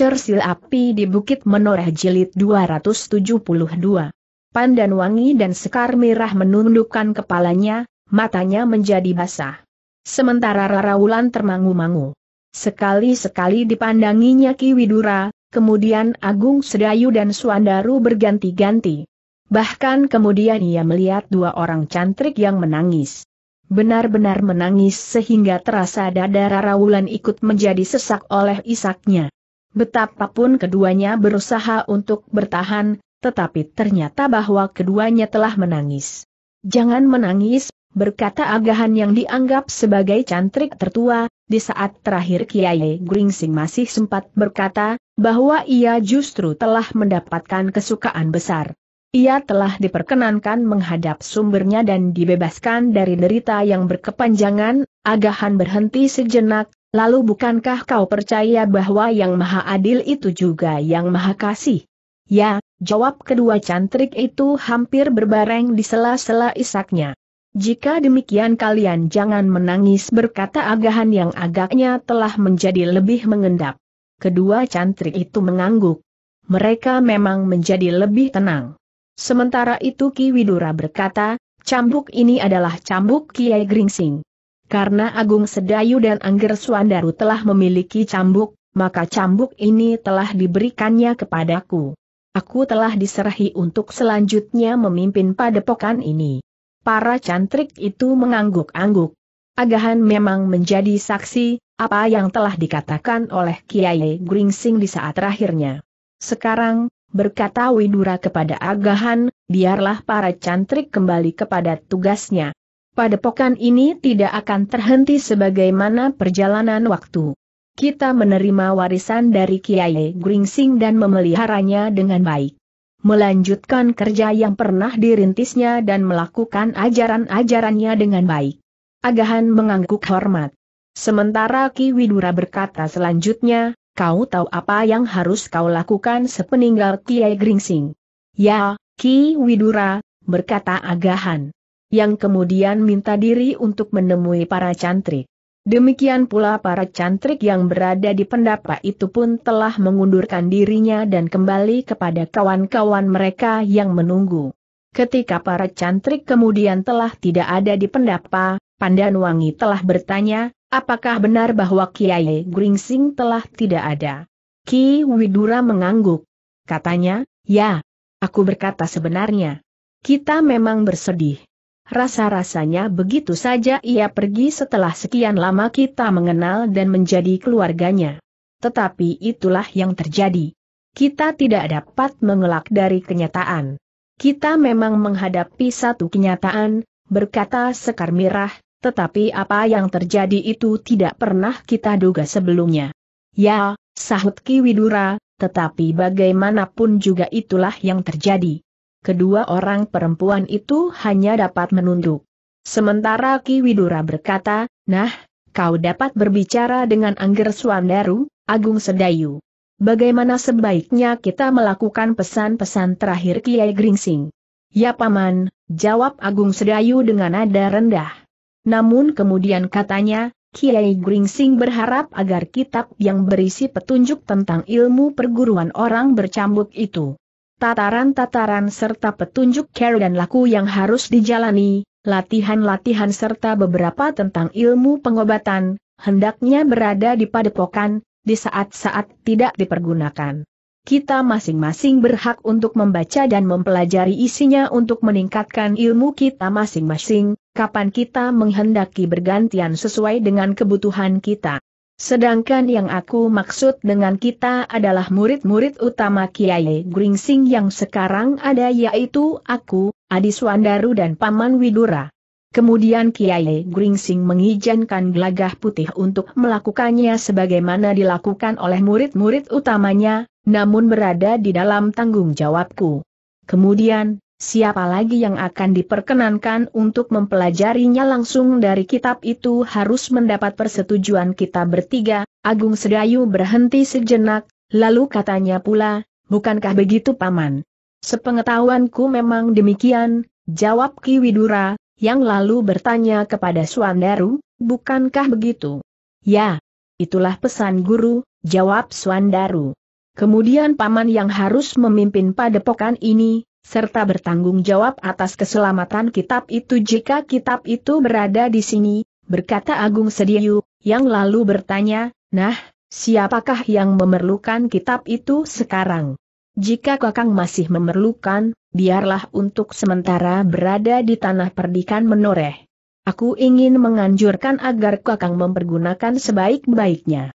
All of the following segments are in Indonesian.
Cersil Api di Bukit Menoreh Jilid 272. Pandan Wangi dan Sekar merah menundukkan kepalanya, matanya menjadi basah. Sementara Raraulan termangu-mangu. Sekali-sekali dipandanginya Ki Widura, kemudian Agung Sedayu dan Suandaru berganti-ganti. Bahkan kemudian ia melihat dua orang cantrik yang menangis. Benar-benar menangis sehingga terasa dada Raraulan ikut menjadi sesak oleh isaknya. Betapapun keduanya berusaha untuk bertahan, tetapi ternyata bahwa keduanya telah menangis. Jangan menangis, berkata agahan yang dianggap sebagai cantrik tertua, di saat terakhir Kiai Gringsing masih sempat berkata, bahwa ia justru telah mendapatkan kesukaan besar. Ia telah diperkenankan menghadap sumbernya dan dibebaskan dari derita yang berkepanjangan, agahan berhenti sejenak, Lalu bukankah kau percaya bahwa yang maha adil itu juga yang maha kasih? Ya, jawab kedua cantrik itu hampir berbareng di sela-sela isaknya. Jika demikian kalian jangan menangis berkata agahan yang agaknya telah menjadi lebih mengendap. Kedua cantrik itu mengangguk. Mereka memang menjadi lebih tenang. Sementara itu Ki Widura berkata, cambuk ini adalah cambuk Kiai Gringsing. Karena Agung Sedayu dan Angger Suandaru telah memiliki cambuk, maka cambuk ini telah diberikannya kepadaku. Aku telah diserahi untuk selanjutnya memimpin padepokan ini. Para cantrik itu mengangguk-angguk. Agahan memang menjadi saksi, apa yang telah dikatakan oleh Kiai Gringsing di saat terakhirnya. Sekarang, berkata Widura kepada Agahan, biarlah para cantrik kembali kepada tugasnya padepokan ini tidak akan terhenti sebagaimana perjalanan waktu. Kita menerima warisan dari Kiai Gringsing dan memeliharanya dengan baik. Melanjutkan kerja yang pernah dirintisnya dan melakukan ajaran-ajarannya dengan baik. Agahan mengangguk hormat. Sementara Ki Widura berkata selanjutnya, kau tahu apa yang harus kau lakukan sepeninggal Kiai Gringsing. Ya, Ki Widura, berkata Agahan yang kemudian minta diri untuk menemui para cantrik. Demikian pula para cantrik yang berada di pendapa itu pun telah mengundurkan dirinya dan kembali kepada kawan-kawan mereka yang menunggu. Ketika para cantrik kemudian telah tidak ada di pendapa, Wangi telah bertanya, apakah benar bahwa Kiai Gringsing telah tidak ada? Ki Widura mengangguk. Katanya, ya, aku berkata sebenarnya. Kita memang bersedih. Rasa-rasanya begitu saja ia pergi setelah sekian lama kita mengenal dan menjadi keluarganya. Tetapi itulah yang terjadi. Kita tidak dapat mengelak dari kenyataan. Kita memang menghadapi satu kenyataan, berkata Sekar Mirah, tetapi apa yang terjadi itu tidak pernah kita duga sebelumnya. Ya, sahut Ki Widura, tetapi bagaimanapun juga itulah yang terjadi kedua orang perempuan itu hanya dapat menunduk. Sementara Ki Widura berkata, nah, kau dapat berbicara dengan Angger Suandaru, Agung Sedayu. Bagaimana sebaiknya kita melakukan pesan-pesan terakhir Kiai Gringsing? Ya Paman, jawab Agung Sedayu dengan nada rendah. Namun kemudian katanya, Kiai Gringsing berharap agar kitab yang berisi petunjuk tentang ilmu perguruan orang bercambuk itu tataran-tataran serta petunjuk care dan laku yang harus dijalani, latihan-latihan serta beberapa tentang ilmu pengobatan, hendaknya berada di padepokan, di saat-saat tidak dipergunakan. Kita masing-masing berhak untuk membaca dan mempelajari isinya untuk meningkatkan ilmu kita masing-masing, kapan kita menghendaki bergantian sesuai dengan kebutuhan kita. Sedangkan yang aku maksud dengan kita adalah murid-murid utama Kiai Gringsing yang sekarang ada yaitu aku, Adi Adiswandaru dan Paman Widura. Kemudian Kiai Gringsing mengizinkan gelagah putih untuk melakukannya sebagaimana dilakukan oleh murid-murid utamanya, namun berada di dalam tanggung jawabku. Kemudian, Siapa lagi yang akan diperkenankan untuk mempelajarinya langsung dari kitab itu harus mendapat persetujuan kita bertiga, Agung Sedayu berhenti sejenak, lalu katanya pula, bukankah begitu paman? Sepengetahuanku memang demikian, jawab Ki Widura, yang lalu bertanya kepada Suandaru, bukankah begitu? Ya, itulah pesan guru, jawab Suandaru. Kemudian paman yang harus memimpin padepokan ini, serta bertanggung jawab atas keselamatan kitab itu jika kitab itu berada di sini, berkata Agung Sediyu, yang lalu bertanya, nah, siapakah yang memerlukan kitab itu sekarang? Jika Kakang masih memerlukan, biarlah untuk sementara berada di tanah perdikan menoreh. Aku ingin menganjurkan agar Kakang mempergunakan sebaik-baiknya.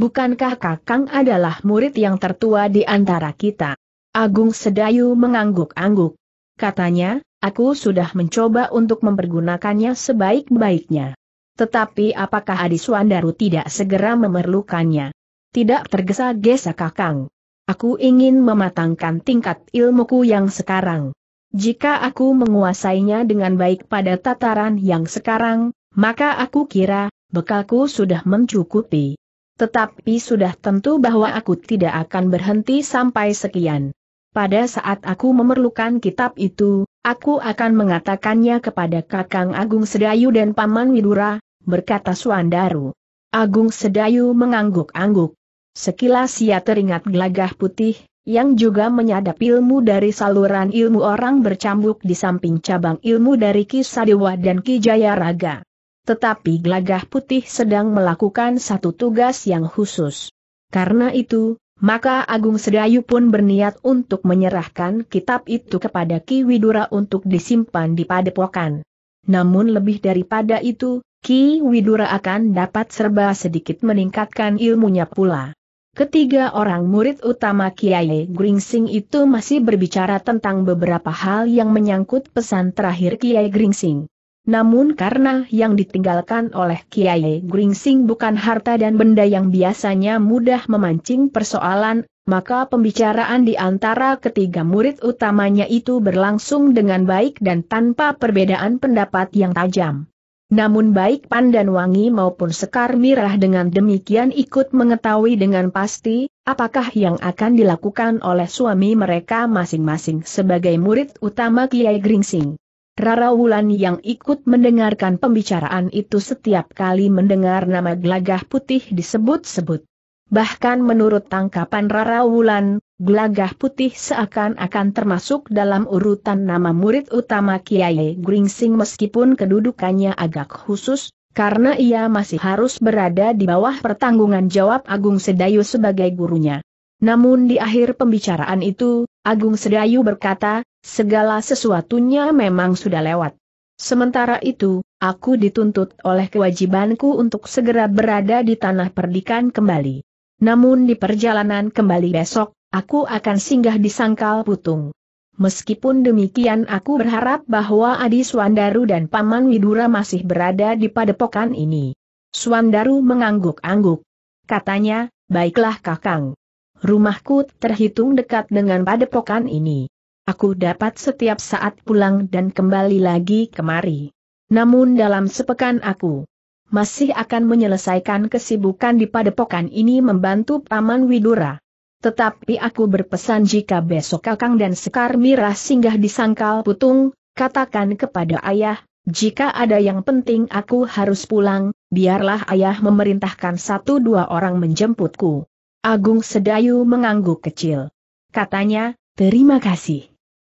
Bukankah Kakang adalah murid yang tertua di antara kita? Agung Sedayu mengangguk-angguk. Katanya, aku sudah mencoba untuk mempergunakannya sebaik-baiknya. Tetapi apakah Adi Suandaru tidak segera memerlukannya? Tidak tergesa-gesa kakang. Aku ingin mematangkan tingkat ilmuku yang sekarang. Jika aku menguasainya dengan baik pada tataran yang sekarang, maka aku kira, bekalku sudah mencukupi. Tetapi sudah tentu bahwa aku tidak akan berhenti sampai sekian pada saat aku memerlukan kitab itu, aku akan mengatakannya kepada Kakang Agung Sedayu dan Paman Widura, berkata Suandaru. Agung Sedayu mengangguk-angguk. Sekilas ia teringat gelagah putih, yang juga menyadap ilmu dari saluran ilmu orang bercambuk di samping cabang ilmu dari Ki Sadewa dan Ki Raga. Tetapi gelagah putih sedang melakukan satu tugas yang khusus. Karena itu, maka Agung Sedayu pun berniat untuk menyerahkan kitab itu kepada Ki Widura untuk disimpan di padepokan. Namun lebih daripada itu, Ki Widura akan dapat serba sedikit meningkatkan ilmunya pula. Ketiga orang murid utama Kiai Gringsing itu masih berbicara tentang beberapa hal yang menyangkut pesan terakhir Kiai Gringsing. Namun karena yang ditinggalkan oleh Kiai Gringsing bukan harta dan benda yang biasanya mudah memancing persoalan, maka pembicaraan di antara ketiga murid utamanya itu berlangsung dengan baik dan tanpa perbedaan pendapat yang tajam. Namun baik Pandan Wangi maupun Sekar Mirah dengan demikian ikut mengetahui dengan pasti, apakah yang akan dilakukan oleh suami mereka masing-masing sebagai murid utama Kiai Gringsing. Rara Wulan yang ikut mendengarkan pembicaraan itu setiap kali mendengar nama gelagah putih disebut-sebut. Bahkan menurut tangkapan Rara Wulan, gelagah putih seakan-akan termasuk dalam urutan nama murid utama Kiai Gringsing meskipun kedudukannya agak khusus, karena ia masih harus berada di bawah pertanggungan jawab Agung Sedayu sebagai gurunya. Namun di akhir pembicaraan itu, Agung Sedayu berkata, Segala sesuatunya memang sudah lewat. Sementara itu, aku dituntut oleh kewajibanku untuk segera berada di tanah perdikan kembali. Namun di perjalanan kembali besok, aku akan singgah di Sangkal Putung. Meskipun demikian aku berharap bahwa Adi Swandaru dan Paman Widura masih berada di padepokan ini. Swandaru mengangguk-angguk. Katanya, baiklah kakang. Rumahku terhitung dekat dengan padepokan ini. Aku dapat setiap saat pulang dan kembali lagi kemari. Namun dalam sepekan aku masih akan menyelesaikan kesibukan di padepokan ini membantu Paman Widura. Tetapi aku berpesan jika besok Kakang dan Sekar Mirah singgah di Sangkal Putung, katakan kepada ayah, jika ada yang penting aku harus pulang, biarlah ayah memerintahkan satu dua orang menjemputku. Agung Sedayu mengangguk kecil. Katanya, terima kasih.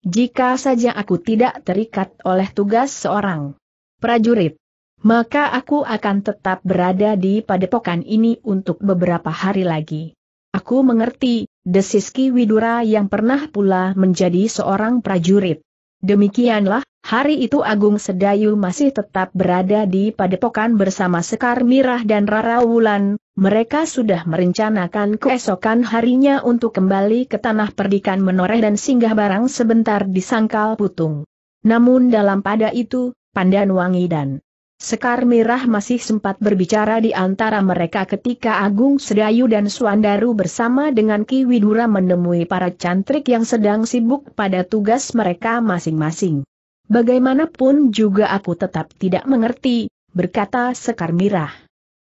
Jika saja aku tidak terikat oleh tugas seorang prajurit, maka aku akan tetap berada di padepokan ini untuk beberapa hari lagi. Aku mengerti, desiski Widura yang pernah pula menjadi seorang prajurit. Demikianlah, hari itu Agung Sedayu masih tetap berada di padepokan bersama Sekar Mirah dan Rara Wulan, mereka sudah merencanakan keesokan harinya untuk kembali ke tanah perdikan menoreh dan singgah barang sebentar di sangkal putung. Namun dalam pada itu, Pandan Wangi dan Sekar Mirah masih sempat berbicara di antara mereka ketika Agung Sedayu dan Suandaru bersama dengan Ki Widura menemui para cantrik yang sedang sibuk pada tugas mereka masing-masing. Bagaimanapun juga aku tetap tidak mengerti, berkata Sekar Mirah.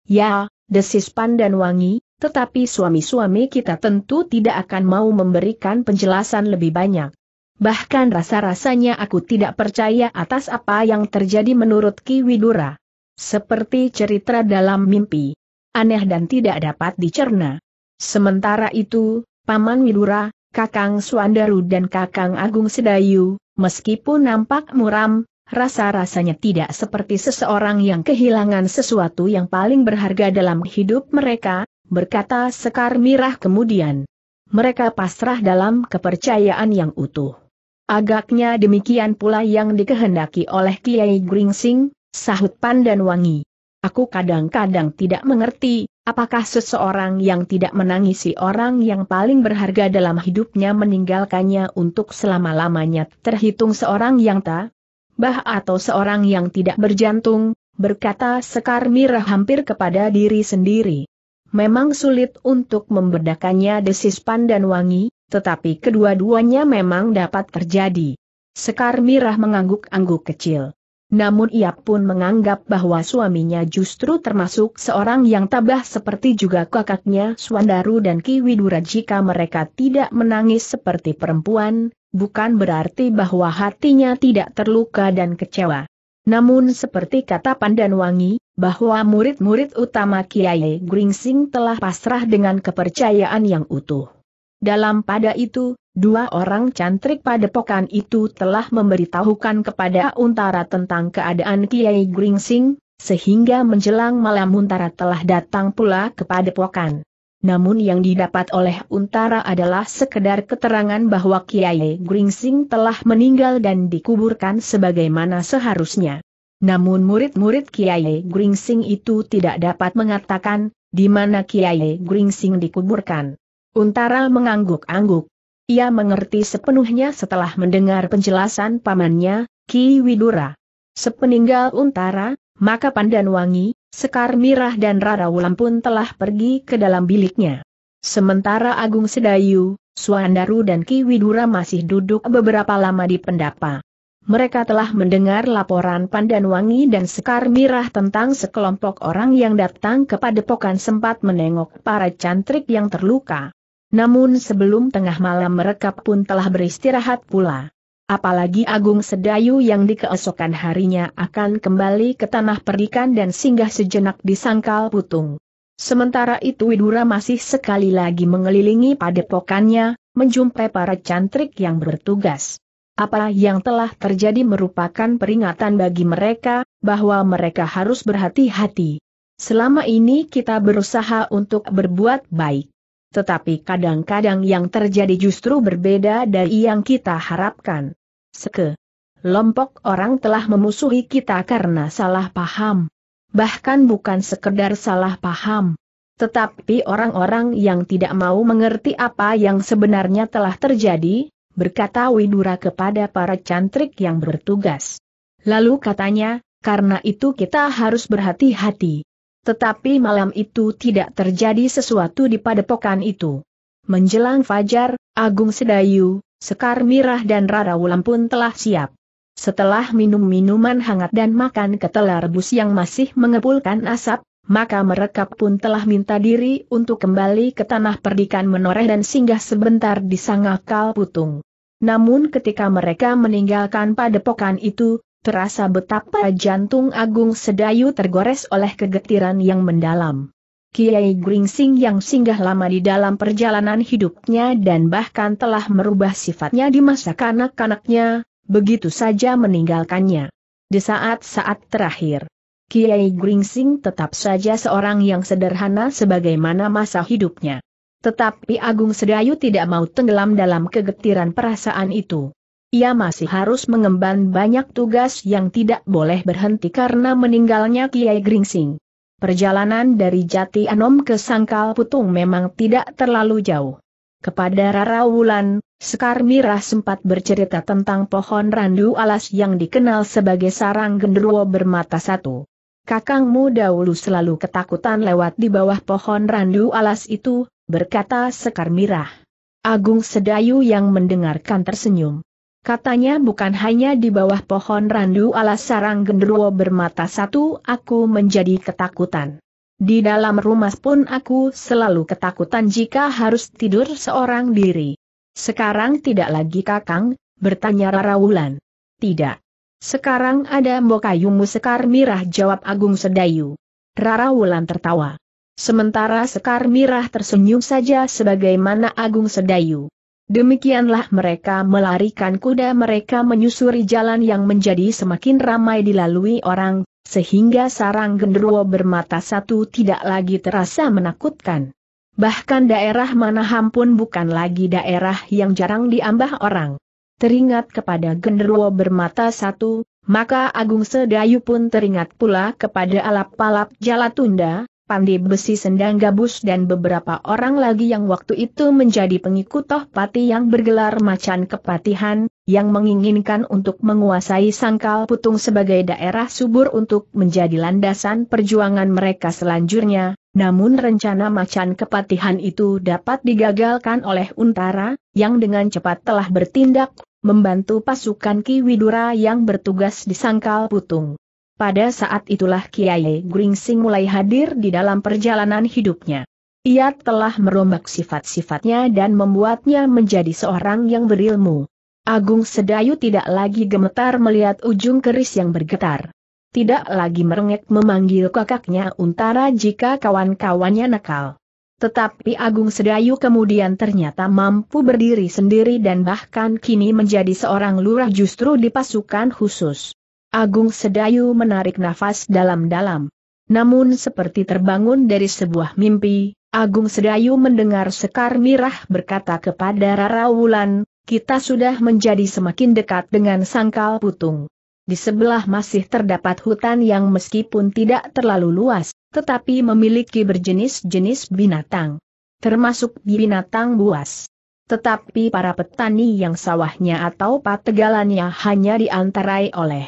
Ya, desis Pandan Wangi, tetapi suami-suami kita tentu tidak akan mau memberikan penjelasan lebih banyak. Bahkan rasa-rasanya aku tidak percaya atas apa yang terjadi menurut Ki Widura. Seperti cerita dalam mimpi. Aneh dan tidak dapat dicerna. Sementara itu, Paman Widura, Kakang Suandaru dan Kakang Agung Sedayu, meskipun nampak muram, rasa-rasanya tidak seperti seseorang yang kehilangan sesuatu yang paling berharga dalam hidup mereka, berkata Sekar Mirah kemudian. Mereka pasrah dalam kepercayaan yang utuh. Agaknya demikian pula yang dikehendaki oleh Kiai Gringsing, sahut Pandan Wangi. Aku kadang-kadang tidak mengerti, apakah seseorang yang tidak menangisi orang yang paling berharga dalam hidupnya meninggalkannya untuk selama-lamanya terhitung seorang yang tak bah atau seorang yang tidak berjantung, berkata Sekar Mira hampir kepada diri sendiri. Memang sulit untuk membedakannya desis pandan wangi, tetapi kedua-duanya memang dapat terjadi. Sekar Mirah mengangguk-angguk kecil. Namun ia pun menganggap bahwa suaminya justru termasuk seorang yang tabah seperti juga kakaknya Swandaru dan Ki Widura jika mereka tidak menangis seperti perempuan, bukan berarti bahwa hatinya tidak terluka dan kecewa. Namun seperti kata Pandan Wangi, bahwa murid-murid utama Kiai Gringsing telah pasrah dengan kepercayaan yang utuh. Dalam pada itu, dua orang cantrik pada pokan itu telah memberitahukan kepada Untara tentang keadaan Kiai Gringsing, sehingga menjelang malam Untara telah datang pula ke pokan. Namun yang didapat oleh Untara adalah sekedar keterangan bahwa Kiai Gringsing telah meninggal dan dikuburkan sebagaimana seharusnya. Namun murid-murid Kiai Gringsing itu tidak dapat mengatakan di mana Kiai Gringsing dikuburkan. Untara mengangguk-angguk. Ia mengerti sepenuhnya setelah mendengar penjelasan pamannya, Ki Widura. Sepeninggal Untara, maka Pandan Wangi, Sekar Mirah dan Rara Wulan pun telah pergi ke dalam biliknya. Sementara Agung Sedayu, Suandaru dan Ki Widura masih duduk beberapa lama di pendapa. Mereka telah mendengar laporan Pandan Wangi dan Sekar Mirah tentang sekelompok orang yang datang ke padepokan sempat menengok para cantrik yang terluka. Namun sebelum tengah malam mereka pun telah beristirahat pula. Apalagi Agung Sedayu yang di keesokan harinya akan kembali ke tanah perdikan dan singgah sejenak di sangkal putung. Sementara itu Widura masih sekali lagi mengelilingi padepokannya, menjumpai para cantrik yang bertugas. Apa yang telah terjadi merupakan peringatan bagi mereka, bahwa mereka harus berhati-hati. Selama ini kita berusaha untuk berbuat baik. Tetapi kadang-kadang yang terjadi justru berbeda dari yang kita harapkan. Seke. Lompok orang telah memusuhi kita karena salah paham. Bahkan bukan sekedar salah paham. Tetapi orang-orang yang tidak mau mengerti apa yang sebenarnya telah terjadi, berkata Widura kepada para cantrik yang bertugas. Lalu katanya, karena itu kita harus berhati-hati. Tetapi malam itu tidak terjadi sesuatu di padepokan itu. Menjelang fajar, Agung Sedayu, Sekar Mirah dan Rara Wulan pun telah siap. Setelah minum minuman hangat dan makan ketelar rebus yang masih mengepulkan asap, maka mereka pun telah minta diri untuk kembali ke tanah perdikan menoreh dan singgah sebentar di Sangakal Putung. Namun ketika mereka meninggalkan padepokan itu, terasa betapa jantung Agung Sedayu tergores oleh kegetiran yang mendalam. Kiai Gringsing yang singgah lama di dalam perjalanan hidupnya dan bahkan telah merubah sifatnya di masa kanak-kanaknya, begitu saja meninggalkannya. Di saat-saat terakhir, Kiai Gringsing tetap saja seorang yang sederhana sebagaimana masa hidupnya. Tetapi Agung Sedayu tidak mau tenggelam dalam kegetiran perasaan itu ia masih harus mengemban banyak tugas yang tidak boleh berhenti karena meninggalnya Kiai Gringsing. Perjalanan dari Jati Anom ke Sangkal Putung memang tidak terlalu jauh. Kepada Rara Wulan, Sekar Mirah sempat bercerita tentang pohon randu alas yang dikenal sebagai sarang genderuwo bermata satu. Kakangmu dahulu selalu ketakutan lewat di bawah pohon randu alas itu, berkata Sekar Mirah. Agung Sedayu yang mendengarkan tersenyum. Katanya bukan hanya di bawah pohon randu ala sarang gendruwo bermata satu aku menjadi ketakutan. Di dalam rumah pun aku selalu ketakutan jika harus tidur seorang diri. Sekarang tidak lagi kakang, bertanya Rara Wulan. Tidak. Sekarang ada mbokayumu Sekar Mirah jawab Agung Sedayu. Rara Wulan tertawa. Sementara Sekar Mirah tersenyum saja sebagaimana Agung Sedayu. Demikianlah mereka melarikan kuda mereka menyusuri jalan yang menjadi semakin ramai dilalui orang, sehingga sarang genderuwo bermata satu tidak lagi terasa menakutkan. Bahkan daerah Manaham pun bukan lagi daerah yang jarang diambah orang. Teringat kepada genderuwo bermata satu, maka Agung Sedayu pun teringat pula kepada alap-alap Jalatunda, Pandi Besi Sendang Gabus dan beberapa orang lagi yang waktu itu menjadi pengikut Toh Pati yang bergelar Macan Kepatihan, yang menginginkan untuk menguasai Sangkal Putung sebagai daerah subur untuk menjadi landasan perjuangan mereka selanjutnya, namun rencana Macan Kepatihan itu dapat digagalkan oleh Untara, yang dengan cepat telah bertindak, membantu pasukan Ki Widura yang bertugas di Sangkal Putung. Pada saat itulah Kiai Gringsing mulai hadir di dalam perjalanan hidupnya. Ia telah merombak sifat-sifatnya dan membuatnya menjadi seorang yang berilmu. Agung Sedayu tidak lagi gemetar melihat ujung keris yang bergetar. Tidak lagi merengek memanggil kakaknya Untara jika kawan-kawannya nakal. Tetapi Agung Sedayu kemudian ternyata mampu berdiri sendiri dan bahkan kini menjadi seorang lurah justru di pasukan khusus. Agung Sedayu menarik nafas dalam-dalam. Namun seperti terbangun dari sebuah mimpi, Agung Sedayu mendengar Sekar Mirah berkata kepada Rara Wulan, kita sudah menjadi semakin dekat dengan sangkal putung. Di sebelah masih terdapat hutan yang meskipun tidak terlalu luas, tetapi memiliki berjenis-jenis binatang. Termasuk binatang buas. Tetapi para petani yang sawahnya atau pategalannya hanya diantarai oleh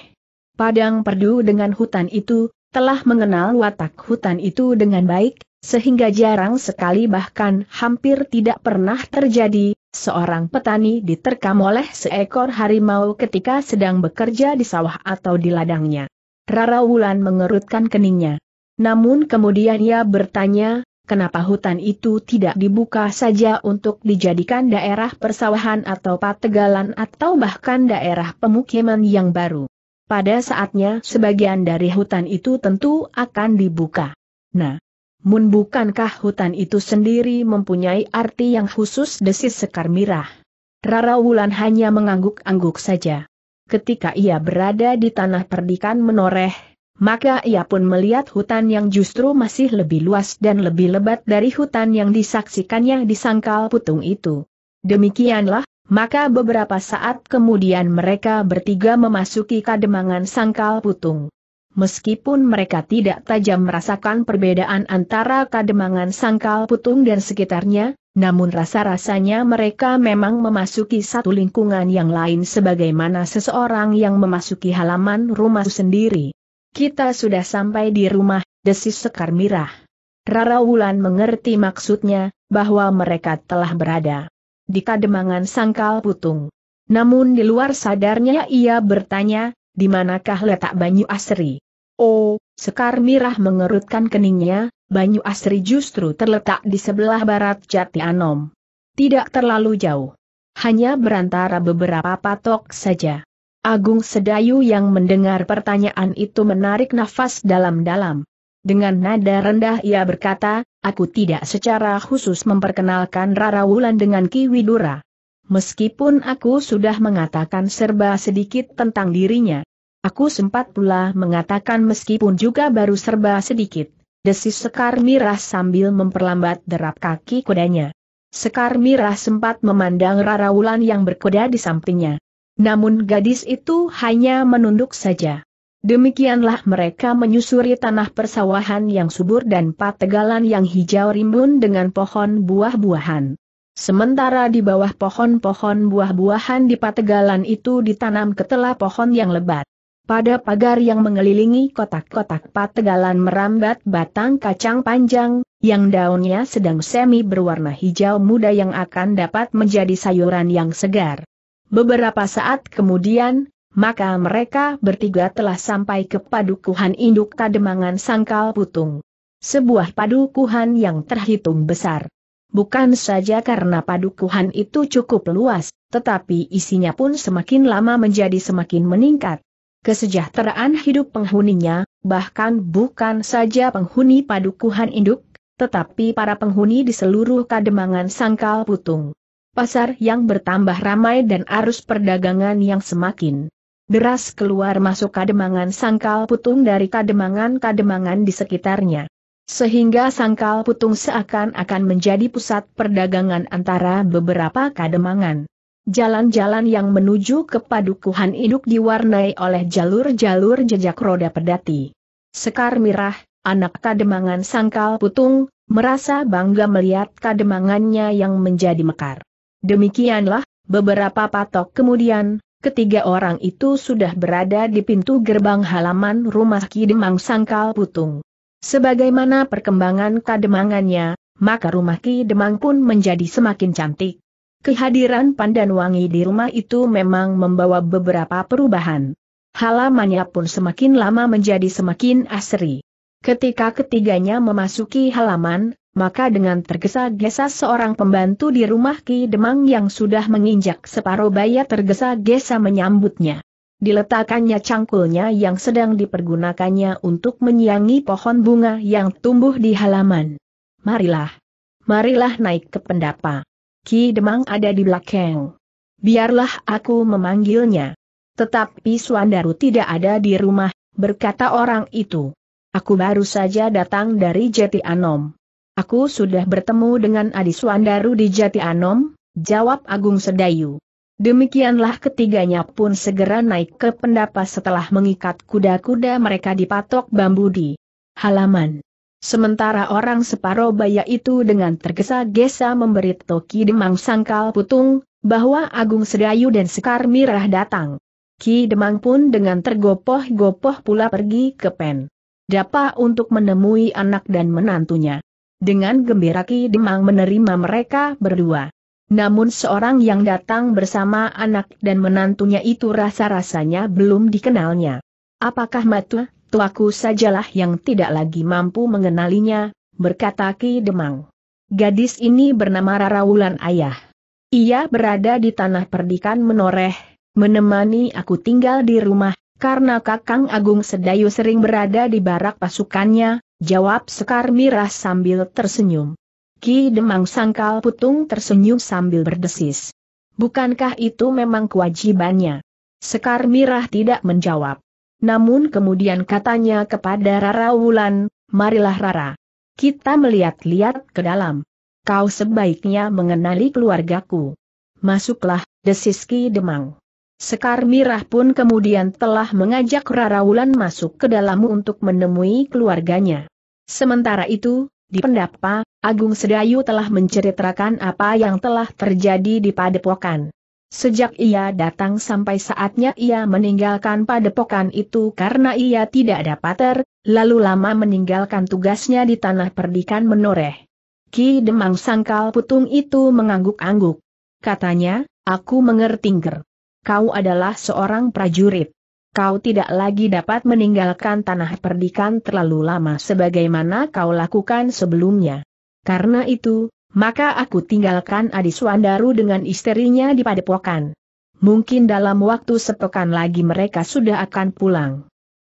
Padang perdu dengan hutan itu, telah mengenal watak hutan itu dengan baik, sehingga jarang sekali bahkan hampir tidak pernah terjadi, seorang petani diterkam oleh seekor harimau ketika sedang bekerja di sawah atau di ladangnya. Rara Wulan mengerutkan keningnya. Namun kemudian ia bertanya, kenapa hutan itu tidak dibuka saja untuk dijadikan daerah persawahan atau pategalan atau bahkan daerah pemukiman yang baru. Pada saatnya sebagian dari hutan itu tentu akan dibuka. Nah, Mun bukankah hutan itu sendiri mempunyai arti yang khusus desis sekar mirah? Rara Wulan hanya mengangguk-angguk saja. Ketika ia berada di tanah perdikan menoreh, maka ia pun melihat hutan yang justru masih lebih luas dan lebih lebat dari hutan yang disaksikannya di sangkal putung itu. Demikianlah maka beberapa saat kemudian mereka bertiga memasuki kademangan sangkal putung. Meskipun mereka tidak tajam merasakan perbedaan antara kademangan sangkal putung dan sekitarnya, namun rasa-rasanya mereka memang memasuki satu lingkungan yang lain sebagaimana seseorang yang memasuki halaman rumah sendiri. Kita sudah sampai di rumah, desis Sekar Mirah. Rara Wulan mengerti maksudnya, bahwa mereka telah berada di kademangan sangkal putung. Namun di luar sadarnya ia bertanya, di manakah letak Banyu Asri? Oh, Sekar Mirah mengerutkan keningnya, Banyu Asri justru terletak di sebelah barat Jati Anom. Tidak terlalu jauh. Hanya berantara beberapa patok saja. Agung Sedayu yang mendengar pertanyaan itu menarik nafas dalam-dalam. Dengan nada rendah ia berkata, aku tidak secara khusus memperkenalkan Rara Wulan dengan Ki Widura. Meskipun aku sudah mengatakan serba sedikit tentang dirinya. Aku sempat pula mengatakan meskipun juga baru serba sedikit. Desis Sekar Mirah sambil memperlambat derap kaki kudanya. Sekar Mirah sempat memandang Rara Wulan yang berkuda di sampingnya. Namun gadis itu hanya menunduk saja. Demikianlah mereka menyusuri tanah persawahan yang subur dan pategalan yang hijau rimbun dengan pohon buah-buahan. Sementara di bawah pohon-pohon buah-buahan di pategalan itu ditanam ketela pohon yang lebat. Pada pagar yang mengelilingi kotak-kotak pategalan merambat batang kacang panjang, yang daunnya sedang semi berwarna hijau muda yang akan dapat menjadi sayuran yang segar. Beberapa saat kemudian, maka mereka bertiga telah sampai ke padukuhan induk Kademangan Sangkal Putung. Sebuah padukuhan yang terhitung besar. Bukan saja karena padukuhan itu cukup luas, tetapi isinya pun semakin lama menjadi semakin meningkat. Kesejahteraan hidup penghuninya, bahkan bukan saja penghuni padukuhan induk, tetapi para penghuni di seluruh kademangan sangkal putung. Pasar yang bertambah ramai dan arus perdagangan yang semakin Deras keluar masuk kademangan sangkal putung dari kademangan-kademangan di sekitarnya. Sehingga sangkal putung seakan-akan menjadi pusat perdagangan antara beberapa kademangan. Jalan-jalan yang menuju ke padukuhan induk diwarnai oleh jalur-jalur jejak roda pedati. Sekar Mirah, anak kademangan sangkal putung, merasa bangga melihat kademangannya yang menjadi mekar. Demikianlah, beberapa patok kemudian, Ketiga orang itu sudah berada di pintu gerbang halaman rumah Ki Demang Sangkal Putung. Sebagaimana perkembangan kademangannya, maka rumah Ki Demang pun menjadi semakin cantik. Kehadiran Pandan Wangi di rumah itu memang membawa beberapa perubahan. Halamannya pun semakin lama menjadi semakin asri. Ketika ketiganya memasuki halaman, maka dengan tergesa-gesa seorang pembantu di rumah Ki Demang yang sudah menginjak separuh baya tergesa-gesa menyambutnya. Diletakkannya cangkulnya yang sedang dipergunakannya untuk menyiangi pohon bunga yang tumbuh di halaman. Marilah. Marilah naik ke pendapa. Ki Demang ada di belakang. Biarlah aku memanggilnya. Tetapi Suandaru tidak ada di rumah, berkata orang itu. Aku baru saja datang dari Jeti Anom. Aku sudah bertemu dengan Adi Suandaru di Jati Anom, jawab Agung Sedayu. Demikianlah ketiganya pun segera naik ke pendapa setelah mengikat kuda-kuda mereka di patok bambu di halaman. Sementara orang baya itu dengan tergesa-gesa memberi toki demang sangkal putung, bahwa Agung Sedayu dan Sekar Mirah datang. Ki Demang pun dengan tergopoh-gopoh pula pergi ke pen. dapat untuk menemui anak dan menantunya. Dengan gembira Ki Demang menerima mereka berdua. Namun seorang yang datang bersama anak dan menantunya itu rasa-rasanya belum dikenalnya. Apakah Matu, tuaku sajalah yang tidak lagi mampu mengenalinya, berkata Ki Demang. Gadis ini bernama Rarawulan Ayah. Ia berada di tanah perdikan menoreh, menemani aku tinggal di rumah, karena Kakang Agung Sedayu sering berada di barak pasukannya, Jawab Sekar Mirah sambil tersenyum. Ki Demang Sangkal Putung tersenyum sambil berdesis. Bukankah itu memang kewajibannya? Sekar Mirah tidak menjawab. Namun kemudian katanya kepada Rara Wulan, marilah Rara. Kita melihat-lihat ke dalam. Kau sebaiknya mengenali keluargaku. Masuklah, desis Ki Demang. Sekar Mirah pun kemudian telah mengajak Rara Wulan masuk ke dalam untuk menemui keluarganya. Sementara itu, di pendapa, Agung Sedayu telah menceritakan apa yang telah terjadi di padepokan. Sejak ia datang sampai saatnya ia meninggalkan padepokan itu karena ia tidak dapat ter, lalu lama meninggalkan tugasnya di tanah perdikan menoreh. Ki Demang Sangkal Putung itu mengangguk-angguk. Katanya, aku mengerti ger kau adalah seorang prajurit. Kau tidak lagi dapat meninggalkan tanah perdikan terlalu lama sebagaimana kau lakukan sebelumnya. Karena itu, maka aku tinggalkan Adiswandaru dengan istrinya di padepokan. Mungkin dalam waktu sepekan lagi mereka sudah akan pulang.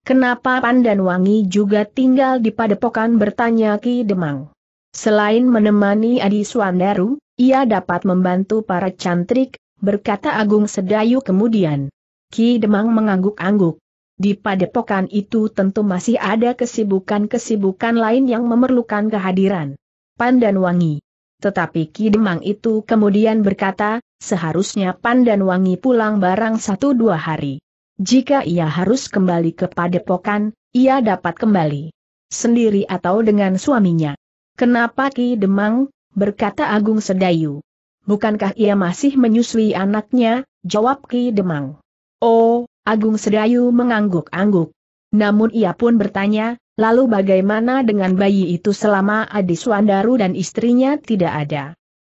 Kenapa Wangi juga tinggal di padepokan bertanya Ki Demang. Selain menemani Adi Adiswandaru, ia dapat membantu para cantrik, berkata Agung Sedayu kemudian. Ki Demang mengangguk-angguk. Di padepokan itu tentu masih ada kesibukan-kesibukan lain yang memerlukan kehadiran Pandan wangi Tetapi Ki Demang itu kemudian berkata, seharusnya Pandan wangi pulang barang satu dua hari. Jika ia harus kembali ke padepokan, ia dapat kembali. Sendiri atau dengan suaminya. Kenapa Ki Demang? berkata Agung Sedayu bukankah ia masih menyusui anaknya, jawab Ki Demang. Oh, Agung Sedayu mengangguk-angguk. Namun ia pun bertanya, lalu bagaimana dengan bayi itu selama Adi Suandaru dan istrinya tidak ada?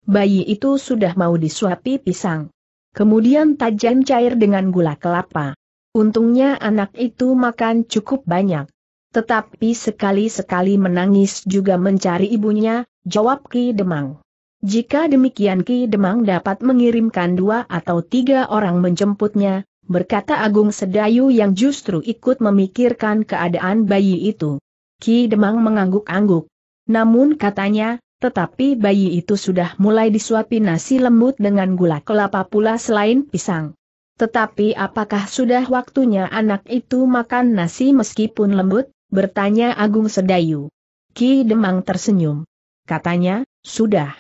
Bayi itu sudah mau disuapi pisang. Kemudian tajam cair dengan gula kelapa. Untungnya anak itu makan cukup banyak. Tetapi sekali-sekali menangis juga mencari ibunya, jawab Ki Demang. Jika demikian Ki Demang dapat mengirimkan dua atau tiga orang menjemputnya, berkata Agung Sedayu yang justru ikut memikirkan keadaan bayi itu. Ki Demang mengangguk-angguk. Namun katanya, tetapi bayi itu sudah mulai disuapi nasi lembut dengan gula kelapa pula selain pisang. Tetapi apakah sudah waktunya anak itu makan nasi meskipun lembut? Bertanya Agung Sedayu. Ki Demang tersenyum. Katanya, sudah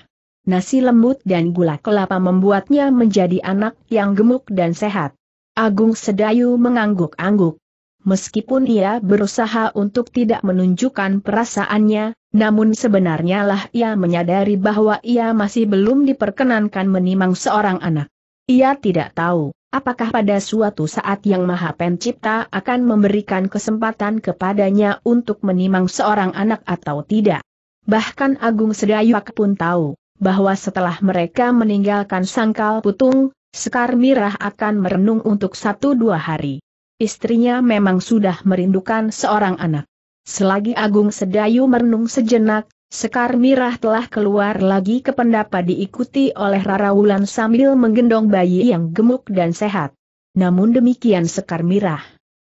nasi lembut dan gula kelapa membuatnya menjadi anak yang gemuk dan sehat. Agung Sedayu mengangguk-angguk. Meskipun ia berusaha untuk tidak menunjukkan perasaannya, namun sebenarnya lah ia menyadari bahwa ia masih belum diperkenankan menimang seorang anak. Ia tidak tahu, apakah pada suatu saat yang Maha Pencipta akan memberikan kesempatan kepadanya untuk menimang seorang anak atau tidak. Bahkan Agung Sedayu pun tahu, bahwa setelah mereka meninggalkan sangkal putung, Sekar Mirah akan merenung untuk satu dua hari. Istrinya memang sudah merindukan seorang anak. Selagi Agung Sedayu merenung sejenak, Sekar Mirah telah keluar lagi ke pendapa diikuti oleh Rara Wulan sambil menggendong bayi yang gemuk dan sehat. Namun demikian Sekar Mirah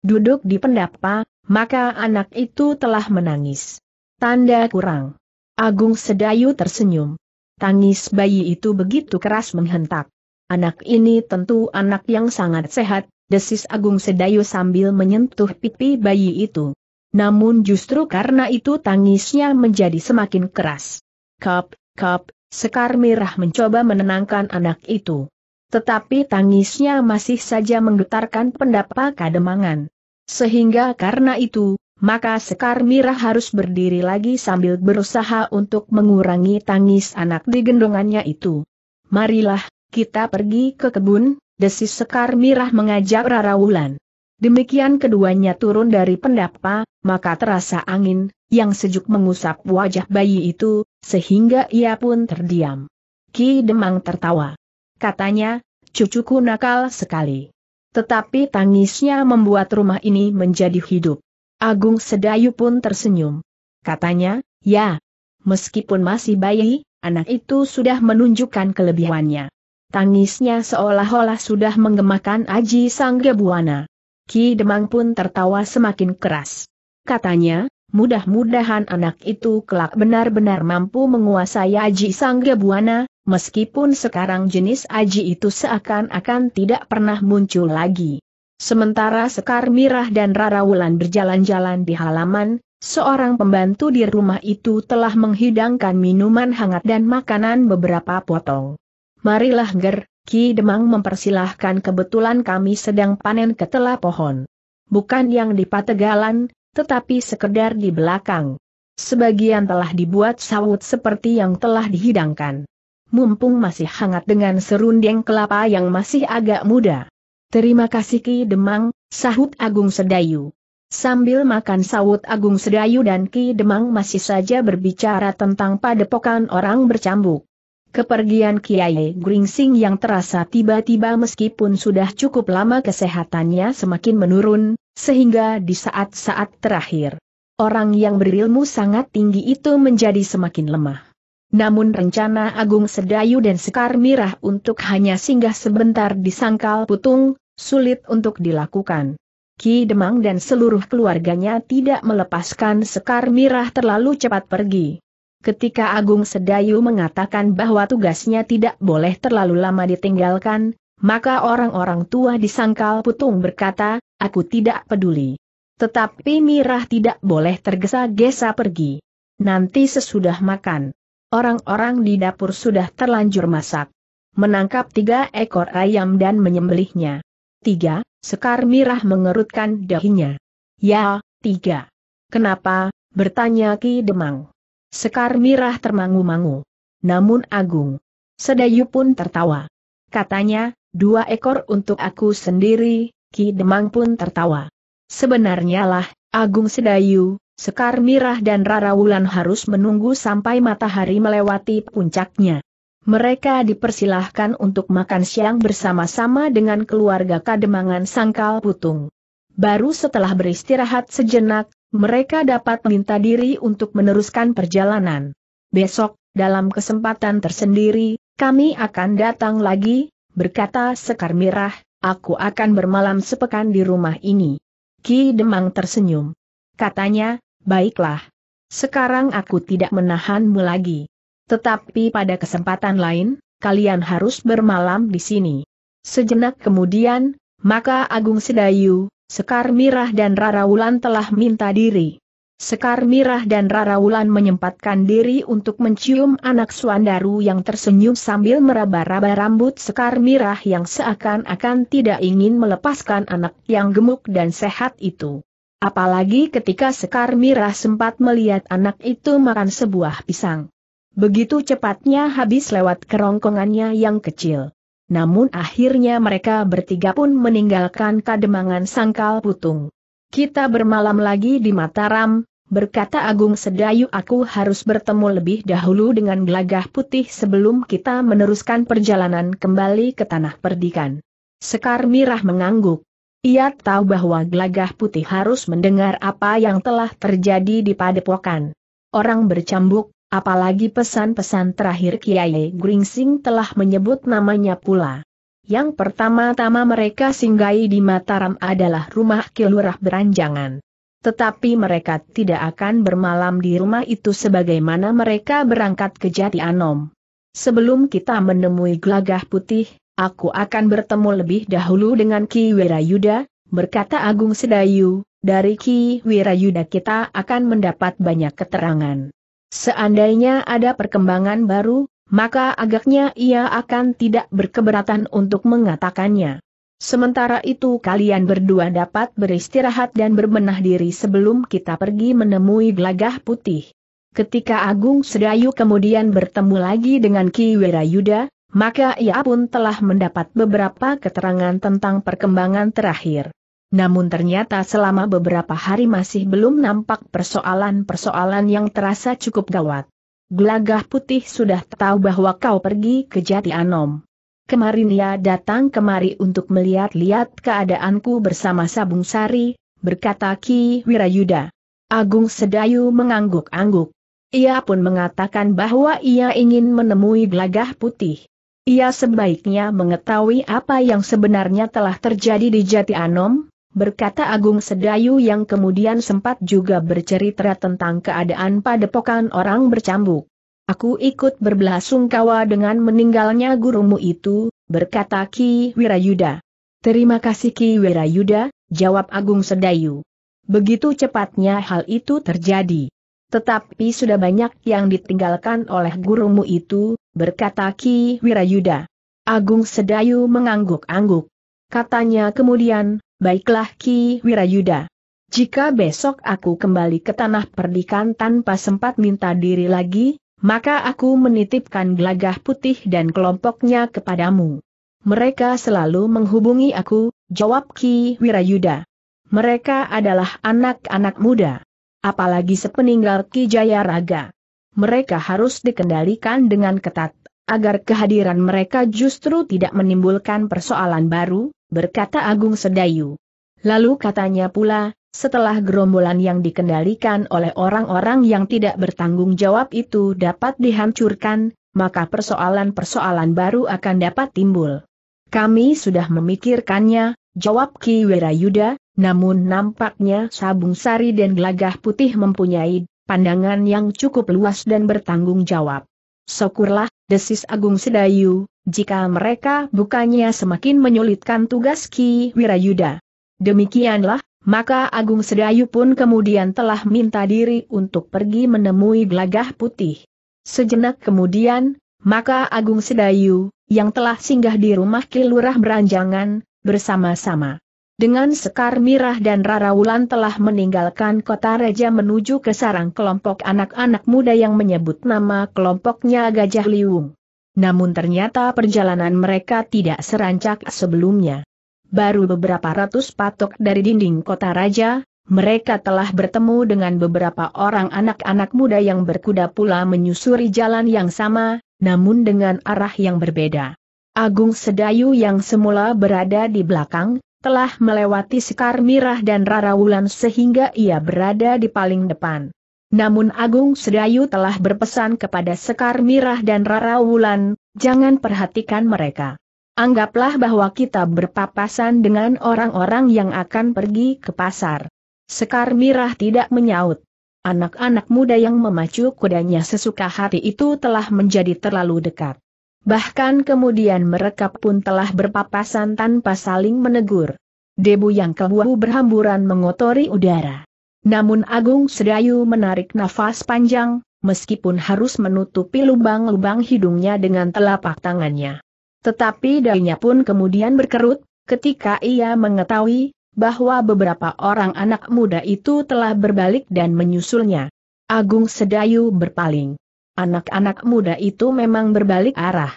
duduk di pendapa, maka anak itu telah menangis. Tanda kurang. Agung Sedayu tersenyum. Tangis bayi itu begitu keras menghentak. Anak ini tentu anak yang sangat sehat, desis Agung Sedayu sambil menyentuh pipi bayi itu. Namun justru karena itu tangisnya menjadi semakin keras. Kap, kap, Sekar Mirah mencoba menenangkan anak itu. Tetapi tangisnya masih saja menggetarkan pendapat kademangan. Sehingga karena itu, maka Sekar Mirah harus berdiri lagi sambil berusaha untuk mengurangi tangis anak di gendongannya itu. Marilah, kita pergi ke kebun, desis Sekar Mirah mengajak Rara Wulan. Demikian keduanya turun dari pendapa, maka terasa angin, yang sejuk mengusap wajah bayi itu, sehingga ia pun terdiam. Ki Demang tertawa. Katanya, cucuku nakal sekali. Tetapi tangisnya membuat rumah ini menjadi hidup. Agung Sedayu pun tersenyum. Katanya, ya, meskipun masih bayi, anak itu sudah menunjukkan kelebihannya. Tangisnya seolah-olah sudah menggemakan Aji Sanggebuana. Ki Demang pun tertawa semakin keras. Katanya, mudah-mudahan anak itu kelak benar-benar mampu menguasai Aji Sanggebuana, meskipun sekarang jenis Aji itu seakan-akan tidak pernah muncul lagi. Sementara Sekar Mirah dan Rara Wulan berjalan-jalan di halaman, seorang pembantu di rumah itu telah menghidangkan minuman hangat dan makanan beberapa potong. Marilah ger, Ki Demang mempersilahkan kebetulan kami sedang panen ketela pohon. Bukan yang di pategalan, tetapi sekedar di belakang. Sebagian telah dibuat sawut seperti yang telah dihidangkan. Mumpung masih hangat dengan serundeng kelapa yang masih agak muda. Terima kasih Ki Demang, sahut Agung Sedayu. Sambil makan sahut Agung Sedayu dan Ki Demang masih saja berbicara tentang padepokan orang bercambuk. Kepergian Kiai Gringsing yang terasa tiba-tiba meskipun sudah cukup lama kesehatannya semakin menurun, sehingga di saat-saat terakhir, orang yang berilmu sangat tinggi itu menjadi semakin lemah. Namun rencana Agung Sedayu dan Sekar Mirah untuk hanya singgah sebentar di Sangkal Putung, sulit untuk dilakukan. Ki Demang dan seluruh keluarganya tidak melepaskan Sekar Mirah terlalu cepat pergi. Ketika Agung Sedayu mengatakan bahwa tugasnya tidak boleh terlalu lama ditinggalkan, maka orang-orang tua di Sangkal Putung berkata, aku tidak peduli. Tetapi Mirah tidak boleh tergesa-gesa pergi. Nanti sesudah makan. Orang-orang di dapur sudah terlanjur masak. Menangkap tiga ekor ayam dan menyembelihnya. Tiga, Sekar Mirah mengerutkan dahinya. Ya, tiga. Kenapa? bertanya Ki Demang. Sekar Mirah termangu-mangu. Namun Agung. Sedayu pun tertawa. Katanya, dua ekor untuk aku sendiri, Ki Demang pun tertawa. Sebenarnya lah, Agung Sedayu, Sekar Mirah dan Rara Wulan harus menunggu sampai matahari melewati puncaknya. Mereka dipersilahkan untuk makan siang bersama-sama dengan keluarga Kademangan Sangkal Putung. Baru setelah beristirahat sejenak, mereka dapat minta diri untuk meneruskan perjalanan. Besok, dalam kesempatan tersendiri, kami akan datang lagi, berkata Sekar Mirah, aku akan bermalam sepekan di rumah ini. Ki Demang tersenyum. Katanya, baiklah. Sekarang aku tidak menahanmu lagi. Tetapi pada kesempatan lain, kalian harus bermalam di sini. Sejenak kemudian, maka Agung Sedayu, Sekar Mirah dan Rara Wulan telah minta diri. Sekar Mirah dan Rara Wulan menyempatkan diri untuk mencium anak Suandaru yang tersenyum sambil meraba-raba rambut Sekar Mirah yang seakan-akan tidak ingin melepaskan anak yang gemuk dan sehat itu. Apalagi ketika Sekar Mirah sempat melihat anak itu makan sebuah pisang. Begitu cepatnya habis lewat kerongkongannya yang kecil. Namun akhirnya mereka bertiga pun meninggalkan kademangan sangkal putung. Kita bermalam lagi di Mataram, berkata Agung Sedayu aku harus bertemu lebih dahulu dengan gelagah putih sebelum kita meneruskan perjalanan kembali ke tanah perdikan. Sekar Mirah mengangguk. Ia tahu bahwa gelagah putih harus mendengar apa yang telah terjadi di padepokan. Orang bercambuk, Apalagi pesan-pesan terakhir Kiai Gringsing telah menyebut namanya pula. Yang pertama-tama mereka singgahi di Mataram adalah rumah Kilurah Beranjangan. Tetapi mereka tidak akan bermalam di rumah itu sebagaimana mereka berangkat ke Jati Anom. Sebelum kita menemui gelagah putih, aku akan bertemu lebih dahulu dengan Ki Wirayuda, berkata Agung Sedayu, dari Ki Wirayuda kita akan mendapat banyak keterangan. Seandainya ada perkembangan baru, maka agaknya ia akan tidak berkeberatan untuk mengatakannya. Sementara itu kalian berdua dapat beristirahat dan berbenah diri sebelum kita pergi menemui gelagah putih. Ketika Agung Sedayu kemudian bertemu lagi dengan Ki Wirayuda, maka ia pun telah mendapat beberapa keterangan tentang perkembangan terakhir. Namun ternyata selama beberapa hari masih belum nampak persoalan-persoalan yang terasa cukup gawat. Gelagah putih sudah tahu bahwa kau pergi ke Jati Anom. Kemarin ia datang kemari untuk melihat-lihat keadaanku bersama Sabung Sari, berkata Ki Wirayuda. Agung Sedayu mengangguk-angguk. Ia pun mengatakan bahwa ia ingin menemui Gelagah Putih. Ia sebaiknya mengetahui apa yang sebenarnya telah terjadi di Jati Anom, berkata Agung Sedayu yang kemudian sempat juga bercerita tentang keadaan padepokan orang bercambuk. Aku ikut berbelasungkawa dengan meninggalnya gurumu itu, berkata Ki Wirayuda. Terima kasih Ki Wirayuda, jawab Agung Sedayu. Begitu cepatnya hal itu terjadi. Tetapi sudah banyak yang ditinggalkan oleh gurumu itu, berkata Ki Wirayuda. Agung Sedayu mengangguk-angguk. Katanya kemudian, Baiklah Ki Wirayuda. Jika besok aku kembali ke tanah perdikan tanpa sempat minta diri lagi, maka aku menitipkan gelagah putih dan kelompoknya kepadamu. Mereka selalu menghubungi aku, jawab Ki Wirayuda. Mereka adalah anak-anak muda. Apalagi sepeninggal Ki Jaya Raga. Mereka harus dikendalikan dengan ketat, agar kehadiran mereka justru tidak menimbulkan persoalan baru, berkata Agung Sedayu. Lalu katanya pula, setelah gerombolan yang dikendalikan oleh orang-orang yang tidak bertanggung jawab itu dapat dihancurkan, maka persoalan-persoalan baru akan dapat timbul. Kami sudah memikirkannya, jawab Ki Wirayuda, namun nampaknya Sabung Sari dan Gelagah Putih mempunyai pandangan yang cukup luas dan bertanggung jawab. Syukurlah, desis Agung Sedayu, jika mereka bukannya semakin menyulitkan tugas Ki Wirayuda. Demikianlah, maka Agung Sedayu pun kemudian telah minta diri untuk pergi menemui Gelagah Putih. Sejenak kemudian, maka Agung Sedayu, yang telah singgah di rumah Kilurah Beranjangan, bersama-sama. Dengan Sekar Mirah dan Rara Wulan telah meninggalkan kota Reja menuju ke sarang kelompok anak-anak muda yang menyebut nama kelompoknya Gajah Liung. Namun ternyata perjalanan mereka tidak serancak sebelumnya. Baru beberapa ratus patok dari dinding kota raja, mereka telah bertemu dengan beberapa orang anak-anak muda yang berkuda pula menyusuri jalan yang sama, namun dengan arah yang berbeda. Agung Sedayu yang semula berada di belakang, telah melewati Sekar Mirah dan Rara Wulan sehingga ia berada di paling depan. Namun Agung Sedayu telah berpesan kepada Sekar Mirah dan Rara Wulan, jangan perhatikan mereka. Anggaplah bahwa kita berpapasan dengan orang-orang yang akan pergi ke pasar. Sekar Mirah tidak menyaut. Anak-anak muda yang memacu kudanya sesuka hati itu telah menjadi terlalu dekat. Bahkan kemudian mereka pun telah berpapasan tanpa saling menegur. Debu yang kebuah berhamburan mengotori udara. Namun Agung Sedayu menarik nafas panjang, meskipun harus menutupi lubang-lubang hidungnya dengan telapak tangannya. Tetapi dayanya pun kemudian berkerut, ketika ia mengetahui bahwa beberapa orang anak muda itu telah berbalik dan menyusulnya. Agung Sedayu berpaling. Anak-anak muda itu memang berbalik arah.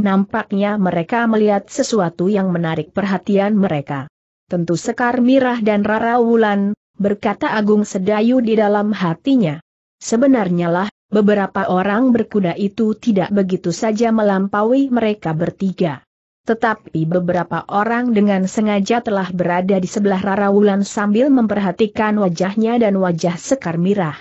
Nampaknya mereka melihat sesuatu yang menarik perhatian mereka. Tentu Sekar Mirah dan Rara Wulan, berkata Agung Sedayu di dalam hatinya. Sebenarnya lah, beberapa orang berkuda itu tidak begitu saja melampaui mereka bertiga. Tetapi beberapa orang dengan sengaja telah berada di sebelah Rara Wulan sambil memperhatikan wajahnya dan wajah Sekar Mirah.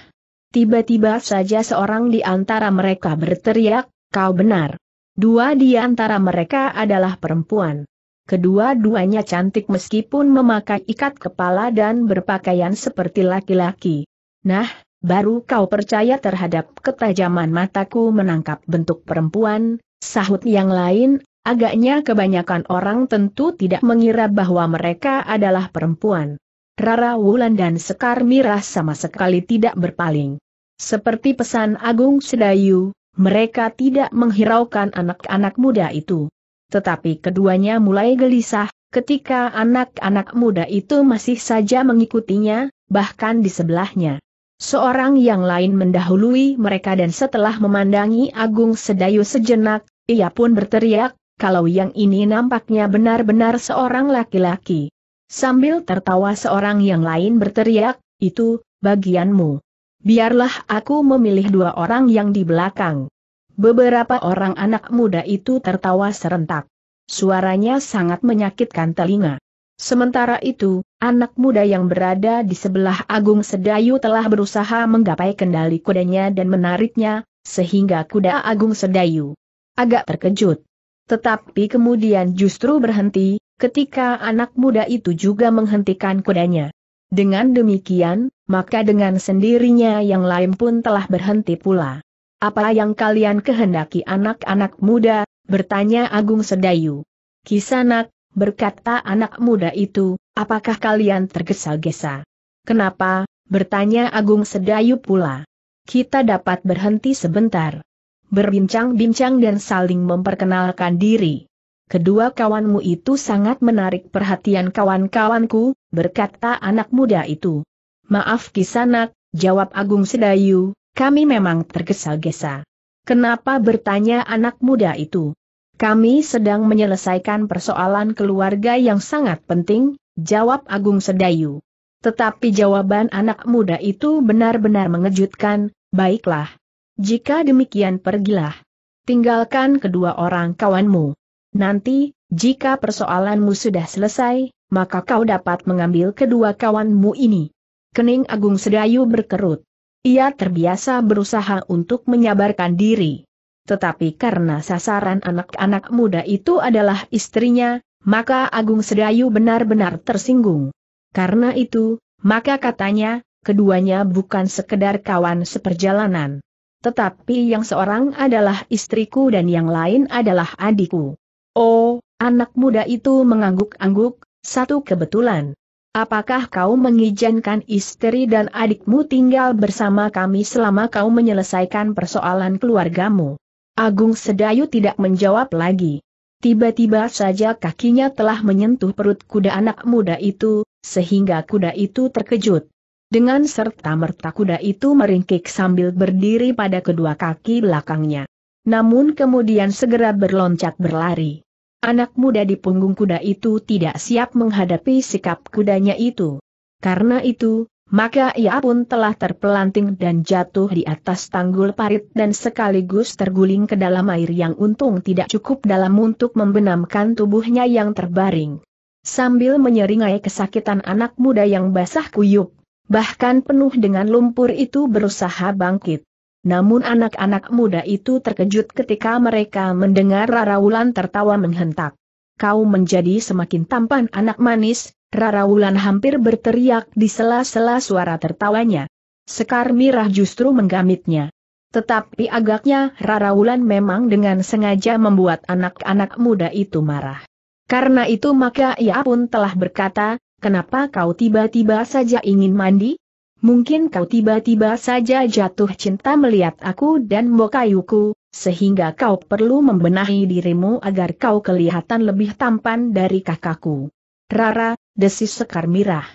Tiba-tiba saja seorang di antara mereka berteriak, kau benar. Dua di antara mereka adalah perempuan. Kedua-duanya cantik meskipun memakai ikat kepala dan berpakaian seperti laki-laki. Nah, baru kau percaya terhadap ketajaman mataku menangkap bentuk perempuan, sahut yang lain, agaknya kebanyakan orang tentu tidak mengira bahwa mereka adalah perempuan. Rara Wulan dan Sekar Mirah sama sekali tidak berpaling. Seperti pesan Agung Sedayu, mereka tidak menghiraukan anak-anak muda itu tetapi keduanya mulai gelisah, ketika anak-anak muda itu masih saja mengikutinya, bahkan di sebelahnya. Seorang yang lain mendahului mereka dan setelah memandangi Agung Sedayu sejenak, ia pun berteriak, kalau yang ini nampaknya benar-benar seorang laki-laki. Sambil tertawa seorang yang lain berteriak, itu, bagianmu. Biarlah aku memilih dua orang yang di belakang. Beberapa orang anak muda itu tertawa serentak. Suaranya sangat menyakitkan telinga. Sementara itu, anak muda yang berada di sebelah Agung Sedayu telah berusaha menggapai kendali kudanya dan menariknya, sehingga kuda Agung Sedayu agak terkejut. Tetapi kemudian justru berhenti, ketika anak muda itu juga menghentikan kudanya. Dengan demikian, maka dengan sendirinya yang lain pun telah berhenti pula apa yang kalian kehendaki anak-anak muda, bertanya Agung Sedayu. Kisanak, berkata anak muda itu, apakah kalian tergesa-gesa? Kenapa, bertanya Agung Sedayu pula. Kita dapat berhenti sebentar. Berbincang-bincang dan saling memperkenalkan diri. Kedua kawanmu itu sangat menarik perhatian kawan-kawanku, berkata anak muda itu. Maaf kisanak, jawab Agung Sedayu, kami memang tergesa-gesa. Kenapa bertanya anak muda itu? Kami sedang menyelesaikan persoalan keluarga yang sangat penting, jawab Agung Sedayu. Tetapi jawaban anak muda itu benar-benar mengejutkan, baiklah. Jika demikian pergilah. Tinggalkan kedua orang kawanmu. Nanti, jika persoalanmu sudah selesai, maka kau dapat mengambil kedua kawanmu ini. Kening Agung Sedayu berkerut. Ia terbiasa berusaha untuk menyabarkan diri. Tetapi karena sasaran anak-anak muda itu adalah istrinya, maka Agung Sedayu benar-benar tersinggung. Karena itu, maka katanya, keduanya bukan sekedar kawan seperjalanan. Tetapi yang seorang adalah istriku dan yang lain adalah adikku. Oh, anak muda itu mengangguk-angguk, satu kebetulan. Apakah kau mengizinkan istri dan adikmu tinggal bersama kami selama kau menyelesaikan persoalan keluargamu? Agung Sedayu tidak menjawab lagi. Tiba-tiba saja kakinya telah menyentuh perut kuda anak muda itu, sehingga kuda itu terkejut. Dengan serta merta kuda itu meringkik sambil berdiri pada kedua kaki belakangnya. Namun kemudian segera berloncat berlari. Anak muda di punggung kuda itu tidak siap menghadapi sikap kudanya itu. Karena itu, maka ia pun telah terpelanting dan jatuh di atas tanggul parit dan sekaligus terguling ke dalam air yang untung tidak cukup dalam untuk membenamkan tubuhnya yang terbaring. Sambil menyeringai kesakitan anak muda yang basah kuyup, bahkan penuh dengan lumpur itu berusaha bangkit. Namun anak-anak muda itu terkejut ketika mereka mendengar Rara Wulan tertawa menghentak. Kau menjadi semakin tampan anak manis, Rara Wulan hampir berteriak di sela-sela suara tertawanya. Sekar Mirah justru menggamitnya. Tetapi agaknya Rara Wulan memang dengan sengaja membuat anak-anak muda itu marah. Karena itu maka ia pun telah berkata, kenapa kau tiba-tiba saja ingin mandi? Mungkin kau tiba-tiba saja jatuh cinta melihat aku dan bokayuku, sehingga kau perlu membenahi dirimu agar kau kelihatan lebih tampan dari kakakku. Rara, desis Sekar Mirah.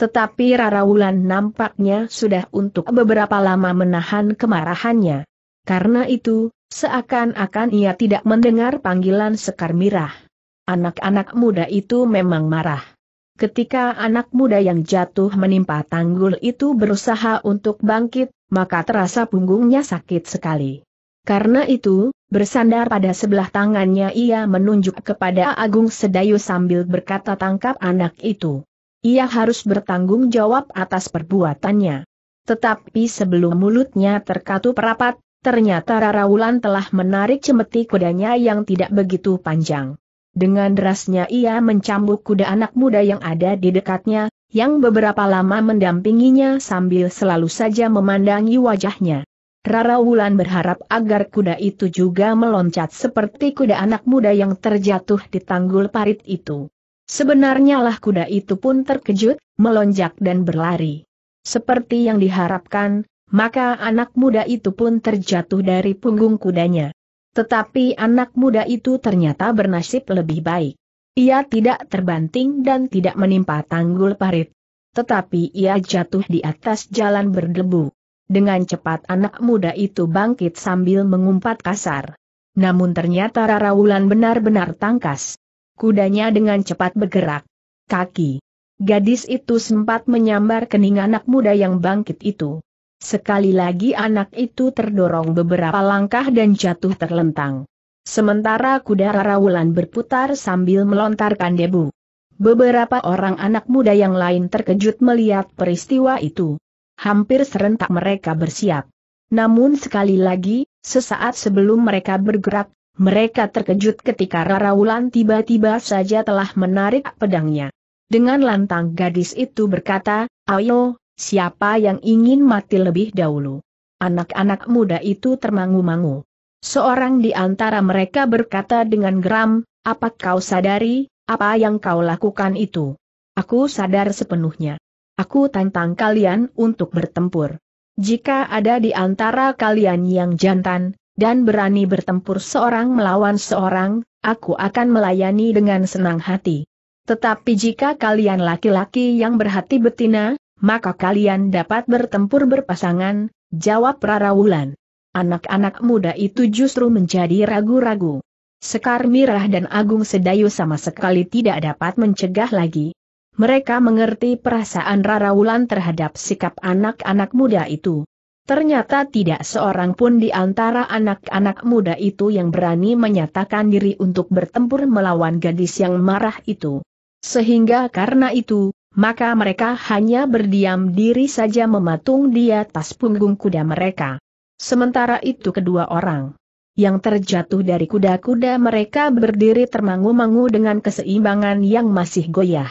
Tetapi Rara Wulan nampaknya sudah untuk beberapa lama menahan kemarahannya. Karena itu, seakan-akan ia tidak mendengar panggilan Sekar Mirah. Anak-anak muda itu memang marah. Ketika anak muda yang jatuh menimpa tanggul itu berusaha untuk bangkit, maka terasa punggungnya sakit sekali. Karena itu, bersandar pada sebelah tangannya ia menunjuk kepada Agung Sedayu sambil berkata tangkap anak itu. Ia harus bertanggung jawab atas perbuatannya. Tetapi sebelum mulutnya terkatup rapat, ternyata Rara Wulan telah menarik cemeti kudanya yang tidak begitu panjang. Dengan derasnya ia mencambuk kuda anak muda yang ada di dekatnya, yang beberapa lama mendampinginya sambil selalu saja memandangi wajahnya. Rara Wulan berharap agar kuda itu juga meloncat seperti kuda anak muda yang terjatuh di tanggul parit itu. Sebenarnya lah kuda itu pun terkejut, melonjak dan berlari. Seperti yang diharapkan, maka anak muda itu pun terjatuh dari punggung kudanya. Tetapi anak muda itu ternyata bernasib lebih baik. Ia tidak terbanting dan tidak menimpa tanggul parit. Tetapi ia jatuh di atas jalan berdebu. Dengan cepat anak muda itu bangkit sambil mengumpat kasar. Namun ternyata Rara Wulan benar-benar tangkas. Kudanya dengan cepat bergerak. Kaki. Gadis itu sempat menyambar kening anak muda yang bangkit itu. Sekali lagi anak itu terdorong beberapa langkah dan jatuh terlentang. Sementara kuda Rawulan berputar sambil melontarkan debu. Beberapa orang anak muda yang lain terkejut melihat peristiwa itu. Hampir serentak mereka bersiap. Namun sekali lagi, sesaat sebelum mereka bergerak, mereka terkejut ketika Rawulan tiba-tiba saja telah menarik pedangnya. Dengan lantang gadis itu berkata, Ayo, Siapa yang ingin mati lebih dahulu? Anak-anak muda itu termangu-mangu. Seorang di antara mereka berkata dengan geram, apa kau sadari, apa yang kau lakukan itu? Aku sadar sepenuhnya. Aku tantang kalian untuk bertempur. Jika ada di antara kalian yang jantan, dan berani bertempur seorang melawan seorang, aku akan melayani dengan senang hati. Tetapi jika kalian laki-laki yang berhati betina, maka kalian dapat bertempur berpasangan, jawab Rara Wulan. Anak-anak muda itu justru menjadi ragu-ragu. Sekar Mirah dan Agung Sedayu sama sekali tidak dapat mencegah lagi. Mereka mengerti perasaan Rara Wulan terhadap sikap anak-anak muda itu. Ternyata tidak seorang pun di antara anak-anak muda itu yang berani menyatakan diri untuk bertempur melawan gadis yang marah itu. Sehingga karena itu, maka mereka hanya berdiam diri saja mematung di atas punggung kuda mereka. Sementara itu kedua orang yang terjatuh dari kuda-kuda mereka berdiri termangu-mangu dengan keseimbangan yang masih goyah.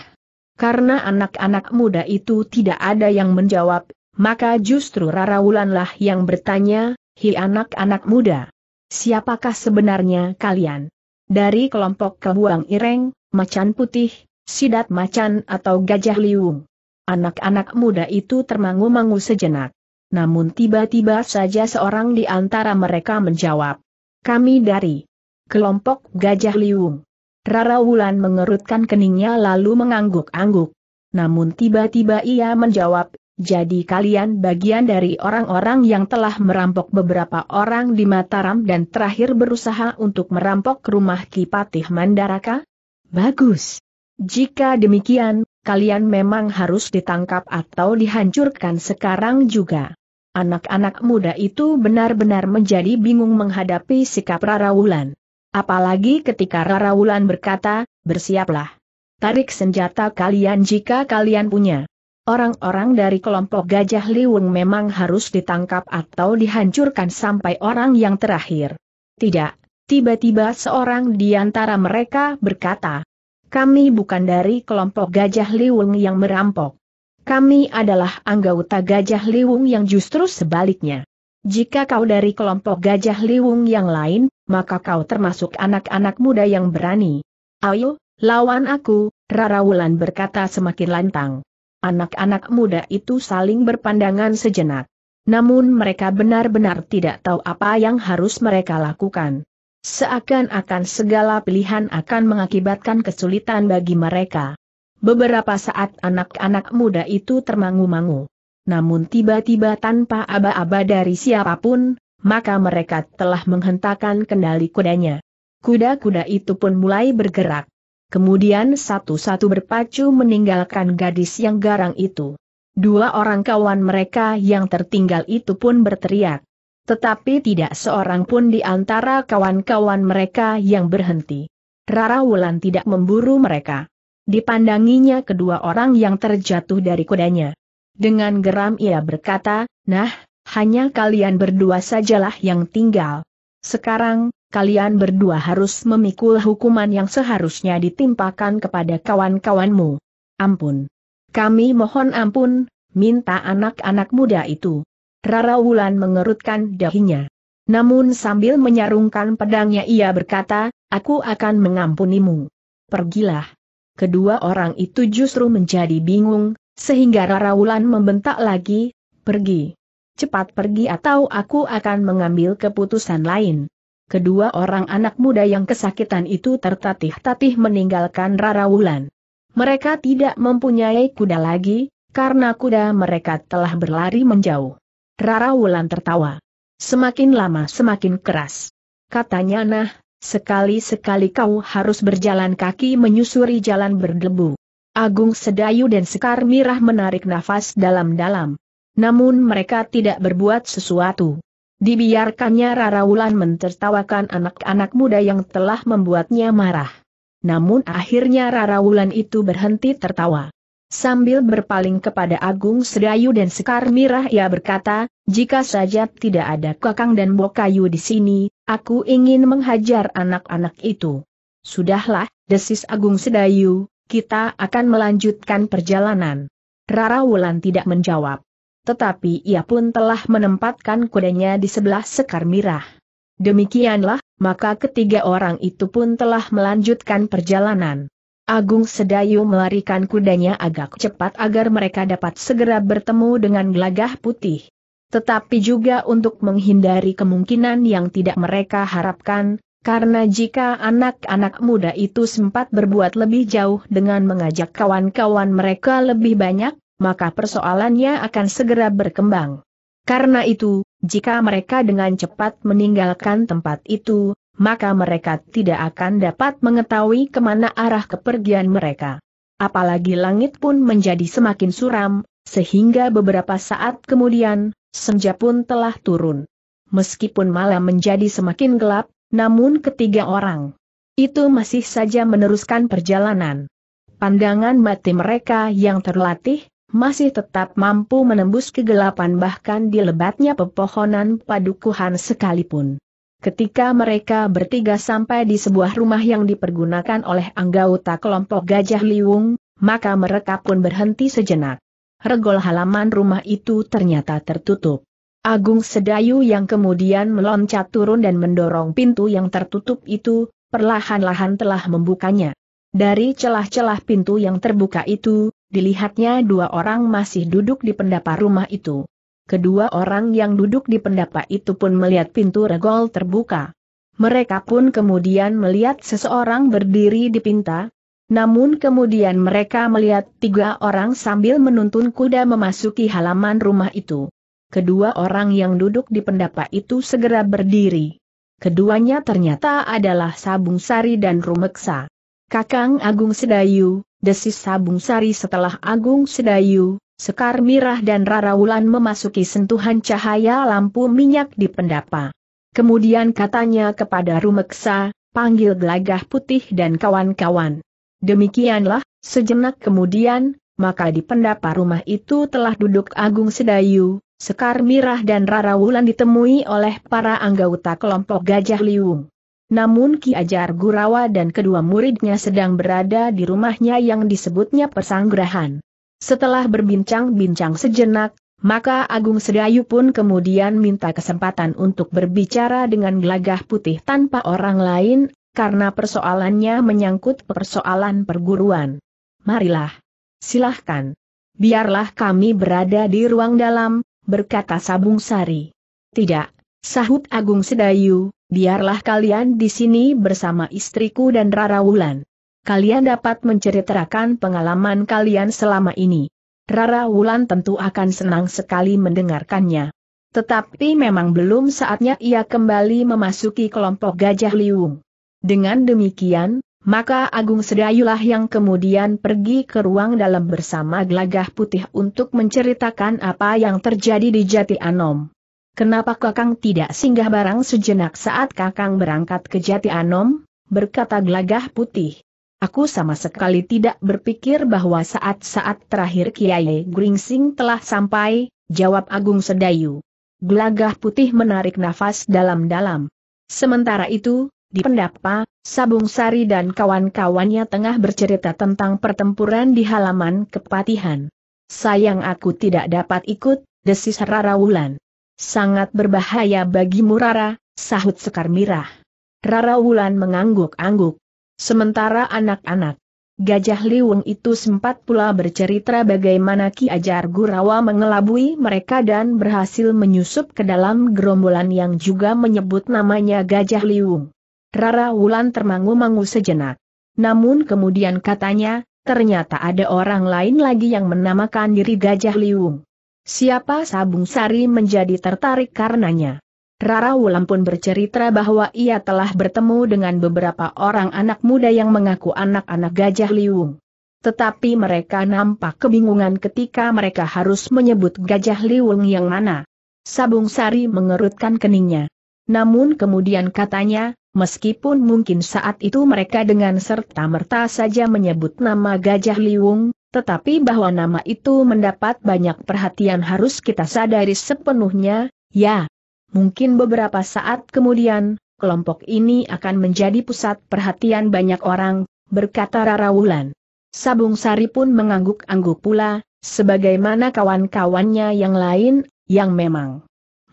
Karena anak-anak muda itu tidak ada yang menjawab, maka justru Rarawulanlah yang bertanya, Hi anak-anak muda, siapakah sebenarnya kalian? Dari kelompok kebuang ireng, macan putih, sidat macan atau gajah liung. Anak-anak muda itu termangu-mangu sejenak. Namun tiba-tiba saja seorang di antara mereka menjawab. Kami dari kelompok gajah liung. Rara Wulan mengerutkan keningnya lalu mengangguk-angguk. Namun tiba-tiba ia menjawab, jadi kalian bagian dari orang-orang yang telah merampok beberapa orang di Mataram dan terakhir berusaha untuk merampok rumah Kipatih Mandaraka? Bagus. Jika demikian, kalian memang harus ditangkap atau dihancurkan sekarang juga. Anak-anak muda itu benar-benar menjadi bingung menghadapi sikap Rara Wulan. Apalagi ketika Rara Wulan berkata, bersiaplah. Tarik senjata kalian jika kalian punya. Orang-orang dari kelompok Gajah Liwung memang harus ditangkap atau dihancurkan sampai orang yang terakhir. Tidak, tiba-tiba seorang di antara mereka berkata, kami bukan dari kelompok Gajah Liwung yang merampok. Kami adalah anggota Gajah Liwung yang justru sebaliknya. Jika kau dari kelompok Gajah Liwung yang lain, maka kau termasuk anak-anak muda yang berani. Ayo, lawan aku, Rara Wulan berkata semakin lantang. Anak-anak muda itu saling berpandangan sejenak. Namun mereka benar-benar tidak tahu apa yang harus mereka lakukan. Seakan-akan segala pilihan akan mengakibatkan kesulitan bagi mereka. Beberapa saat anak-anak muda itu termangu-mangu. Namun tiba-tiba tanpa aba-aba dari siapapun, maka mereka telah menghentakkan kendali kudanya. Kuda-kuda itu pun mulai bergerak. Kemudian satu-satu berpacu meninggalkan gadis yang garang itu. Dua orang kawan mereka yang tertinggal itu pun berteriak. Tetapi tidak seorang pun di antara kawan-kawan mereka yang berhenti. Rara Wulan tidak memburu mereka. Dipandanginya kedua orang yang terjatuh dari kudanya. Dengan geram ia berkata, Nah, hanya kalian berdua sajalah yang tinggal. Sekarang, kalian berdua harus memikul hukuman yang seharusnya ditimpakan kepada kawan-kawanmu. Ampun. Kami mohon ampun, minta anak-anak muda itu. Rara Wulan mengerutkan dahinya. Namun sambil menyarungkan pedangnya ia berkata, aku akan mengampunimu. Pergilah. Kedua orang itu justru menjadi bingung, sehingga Rara Wulan membentak lagi, pergi. Cepat pergi atau aku akan mengambil keputusan lain. Kedua orang anak muda yang kesakitan itu tertatih-tatih meninggalkan Rara Wulan. Mereka tidak mempunyai kuda lagi, karena kuda mereka telah berlari menjauh. Rara Wulan tertawa. Semakin lama semakin keras. Katanya nah, sekali-sekali kau harus berjalan kaki menyusuri jalan berdebu. Agung Sedayu dan Sekar Mirah menarik nafas dalam-dalam. Namun mereka tidak berbuat sesuatu. Dibiarkannya Rara Wulan mentertawakan anak-anak muda yang telah membuatnya marah. Namun akhirnya Rara Wulan itu berhenti tertawa. Sambil berpaling kepada Agung Sedayu dan Sekar Mirah ia berkata, jika saja tidak ada Kakang dan Bokayu di sini, aku ingin menghajar anak-anak itu. Sudahlah, desis Agung Sedayu, kita akan melanjutkan perjalanan. Rara Wulan tidak menjawab. Tetapi ia pun telah menempatkan kudanya di sebelah Sekar Mirah. Demikianlah, maka ketiga orang itu pun telah melanjutkan perjalanan. Agung Sedayu melarikan kudanya agak cepat agar mereka dapat segera bertemu dengan gelagah putih. Tetapi juga untuk menghindari kemungkinan yang tidak mereka harapkan, karena jika anak-anak muda itu sempat berbuat lebih jauh dengan mengajak kawan-kawan mereka lebih banyak, maka persoalannya akan segera berkembang. Karena itu, jika mereka dengan cepat meninggalkan tempat itu, maka mereka tidak akan dapat mengetahui kemana arah kepergian mereka. Apalagi langit pun menjadi semakin suram, sehingga beberapa saat kemudian, senja pun telah turun. Meskipun malam menjadi semakin gelap, namun ketiga orang itu masih saja meneruskan perjalanan. Pandangan mati mereka yang terlatih, masih tetap mampu menembus kegelapan bahkan di lebatnya pepohonan padukuhan sekalipun. Ketika mereka bertiga sampai di sebuah rumah yang dipergunakan oleh anggota kelompok Gajah Liwung, maka mereka pun berhenti sejenak. Regol halaman rumah itu ternyata tertutup. Agung Sedayu yang kemudian meloncat turun dan mendorong pintu yang tertutup itu, perlahan-lahan telah membukanya. Dari celah-celah pintu yang terbuka itu, dilihatnya dua orang masih duduk di pendapa rumah itu. Kedua orang yang duduk di pendapa itu pun melihat pintu regol terbuka. Mereka pun kemudian melihat seseorang berdiri di pinta. Namun kemudian mereka melihat tiga orang sambil menuntun kuda memasuki halaman rumah itu. Kedua orang yang duduk di pendapa itu segera berdiri. Keduanya ternyata adalah Sabung Sari dan Rumeksa. Kakang Agung Sedayu, desis Sabung Sari setelah Agung Sedayu, Sekar Mirah dan Rara Wulan memasuki sentuhan cahaya lampu minyak di pendapa. Kemudian katanya kepada Rumeksa, panggil gelagah putih dan kawan-kawan. Demikianlah, sejenak kemudian, maka di pendapa rumah itu telah duduk Agung Sedayu, Sekar Mirah dan Rara Wulan ditemui oleh para anggota kelompok Gajah Liung. Namun Ki Ajar Gurawa dan kedua muridnya sedang berada di rumahnya yang disebutnya Persanggrahan. Setelah berbincang-bincang sejenak, maka Agung Sedayu pun kemudian minta kesempatan untuk berbicara dengan gelagah putih tanpa orang lain, karena persoalannya menyangkut persoalan perguruan. Marilah. Silahkan. Biarlah kami berada di ruang dalam, berkata Sabung Sari. Tidak, sahut Agung Sedayu, Biarlah kalian di sini bersama istriku dan Rara Wulan. Kalian dapat menceritakan pengalaman kalian selama ini. Rara Wulan tentu akan senang sekali mendengarkannya. Tetapi memang belum saatnya ia kembali memasuki kelompok Gajah Liung. Dengan demikian, maka Agung Sedayulah yang kemudian pergi ke ruang dalam bersama Gelagah Putih untuk menceritakan apa yang terjadi di Jati Anom. Kenapa Kakang tidak singgah barang sejenak saat Kakang berangkat ke Jati Anom? Berkata Glagah putih. Aku sama sekali tidak berpikir bahwa saat-saat terakhir Kiai Gringsing telah sampai, jawab Agung Sedayu. Glagah putih menarik nafas dalam-dalam. Sementara itu, di pendapa, Sabung Sari dan kawan-kawannya tengah bercerita tentang pertempuran di halaman kepatihan. Sayang aku tidak dapat ikut, desis Rara Wulan. Sangat berbahaya bagi Murara," sahut Sekar Mirah. Rara Wulan mengangguk-angguk. Sementara anak-anak Gajah Liwung itu sempat pula bercerita bagaimana Ki Ajar Gurawa mengelabui mereka dan berhasil menyusup ke dalam gerombolan yang juga menyebut namanya Gajah Liwung. Rara Wulan termangu-mangu sejenak. Namun kemudian katanya, ternyata ada orang lain lagi yang menamakan diri Gajah Liwung. Siapa Sabung Sari menjadi tertarik karenanya. Rara Wulan pun bercerita bahwa ia telah bertemu dengan beberapa orang anak muda yang mengaku anak-anak gajah Liwung. Tetapi mereka nampak kebingungan ketika mereka harus menyebut gajah Liwung yang mana. Sabung Sari mengerutkan keningnya. Namun kemudian katanya, meskipun mungkin saat itu mereka dengan serta-merta saja menyebut nama gajah Liwung, tetapi bahwa nama itu mendapat banyak perhatian harus kita sadari sepenuhnya, ya. Mungkin beberapa saat kemudian, kelompok ini akan menjadi pusat perhatian banyak orang, berkata Rara Wulan. Sabung Sari pun mengangguk-angguk pula, sebagaimana kawan-kawannya yang lain, yang memang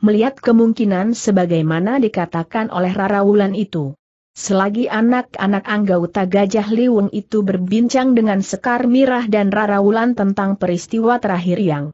melihat kemungkinan sebagaimana dikatakan oleh Rara Wulan itu. Selagi anak-anak anggota Gajah Liwung itu berbincang dengan Sekar Mirah dan Rara Wulan tentang peristiwa terakhir yang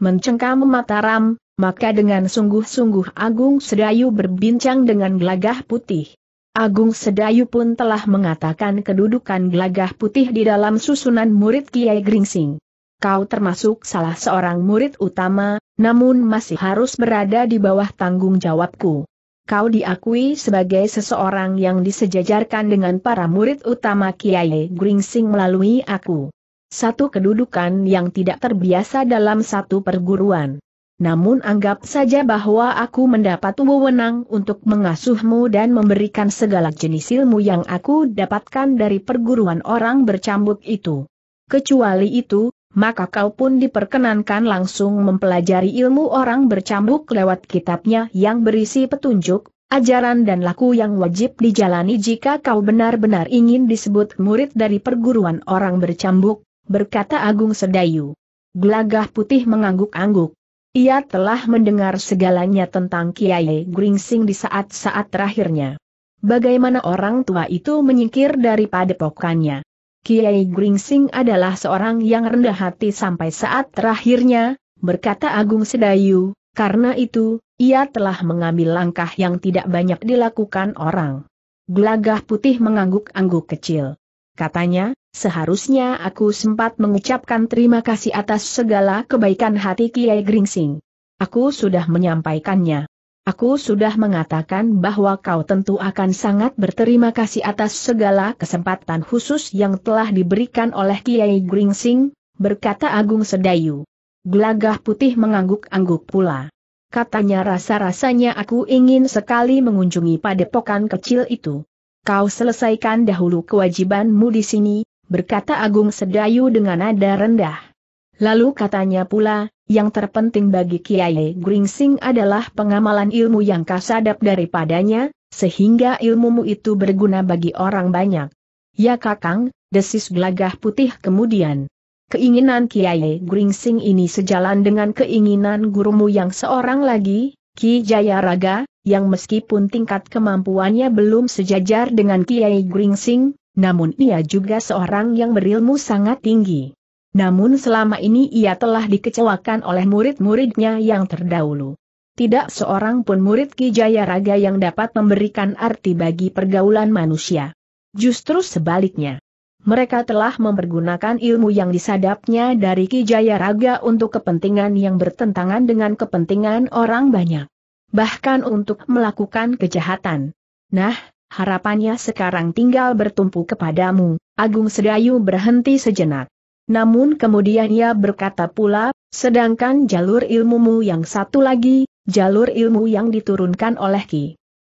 mencengkam Mataram, maka dengan sungguh-sungguh Agung Sedayu berbincang dengan Gelagah Putih. Agung Sedayu pun telah mengatakan kedudukan Gelagah Putih di dalam susunan murid Kiai Gringsing. Kau termasuk salah seorang murid utama, namun masih harus berada di bawah tanggung jawabku kau diakui sebagai seseorang yang disejajarkan dengan para murid utama Kiai Gringsing melalui aku. Satu kedudukan yang tidak terbiasa dalam satu perguruan. Namun anggap saja bahwa aku mendapat wewenang untuk mengasuhmu dan memberikan segala jenis ilmu yang aku dapatkan dari perguruan orang bercambuk itu. Kecuali itu, maka kau pun diperkenankan langsung mempelajari ilmu orang bercambuk lewat kitabnya yang berisi petunjuk, ajaran dan laku yang wajib dijalani jika kau benar-benar ingin disebut murid dari perguruan orang bercambuk, berkata Agung Sedayu. Gelagah putih mengangguk-angguk. Ia telah mendengar segalanya tentang Kiai Gringsing di saat-saat terakhirnya. Bagaimana orang tua itu menyingkir dari padepokannya. Kiai Gringsing adalah seorang yang rendah hati sampai saat terakhirnya, berkata Agung Sedayu, karena itu, ia telah mengambil langkah yang tidak banyak dilakukan orang. Gelagah putih mengangguk-angguk kecil. Katanya, seharusnya aku sempat mengucapkan terima kasih atas segala kebaikan hati Kiai Gringsing. Aku sudah menyampaikannya. Aku sudah mengatakan bahwa kau tentu akan sangat berterima kasih atas segala kesempatan khusus yang telah diberikan oleh Kiai Gringsing, berkata Agung Sedayu. Gelagah putih mengangguk-angguk pula. Katanya rasa-rasanya aku ingin sekali mengunjungi padepokan kecil itu. Kau selesaikan dahulu kewajibanmu di sini, berkata Agung Sedayu dengan nada rendah. Lalu katanya pula, yang terpenting bagi Kiai Gringsing adalah pengamalan ilmu yang kasadap daripadanya, sehingga ilmumu itu berguna bagi orang banyak. Ya kakang, desis gelagah putih kemudian. Keinginan Kiai Gringsing ini sejalan dengan keinginan gurumu yang seorang lagi, Ki Jayaraga, yang meskipun tingkat kemampuannya belum sejajar dengan Kiai Gringsing, namun ia juga seorang yang berilmu sangat tinggi. Namun selama ini ia telah dikecewakan oleh murid-muridnya yang terdahulu. Tidak seorang pun murid Ki Jaya Raga yang dapat memberikan arti bagi pergaulan manusia. Justru sebaliknya. Mereka telah mempergunakan ilmu yang disadapnya dari Ki Jaya Raga untuk kepentingan yang bertentangan dengan kepentingan orang banyak. Bahkan untuk melakukan kejahatan. Nah, harapannya sekarang tinggal bertumpu kepadamu, Agung Sedayu berhenti sejenak. Namun kemudian ia berkata pula, sedangkan jalur ilmumu yang satu lagi, jalur ilmu yang diturunkan oleh Ki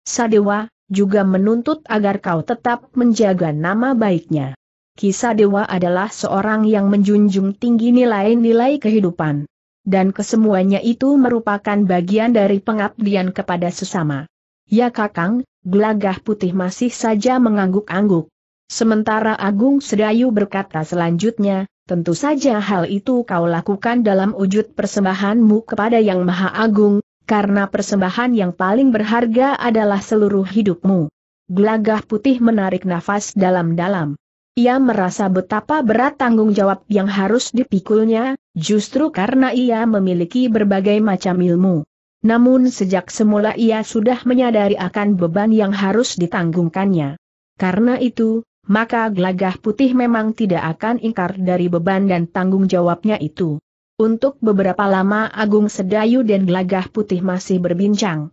Sadewa, juga menuntut agar kau tetap menjaga nama baiknya. Ki Sadewa adalah seorang yang menjunjung tinggi nilai-nilai kehidupan. Dan kesemuanya itu merupakan bagian dari pengabdian kepada sesama. Ya kakang, gelagah putih masih saja mengangguk-angguk. Sementara Agung Sedayu berkata selanjutnya, Tentu saja hal itu kau lakukan dalam wujud persembahanmu kepada Yang Maha Agung, karena persembahan yang paling berharga adalah seluruh hidupmu. Gelagah putih menarik nafas dalam-dalam. Ia merasa betapa berat tanggung jawab yang harus dipikulnya, justru karena ia memiliki berbagai macam ilmu. Namun sejak semula ia sudah menyadari akan beban yang harus ditanggungkannya. Karena itu, maka gelagah putih memang tidak akan ingkar dari beban dan tanggung jawabnya itu. Untuk beberapa lama Agung Sedayu dan gelagah putih masih berbincang.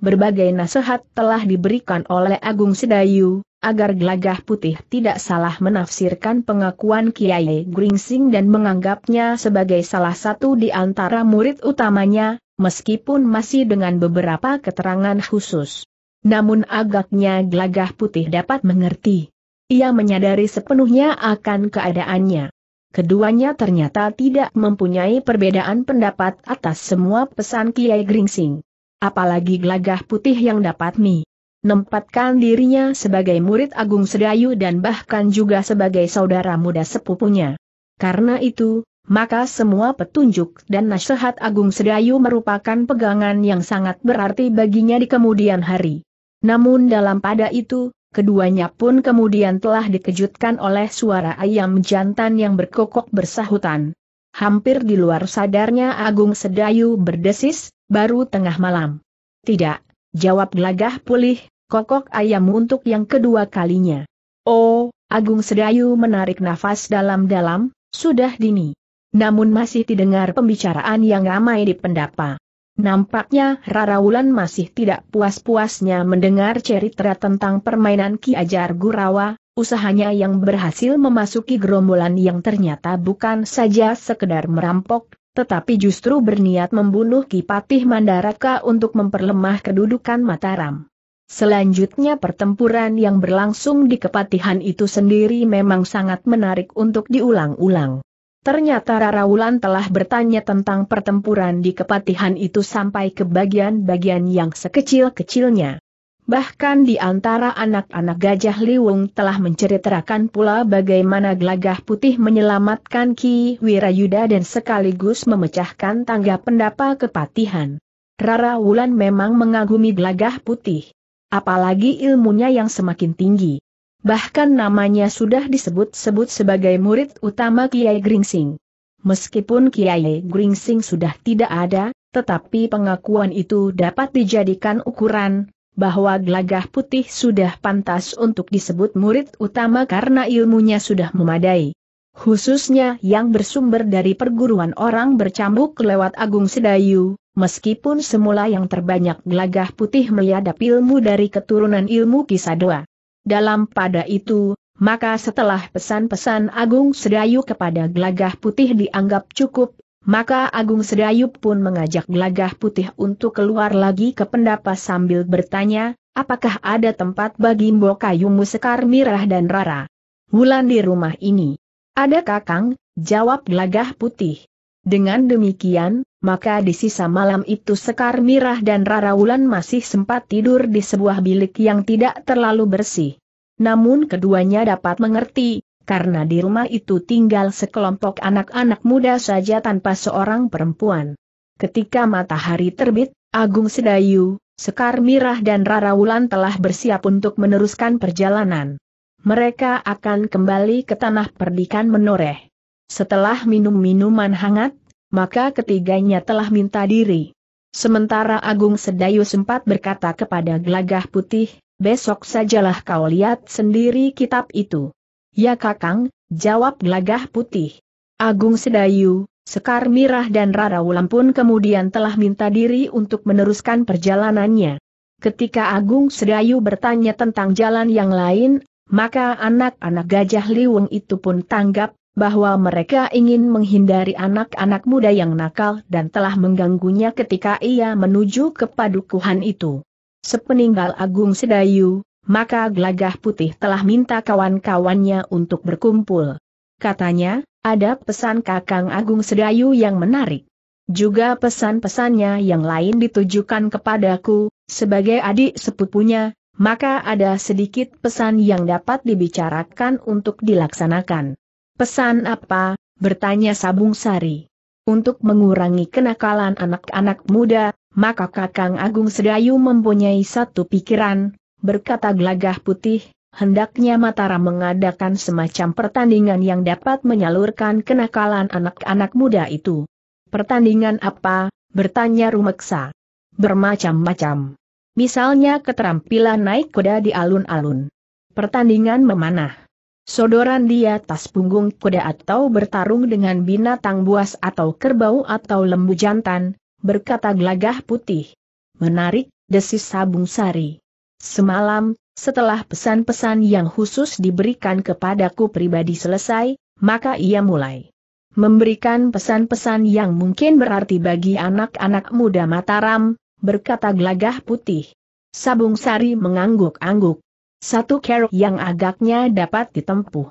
Berbagai nasihat telah diberikan oleh Agung Sedayu, agar gelagah putih tidak salah menafsirkan pengakuan Kiai Gringsing dan menganggapnya sebagai salah satu di antara murid utamanya, meskipun masih dengan beberapa keterangan khusus. Namun agaknya gelagah putih dapat mengerti. Ia menyadari sepenuhnya akan keadaannya. Keduanya ternyata tidak mempunyai perbedaan pendapat atas semua pesan Kiai Gringsing. Apalagi gelagah putih yang dapat mi. Nempatkan dirinya sebagai murid Agung Sedayu dan bahkan juga sebagai saudara muda sepupunya. Karena itu, maka semua petunjuk dan nasihat Agung Sedayu merupakan pegangan yang sangat berarti baginya di kemudian hari. Namun dalam pada itu, Keduanya pun kemudian telah dikejutkan oleh suara ayam jantan yang berkokok bersahutan. Hampir di luar sadarnya Agung Sedayu berdesis, baru tengah malam. Tidak, jawab gelagah pulih, kokok ayam untuk yang kedua kalinya. Oh, Agung Sedayu menarik nafas dalam-dalam, sudah dini. Namun masih didengar pembicaraan yang ramai di pendapa. Nampaknya Rara Wulan masih tidak puas-puasnya mendengar cerita tentang permainan Ki Ajar Gurawa, usahanya yang berhasil memasuki gerombolan yang ternyata bukan saja sekedar merampok, tetapi justru berniat membunuh Ki Patih Mandaraka untuk memperlemah kedudukan Mataram. Selanjutnya pertempuran yang berlangsung di kepatihan itu sendiri memang sangat menarik untuk diulang-ulang. Ternyata Rara Wulan telah bertanya tentang pertempuran di kepatihan itu sampai ke bagian-bagian yang sekecil-kecilnya. Bahkan di antara anak-anak gajah Liwung telah menceritakan pula bagaimana gelagah putih menyelamatkan Ki Wirayuda dan sekaligus memecahkan tangga pendapa kepatihan. Rara Wulan memang mengagumi gelagah putih. Apalagi ilmunya yang semakin tinggi. Bahkan namanya sudah disebut-sebut sebagai murid utama Kiai Gringsing. Meskipun Kiai Gringsing sudah tidak ada, tetapi pengakuan itu dapat dijadikan ukuran, bahwa gelagah putih sudah pantas untuk disebut murid utama karena ilmunya sudah memadai. Khususnya yang bersumber dari perguruan orang bercambuk lewat Agung Sedayu, meskipun semula yang terbanyak gelagah putih meliadap ilmu dari keturunan ilmu Kisadoa. Dalam pada itu, maka setelah pesan-pesan Agung Sedayu kepada glagah Putih dianggap cukup, maka Agung Sedayu pun mengajak glagah Putih untuk keluar lagi ke pendapa sambil bertanya, apakah ada tempat bagi Mbokayumu Sekar Mirah dan Rara? Wulan di rumah ini. Ada kakang, jawab glagah Putih. Dengan demikian, maka di sisa malam itu Sekar Mirah dan Rara Wulan masih sempat tidur di sebuah bilik yang tidak terlalu bersih. Namun keduanya dapat mengerti, karena di rumah itu tinggal sekelompok anak-anak muda saja tanpa seorang perempuan. Ketika matahari terbit, Agung Sedayu, Sekar Mirah dan Rara Wulan telah bersiap untuk meneruskan perjalanan. Mereka akan kembali ke tanah perdikan menoreh. Setelah minum minuman hangat, maka ketiganya telah minta diri. Sementara Agung Sedayu sempat berkata kepada Glagah Putih, besok sajalah kau lihat sendiri kitab itu. Ya kakang, jawab gelagah putih. Agung Sedayu, Sekar Mirah dan Rara Wulan pun kemudian telah minta diri untuk meneruskan perjalanannya. Ketika Agung Sedayu bertanya tentang jalan yang lain, maka anak-anak gajah liwung itu pun tanggap bahwa mereka ingin menghindari anak-anak muda yang nakal dan telah mengganggunya ketika ia menuju ke padukuhan itu. Sepeninggal Agung Sedayu, maka Glagah Putih telah minta kawan-kawannya untuk berkumpul. Katanya, ada pesan Kakang Agung Sedayu yang menarik. Juga pesan-pesannya yang lain ditujukan kepadaku, sebagai adik sepupunya, maka ada sedikit pesan yang dapat dibicarakan untuk dilaksanakan. Pesan apa? bertanya Sabung Sari. Untuk mengurangi kenakalan anak-anak muda, maka Kakang Agung Sedayu mempunyai satu pikiran, berkata gelagah putih, hendaknya Mataram mengadakan semacam pertandingan yang dapat menyalurkan kenakalan anak-anak muda itu. Pertandingan apa? bertanya Rumeksa. Bermacam-macam. Misalnya keterampilan naik kuda di alun-alun. Pertandingan memanah sodoran di atas punggung kuda atau bertarung dengan binatang buas atau kerbau atau lembu jantan, berkata gelagah putih. Menarik, desis sabung sari. Semalam, setelah pesan-pesan yang khusus diberikan kepadaku pribadi selesai, maka ia mulai memberikan pesan-pesan yang mungkin berarti bagi anak-anak muda Mataram, berkata gelagah putih. Sabung Sari mengangguk-angguk. Satu kerok yang agaknya dapat ditempuh.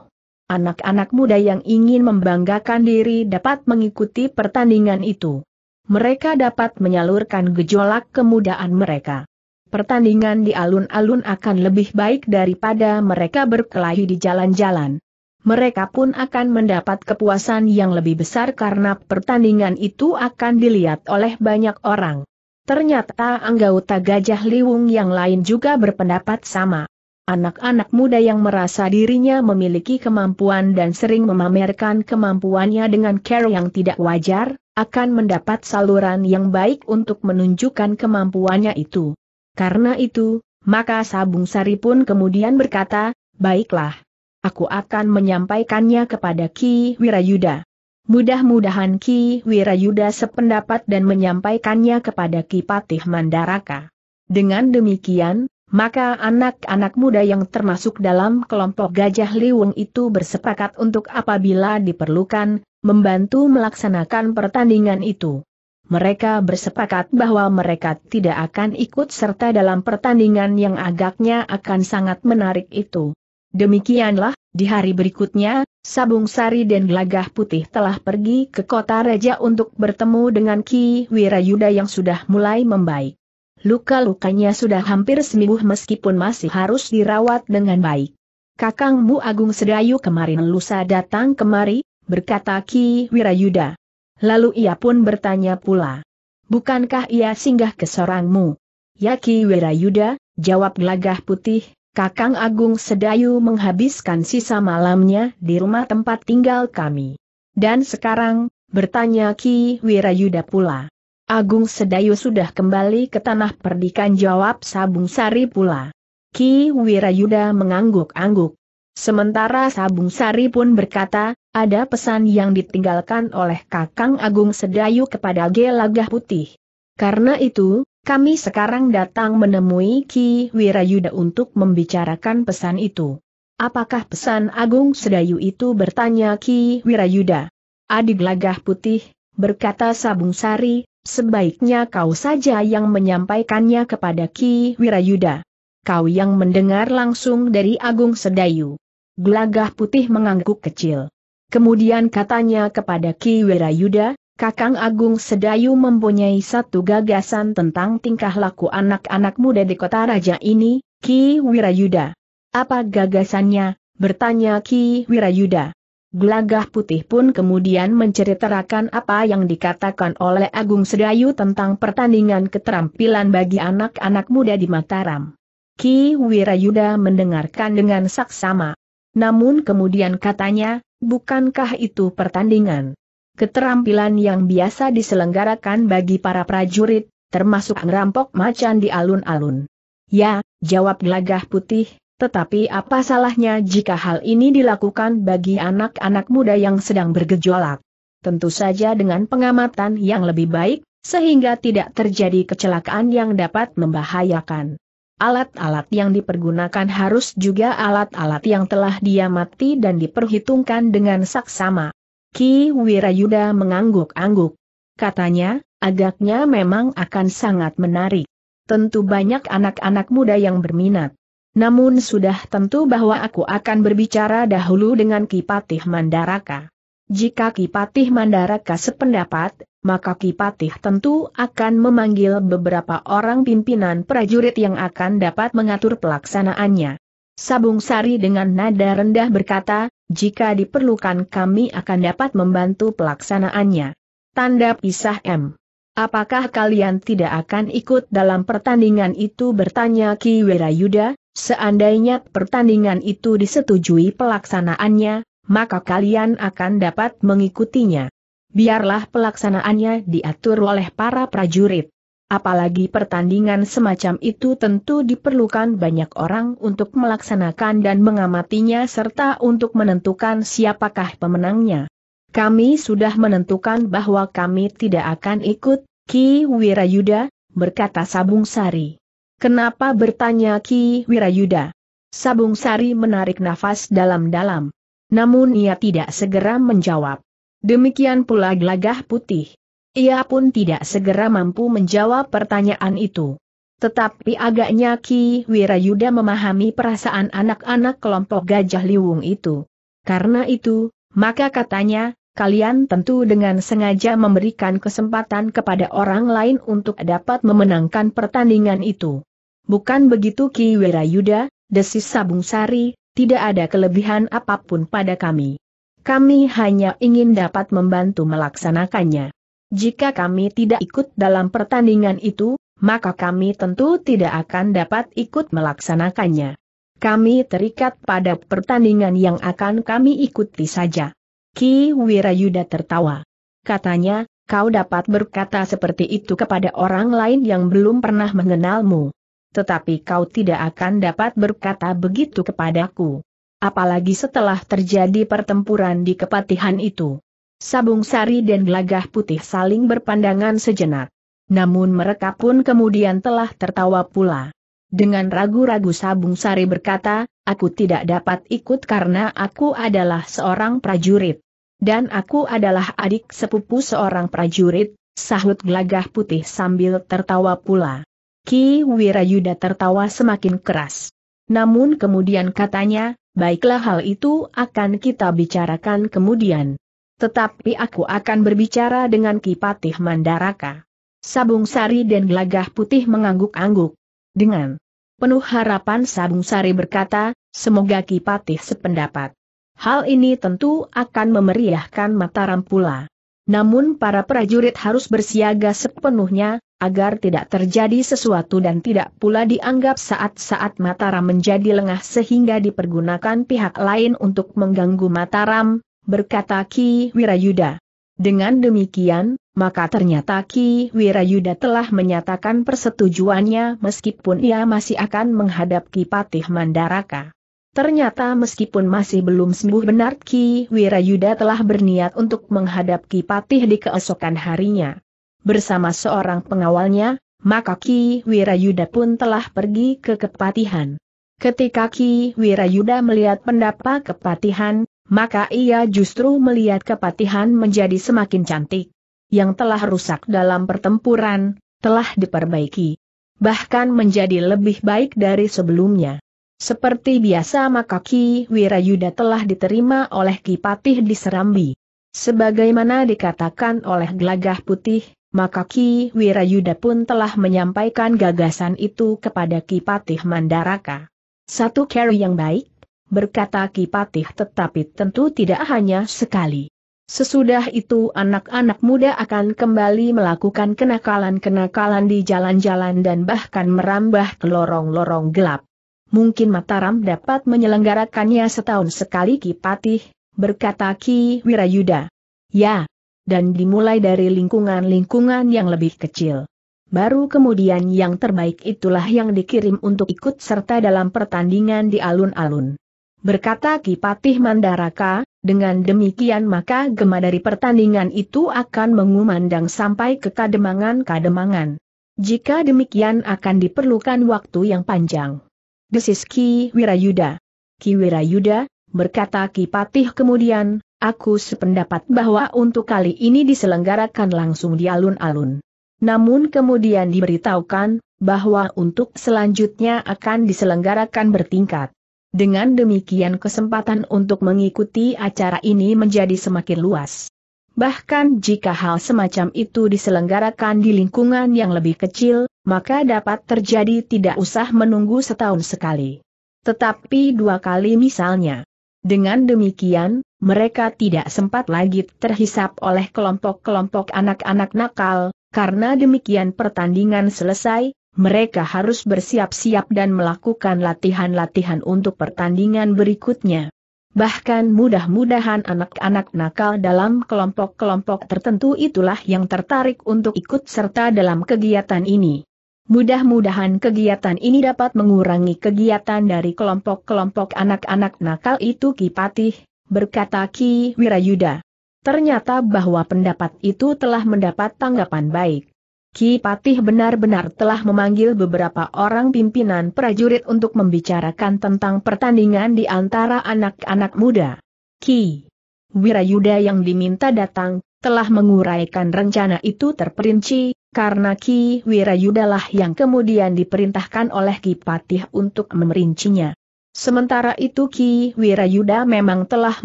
Anak-anak muda yang ingin membanggakan diri dapat mengikuti pertandingan itu mereka dapat menyalurkan gejolak kemudaan mereka. Pertandingan di alun-alun akan lebih baik daripada mereka berkelahi di jalan-jalan. Mereka pun akan mendapat kepuasan yang lebih besar karena pertandingan itu akan dilihat oleh banyak orang. Ternyata anggota Gajah Liwung yang lain juga berpendapat sama. Anak-anak muda yang merasa dirinya memiliki kemampuan dan sering memamerkan kemampuannya dengan cara yang tidak wajar, akan mendapat saluran yang baik untuk menunjukkan kemampuannya itu. Karena itu, maka Sabung Sari pun kemudian berkata, baiklah. Aku akan menyampaikannya kepada Ki Wirayuda. Mudah-mudahan Ki Wirayuda sependapat dan menyampaikannya kepada Ki Patih Mandaraka. Dengan demikian, maka anak-anak muda yang termasuk dalam kelompok Gajah Liwung itu bersepakat untuk apabila diperlukan, membantu melaksanakan pertandingan itu. Mereka bersepakat bahwa mereka tidak akan ikut serta dalam pertandingan yang agaknya akan sangat menarik itu. Demikianlah, di hari berikutnya, Sabung Sari dan Gelagah Putih telah pergi ke kota Raja untuk bertemu dengan Ki Wirayuda yang sudah mulai membaik. Luka-lukanya sudah hampir sembuh meskipun masih harus dirawat dengan baik. Kakang Bu Agung Sedayu kemarin lusa datang kemari, berkata Ki Wirayuda. Lalu ia pun bertanya pula, bukankah ia singgah ke sorangmu? Ya Ki Wirayuda, jawab gelagah putih, Kakang Agung Sedayu menghabiskan sisa malamnya di rumah tempat tinggal kami. Dan sekarang, bertanya Ki Wirayuda pula. Agung Sedayu sudah kembali ke tanah perdikan jawab Sabung Sari pula. Ki Wirayuda mengangguk-angguk. Sementara Sabung Sari pun berkata, ada pesan yang ditinggalkan oleh Kakang Agung Sedayu kepada Gelagah Putih. Karena itu, kami sekarang datang menemui Ki Wirayuda untuk membicarakan pesan itu. Apakah pesan Agung Sedayu itu bertanya Ki Wirayuda? Adik Lagah Putih, berkata Sabung Sari, sebaiknya kau saja yang menyampaikannya kepada Ki Wirayuda. Kau yang mendengar langsung dari Agung Sedayu. Gelagah putih mengangguk kecil. Kemudian katanya kepada Ki Wirayuda, Kakang Agung Sedayu mempunyai satu gagasan tentang tingkah laku anak-anak muda di kota raja ini, Ki Wirayuda. Apa gagasannya? bertanya Ki Wirayuda. Gelagah putih pun kemudian menceritakan apa yang dikatakan oleh Agung Sedayu tentang pertandingan keterampilan bagi anak-anak muda di Mataram. Ki Wirayuda mendengarkan dengan saksama. Namun kemudian katanya, bukankah itu pertandingan? Keterampilan yang biasa diselenggarakan bagi para prajurit, termasuk merampok macan di alun-alun. Ya, jawab gelagah putih, tetapi apa salahnya jika hal ini dilakukan bagi anak-anak muda yang sedang bergejolak? Tentu saja dengan pengamatan yang lebih baik, sehingga tidak terjadi kecelakaan yang dapat membahayakan. Alat-alat yang dipergunakan harus juga alat-alat yang telah diamati dan diperhitungkan dengan saksama. Ki Wirayuda mengangguk-angguk. Katanya, agaknya memang akan sangat menarik. Tentu banyak anak-anak muda yang berminat. Namun sudah tentu bahwa aku akan berbicara dahulu dengan Ki Patih Mandaraka. Jika Kipatih Mandaraka sependapat, maka Kipatih tentu akan memanggil beberapa orang pimpinan prajurit yang akan dapat mengatur pelaksanaannya. Sabung Sari dengan nada rendah berkata, jika diperlukan kami akan dapat membantu pelaksanaannya. Tanda pisah M. Apakah kalian tidak akan ikut dalam pertandingan itu bertanya Ki Wirayuda, seandainya pertandingan itu disetujui pelaksanaannya, maka kalian akan dapat mengikutinya. Biarlah pelaksanaannya diatur oleh para prajurit. Apalagi pertandingan semacam itu tentu diperlukan banyak orang untuk melaksanakan dan mengamatinya serta untuk menentukan siapakah pemenangnya. Kami sudah menentukan bahwa kami tidak akan ikut, Ki Wirayuda, berkata Sabung Sari. Kenapa bertanya Ki Wirayuda? Sabung Sari menarik nafas dalam-dalam. Namun ia tidak segera menjawab. Demikian pula gelagah putih. Ia pun tidak segera mampu menjawab pertanyaan itu. Tetapi agaknya Ki Wirayuda memahami perasaan anak-anak kelompok gajah liwung itu. Karena itu, maka katanya, kalian tentu dengan sengaja memberikan kesempatan kepada orang lain untuk dapat memenangkan pertandingan itu. Bukan begitu Ki Wirayuda, desis Sabung Sari, tidak ada kelebihan apapun pada kami. Kami hanya ingin dapat membantu melaksanakannya. Jika kami tidak ikut dalam pertandingan itu, maka kami tentu tidak akan dapat ikut melaksanakannya. Kami terikat pada pertandingan yang akan kami ikuti saja. Ki Wirayuda tertawa. Katanya, kau dapat berkata seperti itu kepada orang lain yang belum pernah mengenalmu tetapi kau tidak akan dapat berkata begitu kepadaku. Apalagi setelah terjadi pertempuran di kepatihan itu. Sabung Sari dan Gelagah Putih saling berpandangan sejenak. Namun mereka pun kemudian telah tertawa pula. Dengan ragu-ragu Sabung Sari berkata, aku tidak dapat ikut karena aku adalah seorang prajurit. Dan aku adalah adik sepupu seorang prajurit, sahut Gelagah Putih sambil tertawa pula. Ki Wirayuda tertawa semakin keras. Namun kemudian katanya, baiklah hal itu akan kita bicarakan kemudian. Tetapi aku akan berbicara dengan Ki Patih Mandaraka. Sabung Sari dan Gelagah Putih mengangguk-angguk. Dengan penuh harapan Sabung Sari berkata, semoga Ki Patih sependapat. Hal ini tentu akan memeriahkan Mataram pula. Namun para prajurit harus bersiaga sepenuhnya, agar tidak terjadi sesuatu dan tidak pula dianggap saat-saat Mataram menjadi lengah sehingga dipergunakan pihak lain untuk mengganggu Mataram, berkata Ki Wirayuda. Dengan demikian, maka ternyata Ki Wirayuda telah menyatakan persetujuannya meskipun ia masih akan menghadapi Patih Mandaraka. Ternyata meskipun masih belum sembuh benar Ki Wirayuda telah berniat untuk menghadap Ki Patih di keesokan harinya. Bersama seorang pengawalnya, maka Ki Wirayuda pun telah pergi ke Kepatihan. Ketika Ki Wirayuda melihat pendapa Kepatihan, maka ia justru melihat Kepatihan menjadi semakin cantik. Yang telah rusak dalam pertempuran, telah diperbaiki. Bahkan menjadi lebih baik dari sebelumnya. Seperti biasa maka Ki Wirayuda telah diterima oleh Ki Patih di Serambi. Sebagaimana dikatakan oleh Gelagah Putih, maka Ki Wirayuda pun telah menyampaikan gagasan itu kepada Ki Patih Mandaraka. Satu carry yang baik, berkata Ki Patih tetapi tentu tidak hanya sekali. Sesudah itu anak-anak muda akan kembali melakukan kenakalan-kenakalan di jalan-jalan dan bahkan merambah ke lorong-lorong gelap mungkin Mataram dapat menyelenggarakannya setahun sekali Ki Patih, berkata Ki Wirayuda. Ya, dan dimulai dari lingkungan-lingkungan yang lebih kecil. Baru kemudian yang terbaik itulah yang dikirim untuk ikut serta dalam pertandingan di alun-alun. Berkata Kipatih Mandaraka, dengan demikian maka gema dari pertandingan itu akan mengumandang sampai ke kademangan-kademangan. Jika demikian akan diperlukan waktu yang panjang desis Ki Wirayuda. Ki Wirayuda, berkata Ki Patih kemudian, aku sependapat bahwa untuk kali ini diselenggarakan langsung di alun-alun. Namun kemudian diberitahukan, bahwa untuk selanjutnya akan diselenggarakan bertingkat. Dengan demikian kesempatan untuk mengikuti acara ini menjadi semakin luas. Bahkan jika hal semacam itu diselenggarakan di lingkungan yang lebih kecil, maka dapat terjadi tidak usah menunggu setahun sekali. Tetapi dua kali misalnya. Dengan demikian, mereka tidak sempat lagi terhisap oleh kelompok-kelompok anak-anak nakal, karena demikian pertandingan selesai, mereka harus bersiap-siap dan melakukan latihan-latihan untuk pertandingan berikutnya. Bahkan mudah-mudahan anak-anak nakal dalam kelompok-kelompok tertentu itulah yang tertarik untuk ikut serta dalam kegiatan ini. Mudah-mudahan kegiatan ini dapat mengurangi kegiatan dari kelompok-kelompok anak-anak nakal itu Ki Patih, berkata Ki Wirayuda. Ternyata bahwa pendapat itu telah mendapat tanggapan baik. Ki Patih benar-benar telah memanggil beberapa orang pimpinan prajurit untuk membicarakan tentang pertandingan di antara anak-anak muda. Ki Wirayuda yang diminta datang, telah menguraikan rencana itu terperinci, karena Ki Wirayudalah yang kemudian diperintahkan oleh Ki Patih untuk memerincinya. Sementara itu Ki Wirayuda memang telah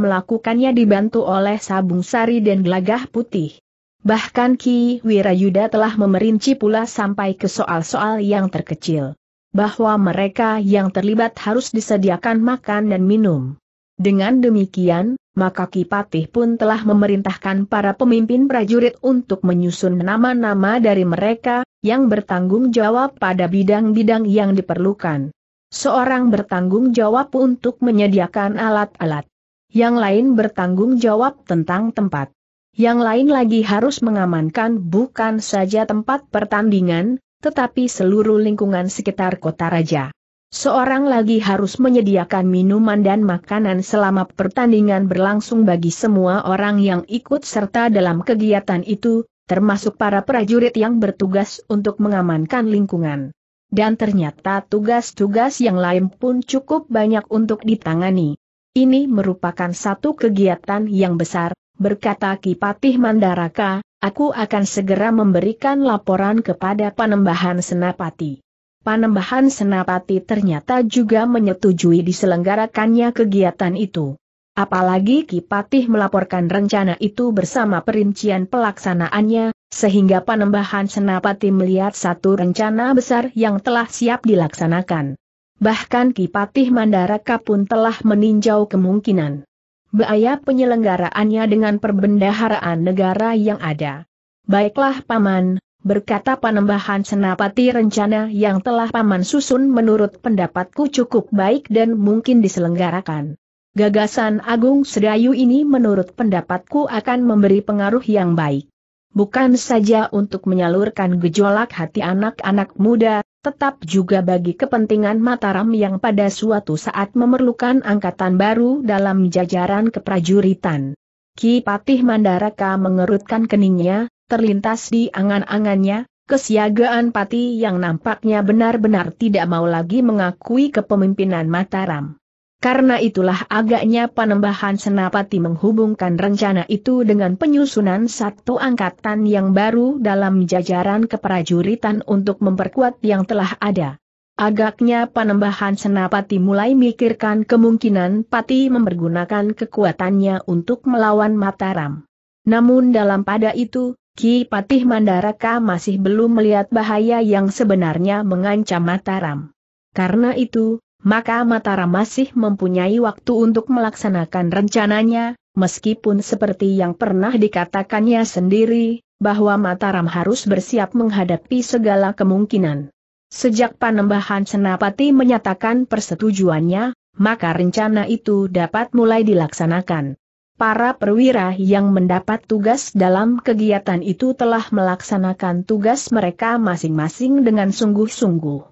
melakukannya dibantu oleh Sabung Sari dan Gelagah Putih. Bahkan Ki Wirayuda telah memerinci pula sampai ke soal-soal yang terkecil. Bahwa mereka yang terlibat harus disediakan makan dan minum. Dengan demikian, maka Kipatih pun telah memerintahkan para pemimpin prajurit untuk menyusun nama-nama dari mereka, yang bertanggung jawab pada bidang-bidang yang diperlukan. Seorang bertanggung jawab untuk menyediakan alat-alat. Yang lain bertanggung jawab tentang tempat. Yang lain lagi harus mengamankan bukan saja tempat pertandingan, tetapi seluruh lingkungan sekitar kota raja. Seorang lagi harus menyediakan minuman dan makanan selama pertandingan berlangsung bagi semua orang yang ikut serta dalam kegiatan itu, termasuk para prajurit yang bertugas untuk mengamankan lingkungan. Dan ternyata tugas-tugas yang lain pun cukup banyak untuk ditangani. Ini merupakan satu kegiatan yang besar, berkata Kipatih Mandaraka, aku akan segera memberikan laporan kepada Panembahan Senapati. Panembahan Senapati ternyata juga menyetujui diselenggarakannya kegiatan itu. Apalagi Kipatih melaporkan rencana itu bersama perincian pelaksanaannya, sehingga Panembahan Senapati melihat satu rencana besar yang telah siap dilaksanakan. Bahkan Kipatih Mandaraka pun telah meninjau kemungkinan bahaya penyelenggaraannya dengan perbendaharaan negara yang ada. Baiklah Paman, berkata Panembahan Senapati rencana yang telah Paman susun menurut pendapatku cukup baik dan mungkin diselenggarakan. Gagasan Agung Sedayu ini menurut pendapatku akan memberi pengaruh yang baik. Bukan saja untuk menyalurkan gejolak hati anak-anak muda, tetap juga bagi kepentingan Mataram yang pada suatu saat memerlukan angkatan baru dalam jajaran keprajuritan. Ki Patih Mandaraka mengerutkan keningnya, terlintas di angan-angannya, kesiagaan Pati yang nampaknya benar-benar tidak mau lagi mengakui kepemimpinan Mataram. Karena itulah agaknya penambahan Senapati menghubungkan rencana itu dengan penyusunan satu angkatan yang baru dalam jajaran keprajuritan untuk memperkuat yang telah ada. Agaknya penambahan Senapati mulai mikirkan kemungkinan Pati mempergunakan kekuatannya untuk melawan Mataram. Namun dalam pada itu, Ki Patih Mandaraka masih belum melihat bahaya yang sebenarnya mengancam Mataram. Karena itu, maka Mataram masih mempunyai waktu untuk melaksanakan rencananya, meskipun seperti yang pernah dikatakannya sendiri, bahwa Mataram harus bersiap menghadapi segala kemungkinan. Sejak Panembahan Senapati menyatakan persetujuannya, maka rencana itu dapat mulai dilaksanakan. Para perwira yang mendapat tugas dalam kegiatan itu telah melaksanakan tugas mereka masing-masing dengan sungguh-sungguh.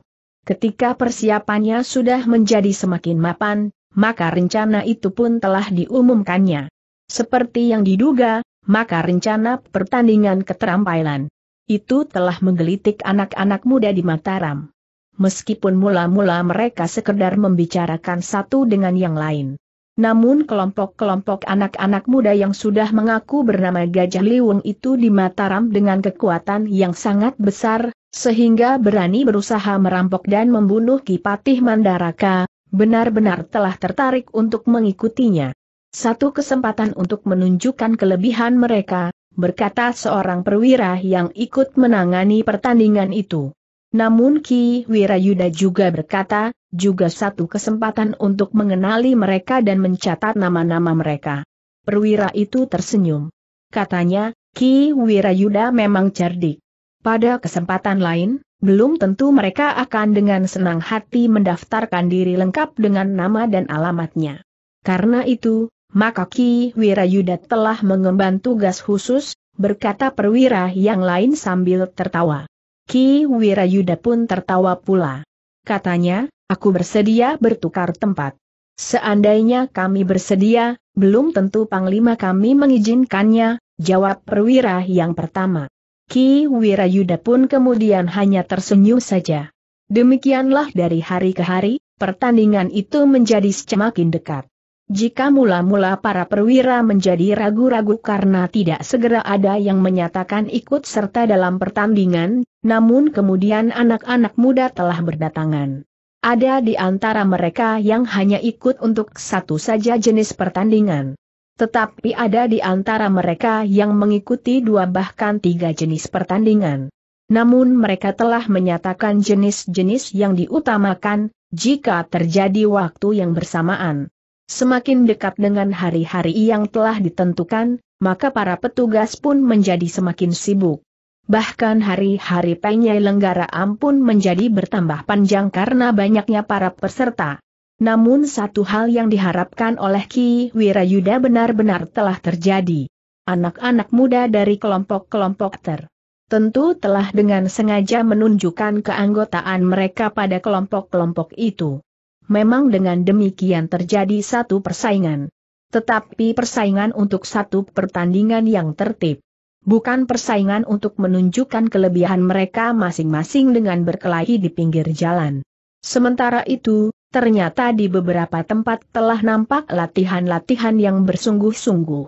Ketika persiapannya sudah menjadi semakin mapan, maka rencana itu pun telah diumumkannya. Seperti yang diduga, maka rencana pertandingan keterampilan itu telah menggelitik anak-anak muda di Mataram. Meskipun mula-mula mereka sekedar membicarakan satu dengan yang lain namun kelompok-kelompok anak-anak muda yang sudah mengaku bernama Gajah Liwung itu di Mataram dengan kekuatan yang sangat besar, sehingga berani berusaha merampok dan membunuh Kipatih Mandaraka, benar-benar telah tertarik untuk mengikutinya. Satu kesempatan untuk menunjukkan kelebihan mereka, berkata seorang perwira yang ikut menangani pertandingan itu. Namun Ki Wirayuda juga berkata, juga satu kesempatan untuk mengenali mereka dan mencatat nama-nama mereka. Perwira itu tersenyum. Katanya, Ki Wirayuda memang cerdik. Pada kesempatan lain, belum tentu mereka akan dengan senang hati mendaftarkan diri lengkap dengan nama dan alamatnya. Karena itu, maka Ki Wirayuda telah mengemban tugas khusus, berkata perwira yang lain sambil tertawa. Ki Wirayuda pun tertawa pula katanya, aku bersedia bertukar tempat. Seandainya kami bersedia, belum tentu Panglima kami mengizinkannya, jawab perwira yang pertama. Ki Wirayuda pun kemudian hanya tersenyum saja. Demikianlah dari hari ke hari, pertandingan itu menjadi semakin dekat. Jika mula-mula para perwira menjadi ragu-ragu karena tidak segera ada yang menyatakan ikut serta dalam pertandingan, namun kemudian anak-anak muda telah berdatangan. Ada di antara mereka yang hanya ikut untuk satu saja jenis pertandingan. Tetapi ada di antara mereka yang mengikuti dua bahkan tiga jenis pertandingan. Namun mereka telah menyatakan jenis-jenis yang diutamakan, jika terjadi waktu yang bersamaan. Semakin dekat dengan hari-hari yang telah ditentukan, maka para petugas pun menjadi semakin sibuk. Bahkan hari-hari Penyai Lenggara Ampun menjadi bertambah panjang karena banyaknya para peserta. Namun satu hal yang diharapkan oleh Ki Wirayuda benar-benar telah terjadi. Anak-anak muda dari kelompok-kelompok ter tentu telah dengan sengaja menunjukkan keanggotaan mereka pada kelompok-kelompok itu memang dengan demikian terjadi satu persaingan. Tetapi persaingan untuk satu pertandingan yang tertib. Bukan persaingan untuk menunjukkan kelebihan mereka masing-masing dengan berkelahi di pinggir jalan. Sementara itu, ternyata di beberapa tempat telah nampak latihan-latihan yang bersungguh-sungguh.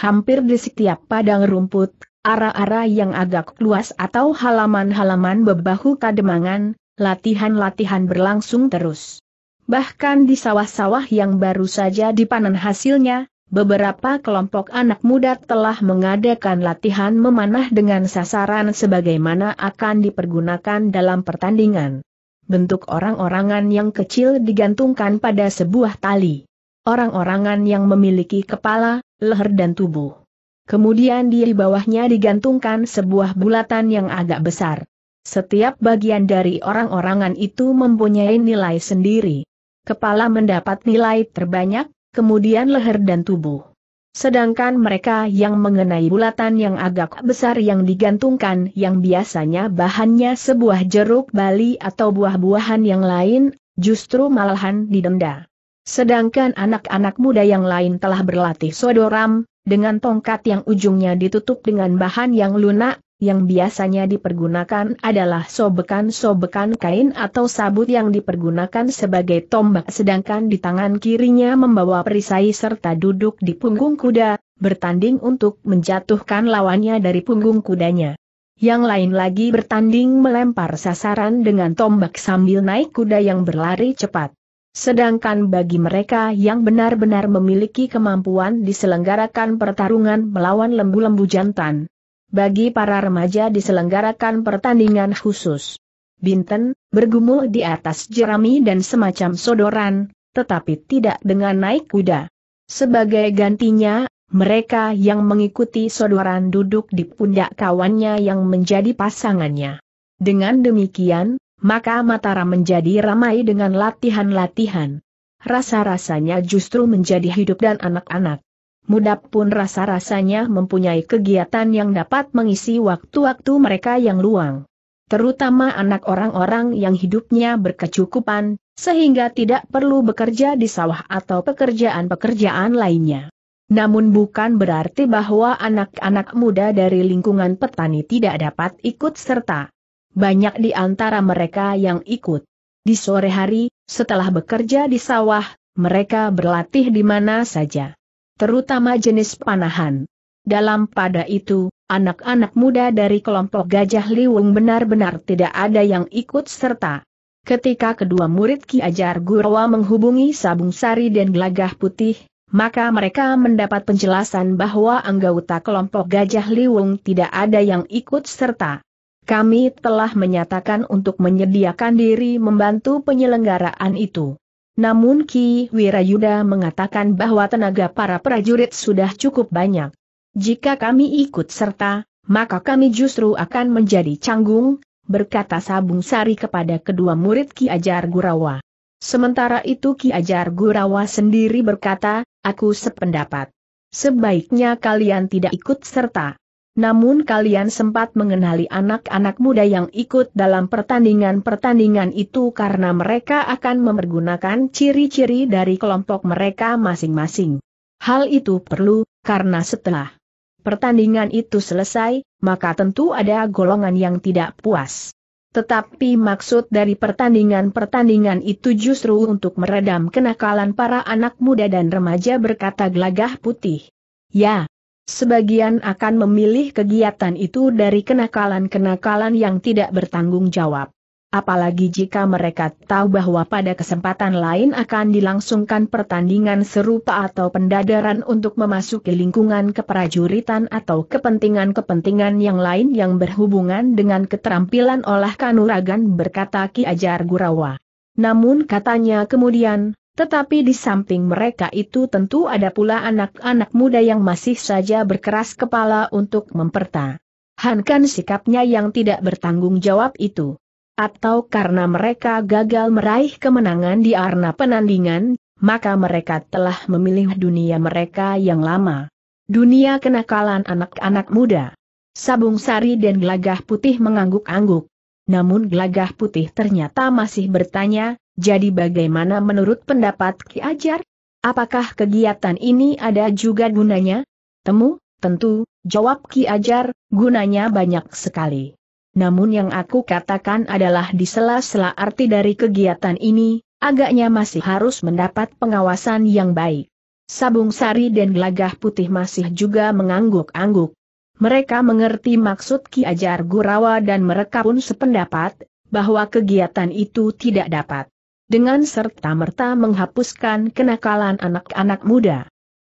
Hampir di setiap padang rumput, arah-arah yang agak luas atau halaman-halaman bebahu kademangan, latihan-latihan berlangsung terus bahkan di sawah-sawah yang baru saja dipanen hasilnya, beberapa kelompok anak muda telah mengadakan latihan memanah dengan sasaran sebagaimana akan dipergunakan dalam pertandingan. Bentuk orang-orangan yang kecil digantungkan pada sebuah tali. Orang-orangan yang memiliki kepala, leher dan tubuh. Kemudian di bawahnya digantungkan sebuah bulatan yang agak besar. Setiap bagian dari orang-orangan itu mempunyai nilai sendiri kepala mendapat nilai terbanyak, kemudian leher dan tubuh. Sedangkan mereka yang mengenai bulatan yang agak besar yang digantungkan yang biasanya bahannya sebuah jeruk bali atau buah-buahan yang lain, justru malahan didenda. Sedangkan anak-anak muda yang lain telah berlatih sodoram, dengan tongkat yang ujungnya ditutup dengan bahan yang lunak, yang biasanya dipergunakan adalah sobekan-sobekan kain atau sabut yang dipergunakan sebagai tombak sedangkan di tangan kirinya membawa perisai serta duduk di punggung kuda, bertanding untuk menjatuhkan lawannya dari punggung kudanya. Yang lain lagi bertanding melempar sasaran dengan tombak sambil naik kuda yang berlari cepat. Sedangkan bagi mereka yang benar-benar memiliki kemampuan diselenggarakan pertarungan melawan lembu-lembu jantan bagi para remaja diselenggarakan pertandingan khusus. Binten, bergumul di atas jerami dan semacam sodoran, tetapi tidak dengan naik kuda. Sebagai gantinya, mereka yang mengikuti sodoran duduk di pundak kawannya yang menjadi pasangannya. Dengan demikian, maka Matara menjadi ramai dengan latihan-latihan. Rasa-rasanya justru menjadi hidup dan anak-anak mudah pun rasa-rasanya mempunyai kegiatan yang dapat mengisi waktu-waktu mereka yang luang. Terutama anak orang-orang yang hidupnya berkecukupan, sehingga tidak perlu bekerja di sawah atau pekerjaan-pekerjaan lainnya. Namun bukan berarti bahwa anak-anak muda dari lingkungan petani tidak dapat ikut serta. Banyak di antara mereka yang ikut. Di sore hari, setelah bekerja di sawah, mereka berlatih di mana saja terutama jenis panahan. Dalam pada itu, anak-anak muda dari kelompok Gajah Liwung benar-benar tidak ada yang ikut serta. Ketika kedua murid Ki Ajar Gurawa menghubungi Sabung Sari dan Gelagah Putih, maka mereka mendapat penjelasan bahwa anggota kelompok Gajah Liwung tidak ada yang ikut serta. Kami telah menyatakan untuk menyediakan diri membantu penyelenggaraan itu. Namun Ki Wirayuda mengatakan bahwa tenaga para prajurit sudah cukup banyak. Jika kami ikut serta, maka kami justru akan menjadi canggung, berkata Sabung Sari kepada kedua murid Ki Ajar Gurawa. Sementara itu Ki Ajar Gurawa sendiri berkata, aku sependapat. Sebaiknya kalian tidak ikut serta. Namun kalian sempat mengenali anak-anak muda yang ikut dalam pertandingan-pertandingan itu karena mereka akan mempergunakan ciri-ciri dari kelompok mereka masing-masing. Hal itu perlu, karena setelah pertandingan itu selesai, maka tentu ada golongan yang tidak puas. Tetapi maksud dari pertandingan-pertandingan itu justru untuk meredam kenakalan para anak muda dan remaja berkata gelagah putih. Ya, Sebagian akan memilih kegiatan itu dari kenakalan-kenakalan yang tidak bertanggung jawab. Apalagi jika mereka tahu bahwa pada kesempatan lain akan dilangsungkan pertandingan serupa atau pendadaran untuk memasuki lingkungan keprajuritan atau kepentingan-kepentingan yang lain yang berhubungan dengan keterampilan olah kanuragan berkata Ki Ajar Gurawa. Namun katanya kemudian, tetapi di samping mereka itu tentu ada pula anak-anak muda yang masih saja berkeras kepala untuk mempertahankan sikapnya yang tidak bertanggung jawab itu. Atau karena mereka gagal meraih kemenangan di arena penandingan, maka mereka telah memilih dunia mereka yang lama. Dunia kenakalan anak-anak muda. Sabung Sari dan Gelagah Putih mengangguk-angguk. Namun Gelagah Putih ternyata masih bertanya, jadi bagaimana menurut pendapat Ki Ajar? Apakah kegiatan ini ada juga gunanya? Temu, tentu, jawab Ki Ajar, gunanya banyak sekali. Namun yang aku katakan adalah di sela-sela arti dari kegiatan ini, agaknya masih harus mendapat pengawasan yang baik. Sabung Sari dan Gelagah Putih masih juga mengangguk-angguk. Mereka mengerti maksud Ki Ajar Gurawa dan mereka pun sependapat, bahwa kegiatan itu tidak dapat dengan serta-merta menghapuskan kenakalan anak-anak muda.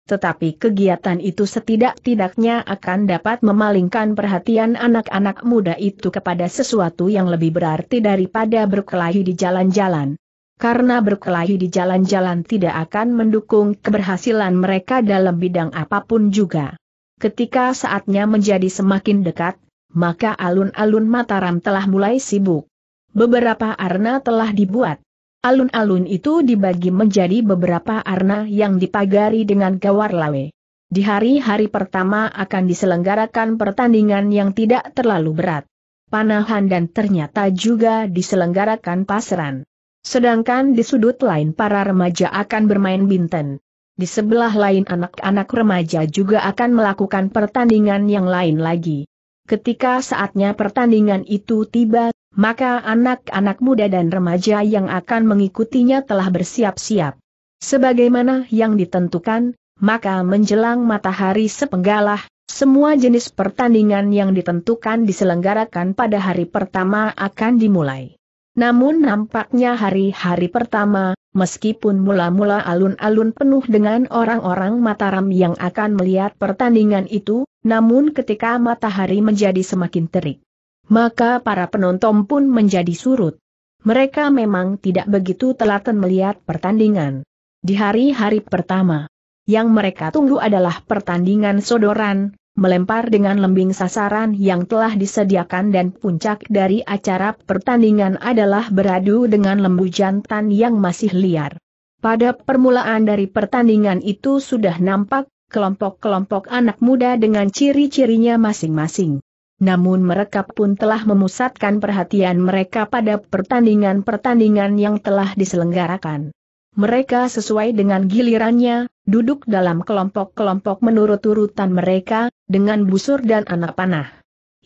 Tetapi kegiatan itu setidak-tidaknya akan dapat memalingkan perhatian anak-anak muda itu kepada sesuatu yang lebih berarti daripada berkelahi di jalan-jalan. Karena berkelahi di jalan-jalan tidak akan mendukung keberhasilan mereka dalam bidang apapun juga. Ketika saatnya menjadi semakin dekat, maka alun-alun Mataram telah mulai sibuk. Beberapa arna telah dibuat, Alun-alun itu dibagi menjadi beberapa arna yang dipagari dengan gawar lawe. Di hari-hari pertama akan diselenggarakan pertandingan yang tidak terlalu berat. Panahan dan ternyata juga diselenggarakan pasaran. Sedangkan di sudut lain para remaja akan bermain binten. Di sebelah lain anak-anak remaja juga akan melakukan pertandingan yang lain lagi. Ketika saatnya pertandingan itu tiba, maka anak-anak muda dan remaja yang akan mengikutinya telah bersiap-siap. Sebagaimana yang ditentukan, maka menjelang matahari sepenggalah, semua jenis pertandingan yang ditentukan diselenggarakan pada hari pertama akan dimulai. Namun nampaknya hari-hari pertama, meskipun mula-mula alun-alun penuh dengan orang-orang Mataram yang akan melihat pertandingan itu, namun ketika matahari menjadi semakin terik, maka para penonton pun menjadi surut. Mereka memang tidak begitu telaten melihat pertandingan. Di hari-hari pertama, yang mereka tunggu adalah pertandingan sodoran, melempar dengan lembing sasaran yang telah disediakan dan puncak dari acara pertandingan adalah beradu dengan lembu jantan yang masih liar. Pada permulaan dari pertandingan itu sudah nampak kelompok-kelompok anak muda dengan ciri-cirinya masing-masing. Namun mereka pun telah memusatkan perhatian mereka pada pertandingan-pertandingan yang telah diselenggarakan. Mereka sesuai dengan gilirannya, duduk dalam kelompok-kelompok menurut urutan mereka, dengan busur dan anak panah.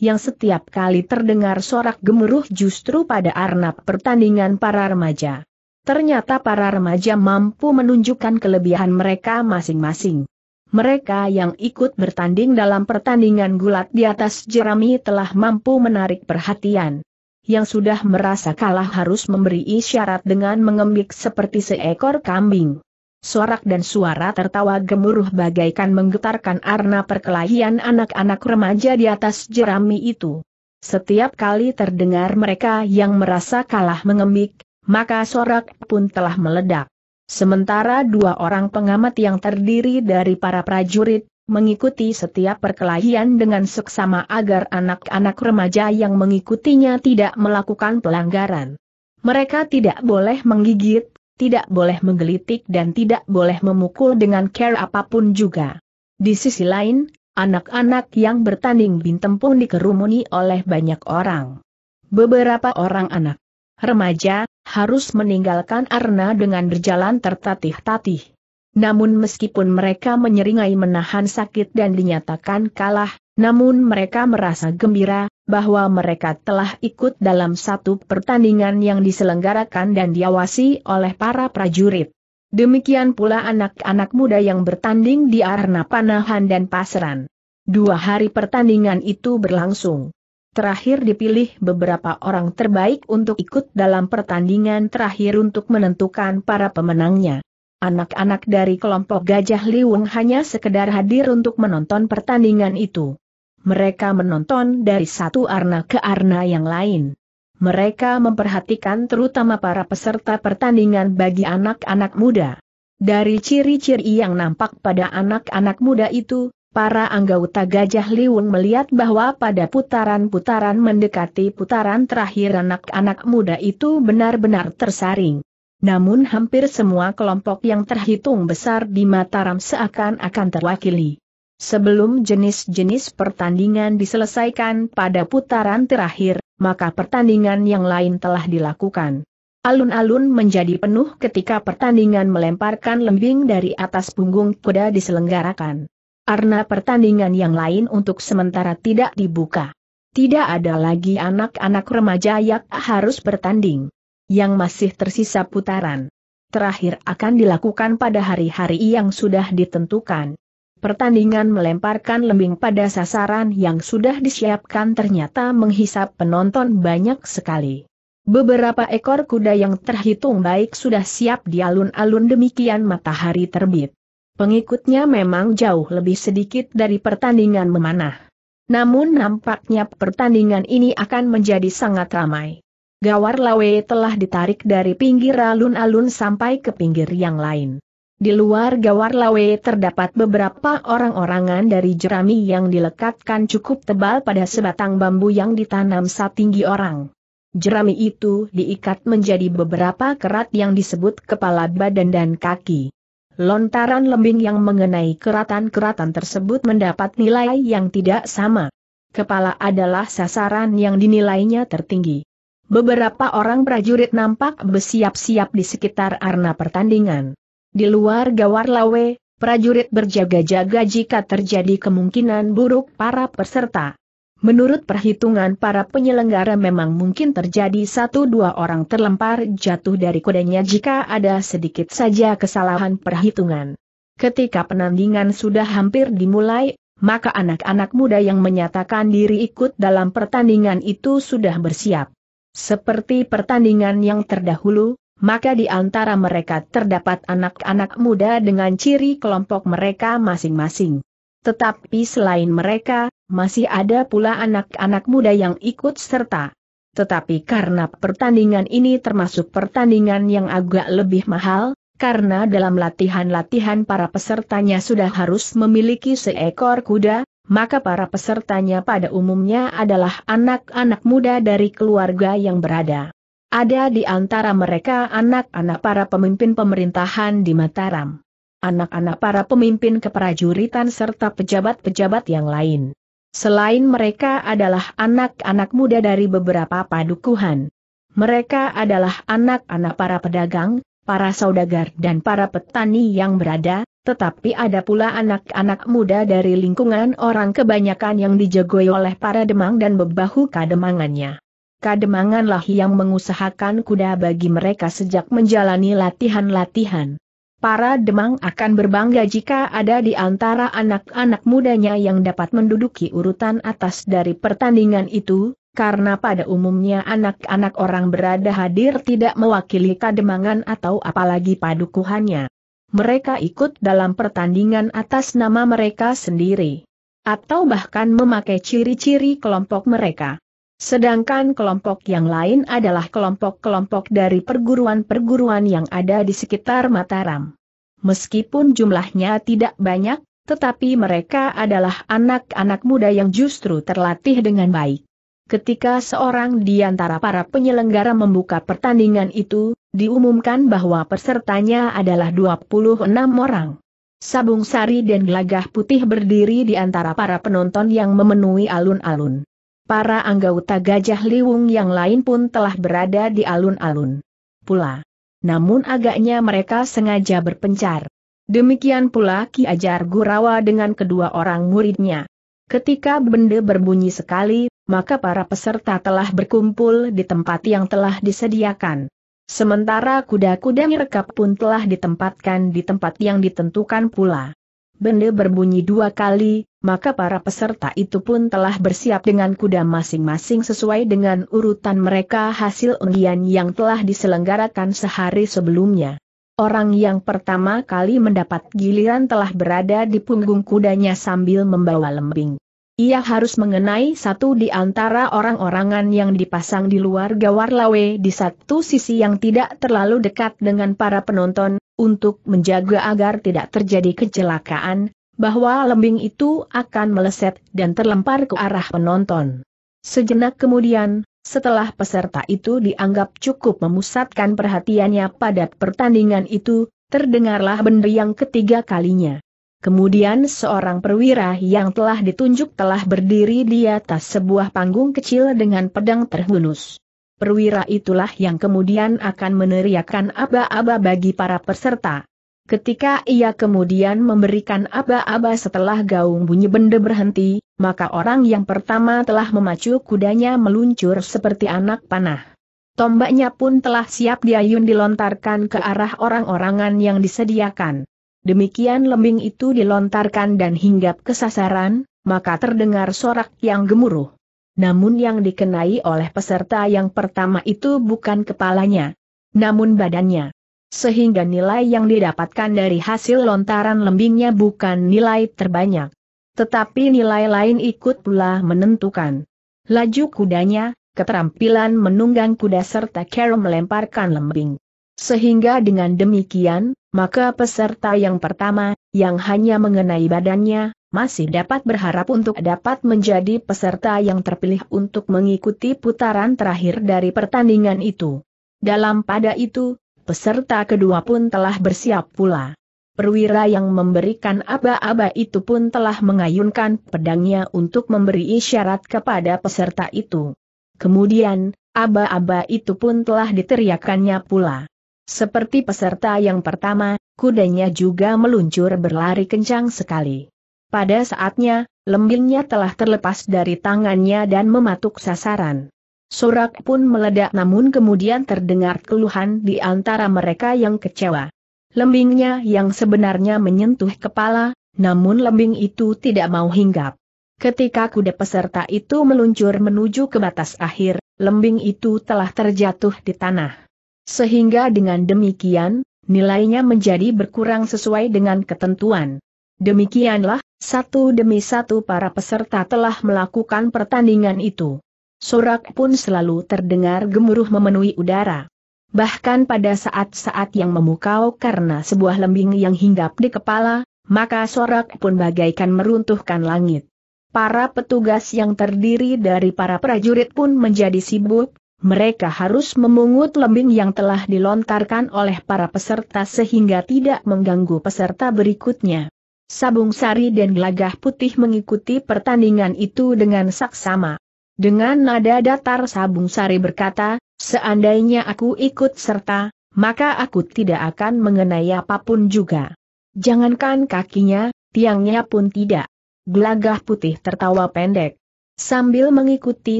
Yang setiap kali terdengar sorak gemuruh justru pada arnab pertandingan para remaja. Ternyata para remaja mampu menunjukkan kelebihan mereka masing-masing mereka yang ikut bertanding dalam pertandingan gulat di atas jerami telah mampu menarik perhatian. Yang sudah merasa kalah harus memberi isyarat dengan mengembik seperti seekor kambing. Sorak dan suara tertawa gemuruh bagaikan menggetarkan arna perkelahian anak-anak remaja di atas jerami itu. Setiap kali terdengar mereka yang merasa kalah mengembik, maka sorak pun telah meledak. Sementara dua orang pengamat yang terdiri dari para prajurit, mengikuti setiap perkelahian dengan seksama agar anak-anak remaja yang mengikutinya tidak melakukan pelanggaran. Mereka tidak boleh menggigit, tidak boleh menggelitik dan tidak boleh memukul dengan care apapun juga. Di sisi lain, anak-anak yang bertanding bintang pun dikerumuni oleh banyak orang. Beberapa orang anak remaja, harus meninggalkan Arna dengan berjalan tertatih-tatih. Namun meskipun mereka menyeringai menahan sakit dan dinyatakan kalah, namun mereka merasa gembira, bahwa mereka telah ikut dalam satu pertandingan yang diselenggarakan dan diawasi oleh para prajurit. Demikian pula anak-anak muda yang bertanding di Arna Panahan dan Pasaran. Dua hari pertandingan itu berlangsung. Terakhir dipilih beberapa orang terbaik untuk ikut dalam pertandingan terakhir untuk menentukan para pemenangnya. Anak-anak dari kelompok Gajah Liwung hanya sekedar hadir untuk menonton pertandingan itu. Mereka menonton dari satu arna ke arna yang lain. Mereka memperhatikan terutama para peserta pertandingan bagi anak-anak muda. Dari ciri-ciri yang nampak pada anak-anak muda itu, Para anggota Gajah Liwung melihat bahwa pada putaran-putaran mendekati putaran terakhir anak-anak muda itu benar-benar tersaring. Namun hampir semua kelompok yang terhitung besar di Mataram seakan-akan terwakili. Sebelum jenis-jenis pertandingan diselesaikan pada putaran terakhir, maka pertandingan yang lain telah dilakukan. Alun-alun menjadi penuh ketika pertandingan melemparkan lembing dari atas punggung kuda diselenggarakan. Karena pertandingan yang lain untuk sementara tidak dibuka. Tidak ada lagi anak-anak remaja yang harus bertanding. Yang masih tersisa putaran. Terakhir akan dilakukan pada hari-hari yang sudah ditentukan. Pertandingan melemparkan lembing pada sasaran yang sudah disiapkan ternyata menghisap penonton banyak sekali. Beberapa ekor kuda yang terhitung baik sudah siap di alun-alun demikian matahari terbit. Pengikutnya memang jauh lebih sedikit dari pertandingan memanah. Namun nampaknya pertandingan ini akan menjadi sangat ramai. Gawar Lawe telah ditarik dari pinggir alun-alun sampai ke pinggir yang lain. Di luar Gawar Lawe terdapat beberapa orang-orangan dari jerami yang dilekatkan cukup tebal pada sebatang bambu yang ditanam setinggi orang. Jerami itu diikat menjadi beberapa kerat yang disebut kepala badan dan kaki lontaran lembing yang mengenai keratan-keratan tersebut mendapat nilai yang tidak sama. Kepala adalah sasaran yang dinilainya tertinggi. Beberapa orang prajurit nampak bersiap-siap di sekitar arena pertandingan. Di luar gawar lawe, prajurit berjaga-jaga jika terjadi kemungkinan buruk para peserta. Menurut perhitungan para penyelenggara memang mungkin terjadi satu dua orang terlempar jatuh dari kodenya jika ada sedikit saja kesalahan perhitungan. Ketika penandingan sudah hampir dimulai, maka anak-anak muda yang menyatakan diri ikut dalam pertandingan itu sudah bersiap. Seperti pertandingan yang terdahulu, maka di antara mereka terdapat anak-anak muda dengan ciri kelompok mereka masing-masing. Tetapi selain mereka, masih ada pula anak-anak muda yang ikut serta. Tetapi karena pertandingan ini termasuk pertandingan yang agak lebih mahal, karena dalam latihan-latihan para pesertanya sudah harus memiliki seekor kuda, maka para pesertanya pada umumnya adalah anak-anak muda dari keluarga yang berada. Ada di antara mereka anak-anak para pemimpin pemerintahan di Mataram. Anak-anak para pemimpin keprajuritan serta pejabat-pejabat yang lain. Selain mereka adalah anak-anak muda dari beberapa padukuhan. Mereka adalah anak-anak para pedagang, para saudagar dan para petani yang berada, tetapi ada pula anak-anak muda dari lingkungan orang kebanyakan yang dijagoi oleh para demang dan bebahu kademangannya. Kademanganlah yang mengusahakan kuda bagi mereka sejak menjalani latihan-latihan para Demang akan berbangga jika ada di antara anak-anak mudanya yang dapat menduduki urutan atas dari pertandingan itu, karena pada umumnya anak-anak orang berada hadir tidak mewakili kademangan atau apalagi padukuhannya. Mereka ikut dalam pertandingan atas nama mereka sendiri. Atau bahkan memakai ciri-ciri kelompok mereka. Sedangkan kelompok yang lain adalah kelompok-kelompok dari perguruan-perguruan yang ada di sekitar Mataram. Meskipun jumlahnya tidak banyak, tetapi mereka adalah anak-anak muda yang justru terlatih dengan baik. Ketika seorang di antara para penyelenggara membuka pertandingan itu, diumumkan bahwa pesertanya adalah 26 orang. Sabung Sari dan Gelagah Putih berdiri di antara para penonton yang memenuhi alun-alun para anggota Gajah Liwung yang lain pun telah berada di alun-alun. Pula. Namun agaknya mereka sengaja berpencar. Demikian pula Ki Ajar Gurawa dengan kedua orang muridnya. Ketika benda berbunyi sekali, maka para peserta telah berkumpul di tempat yang telah disediakan. Sementara kuda-kuda merekap pun telah ditempatkan di tempat yang ditentukan pula. Benda berbunyi dua kali, maka para peserta itu pun telah bersiap dengan kuda masing-masing sesuai dengan urutan mereka hasil undian yang telah diselenggarakan sehari sebelumnya. Orang yang pertama kali mendapat giliran telah berada di punggung kudanya sambil membawa lembing. Ia harus mengenai satu di antara orang-orangan yang dipasang di luar gawar lawe di satu sisi yang tidak terlalu dekat dengan para penonton, untuk menjaga agar tidak terjadi kecelakaan, bahwa lembing itu akan meleset dan terlempar ke arah penonton. Sejenak kemudian, setelah peserta itu dianggap cukup memusatkan perhatiannya pada pertandingan itu, terdengarlah benda yang ketiga kalinya. Kemudian seorang perwira yang telah ditunjuk telah berdiri di atas sebuah panggung kecil dengan pedang terhunus. Perwira itulah yang kemudian akan meneriakkan aba-aba bagi para peserta. Ketika ia kemudian memberikan aba-aba setelah gaung bunyi benda berhenti, maka orang yang pertama telah memacu kudanya meluncur seperti anak panah. Tombaknya pun telah siap diayun dilontarkan ke arah orang-orangan yang disediakan. Demikian lembing itu dilontarkan dan hinggap ke sasaran, maka terdengar sorak yang gemuruh. Namun yang dikenai oleh peserta yang pertama itu bukan kepalanya, namun badannya sehingga nilai yang didapatkan dari hasil lontaran lembingnya bukan nilai terbanyak. Tetapi nilai lain ikut pula menentukan. Laju kudanya, keterampilan menunggang kuda serta cara melemparkan lembing. Sehingga dengan demikian, maka peserta yang pertama, yang hanya mengenai badannya, masih dapat berharap untuk dapat menjadi peserta yang terpilih untuk mengikuti putaran terakhir dari pertandingan itu. Dalam pada itu, peserta kedua pun telah bersiap pula. Perwira yang memberikan aba-aba itu pun telah mengayunkan pedangnya untuk memberi isyarat kepada peserta itu. Kemudian, aba-aba itu pun telah diteriakannya pula. Seperti peserta yang pertama, kudanya juga meluncur berlari kencang sekali. Pada saatnya, lembingnya telah terlepas dari tangannya dan mematuk sasaran. Sorak pun meledak namun kemudian terdengar keluhan di antara mereka yang kecewa. Lembingnya yang sebenarnya menyentuh kepala, namun lembing itu tidak mau hinggap. Ketika kuda peserta itu meluncur menuju ke batas akhir, lembing itu telah terjatuh di tanah. Sehingga dengan demikian, nilainya menjadi berkurang sesuai dengan ketentuan. Demikianlah, satu demi satu para peserta telah melakukan pertandingan itu. Sorak pun selalu terdengar gemuruh memenuhi udara. Bahkan pada saat-saat yang memukau karena sebuah lembing yang hinggap di kepala, maka sorak pun bagaikan meruntuhkan langit. Para petugas yang terdiri dari para prajurit pun menjadi sibuk, mereka harus memungut lembing yang telah dilontarkan oleh para peserta sehingga tidak mengganggu peserta berikutnya. Sabung Sari dan Gelagah Putih mengikuti pertandingan itu dengan saksama. Dengan nada datar Sabung Sari berkata, seandainya aku ikut serta, maka aku tidak akan mengenai apapun juga. Jangankan kakinya, tiangnya pun tidak. Gelagah putih tertawa pendek. Sambil mengikuti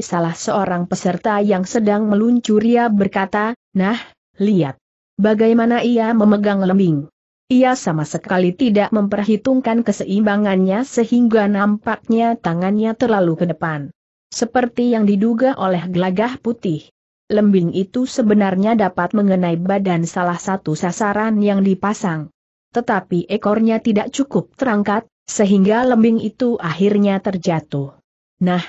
salah seorang peserta yang sedang meluncur ia berkata, nah, lihat. Bagaimana ia memegang lembing. Ia sama sekali tidak memperhitungkan keseimbangannya sehingga nampaknya tangannya terlalu ke depan. Seperti yang diduga oleh gelagah putih. Lembing itu sebenarnya dapat mengenai badan salah satu sasaran yang dipasang. Tetapi ekornya tidak cukup terangkat, sehingga lembing itu akhirnya terjatuh. Nah,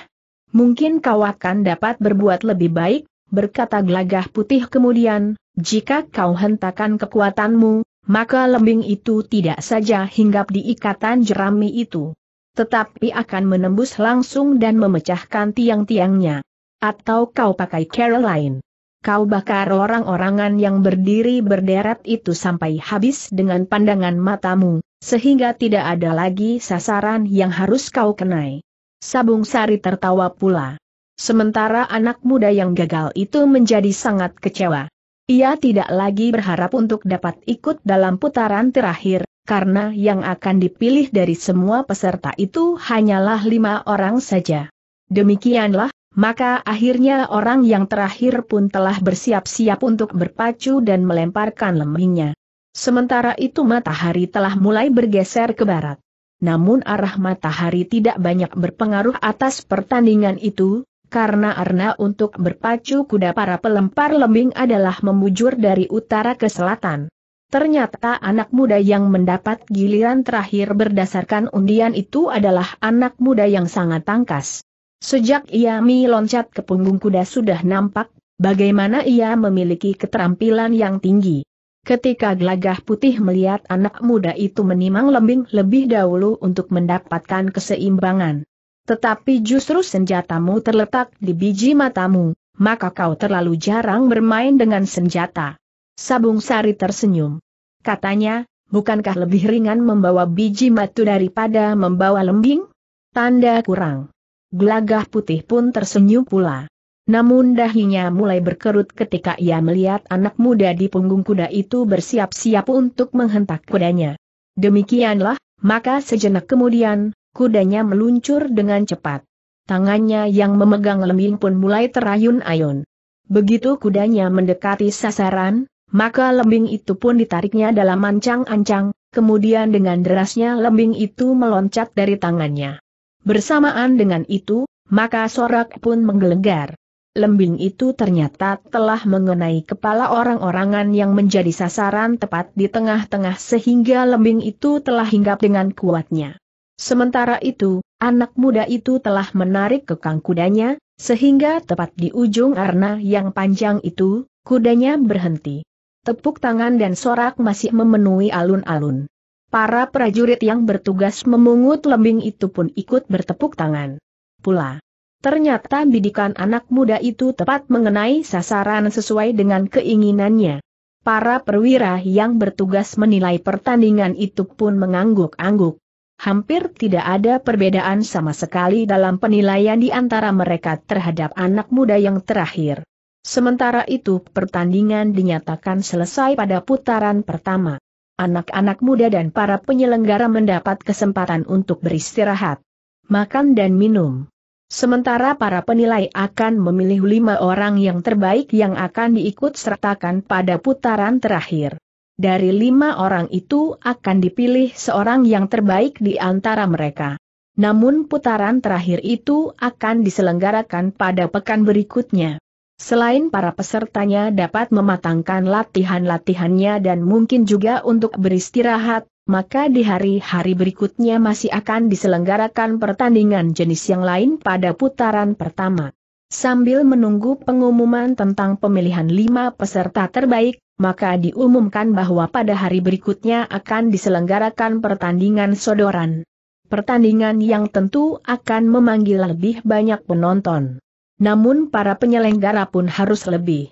mungkin kau akan dapat berbuat lebih baik, berkata gelagah putih kemudian, jika kau hentakan kekuatanmu, maka lembing itu tidak saja hinggap di ikatan jerami itu tetapi akan menembus langsung dan memecahkan tiang-tiangnya. Atau kau pakai Caroline. Kau bakar orang-orangan yang berdiri berderet itu sampai habis dengan pandangan matamu, sehingga tidak ada lagi sasaran yang harus kau kenai. Sabung Sari tertawa pula. Sementara anak muda yang gagal itu menjadi sangat kecewa. Ia tidak lagi berharap untuk dapat ikut dalam putaran terakhir, karena yang akan dipilih dari semua peserta itu hanyalah lima orang saja. Demikianlah, maka akhirnya orang yang terakhir pun telah bersiap-siap untuk berpacu dan melemparkan lembingnya. Sementara itu matahari telah mulai bergeser ke barat. Namun arah matahari tidak banyak berpengaruh atas pertandingan itu, karena arna untuk berpacu kuda para pelempar lembing adalah memujur dari utara ke selatan. Ternyata anak muda yang mendapat giliran terakhir berdasarkan undian itu adalah anak muda yang sangat tangkas. Sejak ia meloncat ke punggung kuda sudah nampak, bagaimana ia memiliki keterampilan yang tinggi. Ketika gelagah putih melihat anak muda itu menimang lembing lebih dahulu untuk mendapatkan keseimbangan. Tetapi justru senjatamu terletak di biji matamu, maka kau terlalu jarang bermain dengan senjata. Sabung Sari tersenyum. Katanya, bukankah lebih ringan membawa biji matu daripada membawa lembing? Tanda kurang. Gelagah putih pun tersenyum pula. Namun dahinya mulai berkerut ketika ia melihat anak muda di punggung kuda itu bersiap-siap untuk menghentak kudanya. Demikianlah, maka sejenak kemudian, kudanya meluncur dengan cepat. Tangannya yang memegang lembing pun mulai terayun-ayun. Begitu kudanya mendekati sasaran, maka lembing itu pun ditariknya dalam ancang-ancang, kemudian dengan derasnya lembing itu meloncat dari tangannya. Bersamaan dengan itu, maka sorak pun menggelegar. Lembing itu ternyata telah mengenai kepala orang-orangan yang menjadi sasaran tepat di tengah-tengah sehingga lembing itu telah hinggap dengan kuatnya. Sementara itu, anak muda itu telah menarik kekang kudanya, sehingga tepat di ujung arna yang panjang itu, kudanya berhenti. Tepuk tangan dan sorak masih memenuhi alun-alun. Para prajurit yang bertugas memungut lembing itu pun ikut bertepuk tangan. Pula, ternyata bidikan anak muda itu tepat mengenai sasaran sesuai dengan keinginannya. Para perwira yang bertugas menilai pertandingan itu pun mengangguk-angguk. Hampir tidak ada perbedaan sama sekali dalam penilaian di antara mereka terhadap anak muda yang terakhir. Sementara itu pertandingan dinyatakan selesai pada putaran pertama. Anak-anak muda dan para penyelenggara mendapat kesempatan untuk beristirahat, makan dan minum. Sementara para penilai akan memilih lima orang yang terbaik yang akan diikut sertakan pada putaran terakhir. Dari lima orang itu akan dipilih seorang yang terbaik di antara mereka. Namun putaran terakhir itu akan diselenggarakan pada pekan berikutnya. Selain para pesertanya dapat mematangkan latihan-latihannya dan mungkin juga untuk beristirahat, maka di hari-hari berikutnya masih akan diselenggarakan pertandingan jenis yang lain pada putaran pertama. Sambil menunggu pengumuman tentang pemilihan lima peserta terbaik, maka diumumkan bahwa pada hari berikutnya akan diselenggarakan pertandingan sodoran. Pertandingan yang tentu akan memanggil lebih banyak penonton. Namun para penyelenggara pun harus lebih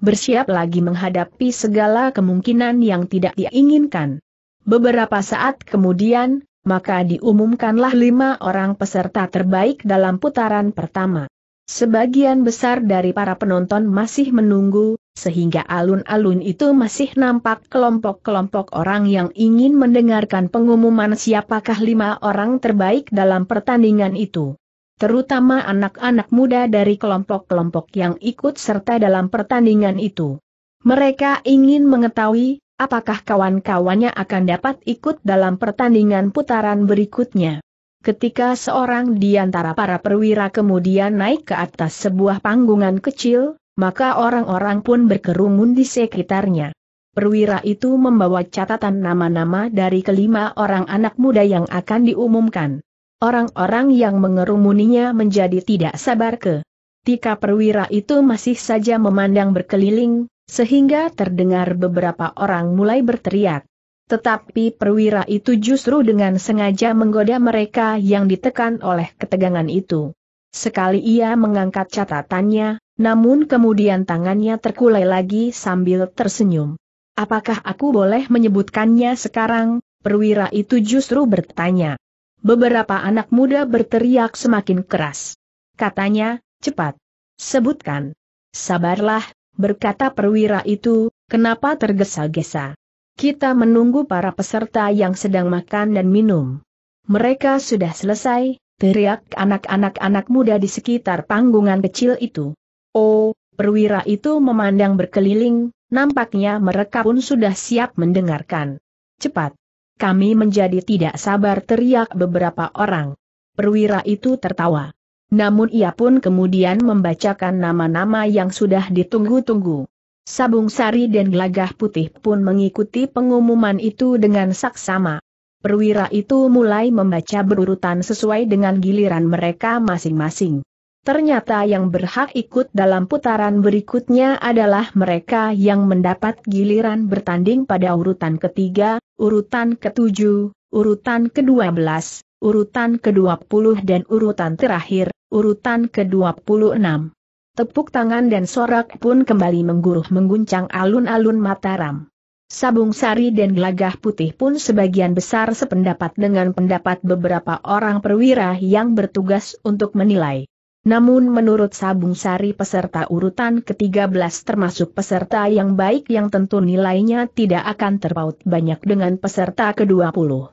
bersiap lagi menghadapi segala kemungkinan yang tidak diinginkan. Beberapa saat kemudian, maka diumumkanlah lima orang peserta terbaik dalam putaran pertama. Sebagian besar dari para penonton masih menunggu, sehingga alun-alun itu masih nampak kelompok-kelompok orang yang ingin mendengarkan pengumuman siapakah lima orang terbaik dalam pertandingan itu terutama anak-anak muda dari kelompok-kelompok yang ikut serta dalam pertandingan itu. Mereka ingin mengetahui, apakah kawan-kawannya akan dapat ikut dalam pertandingan putaran berikutnya. Ketika seorang di antara para perwira kemudian naik ke atas sebuah panggungan kecil, maka orang-orang pun berkerumun di sekitarnya. Perwira itu membawa catatan nama-nama dari kelima orang anak muda yang akan diumumkan. Orang-orang yang mengerumuninya menjadi tidak sabar ke. Tika perwira itu masih saja memandang berkeliling, sehingga terdengar beberapa orang mulai berteriak. Tetapi perwira itu justru dengan sengaja menggoda mereka yang ditekan oleh ketegangan itu. Sekali ia mengangkat catatannya, namun kemudian tangannya terkulai lagi sambil tersenyum. Apakah aku boleh menyebutkannya sekarang? Perwira itu justru bertanya beberapa anak muda berteriak semakin keras. Katanya, cepat. Sebutkan. Sabarlah, berkata perwira itu, kenapa tergesa-gesa. Kita menunggu para peserta yang sedang makan dan minum. Mereka sudah selesai, teriak anak-anak anak muda di sekitar panggungan kecil itu. Oh, perwira itu memandang berkeliling, nampaknya mereka pun sudah siap mendengarkan. Cepat, kami menjadi tidak sabar teriak beberapa orang. Perwira itu tertawa. Namun ia pun kemudian membacakan nama-nama yang sudah ditunggu-tunggu. Sabung Sari dan Gelagah Putih pun mengikuti pengumuman itu dengan saksama. Perwira itu mulai membaca berurutan sesuai dengan giliran mereka masing-masing. Ternyata yang berhak ikut dalam putaran berikutnya adalah mereka yang mendapat giliran bertanding pada urutan ketiga, urutan ketujuh, urutan kedua belas, urutan kedua puluh dan urutan terakhir, urutan kedua puluh enam. Tepuk tangan dan sorak pun kembali mengguruh mengguncang alun-alun Mataram. Sabung sari dan gelagah putih pun sebagian besar sependapat dengan pendapat beberapa orang perwira yang bertugas untuk menilai. Namun menurut Sabung Sari peserta urutan ke-13 termasuk peserta yang baik yang tentu nilainya tidak akan terpaut banyak dengan peserta ke-20.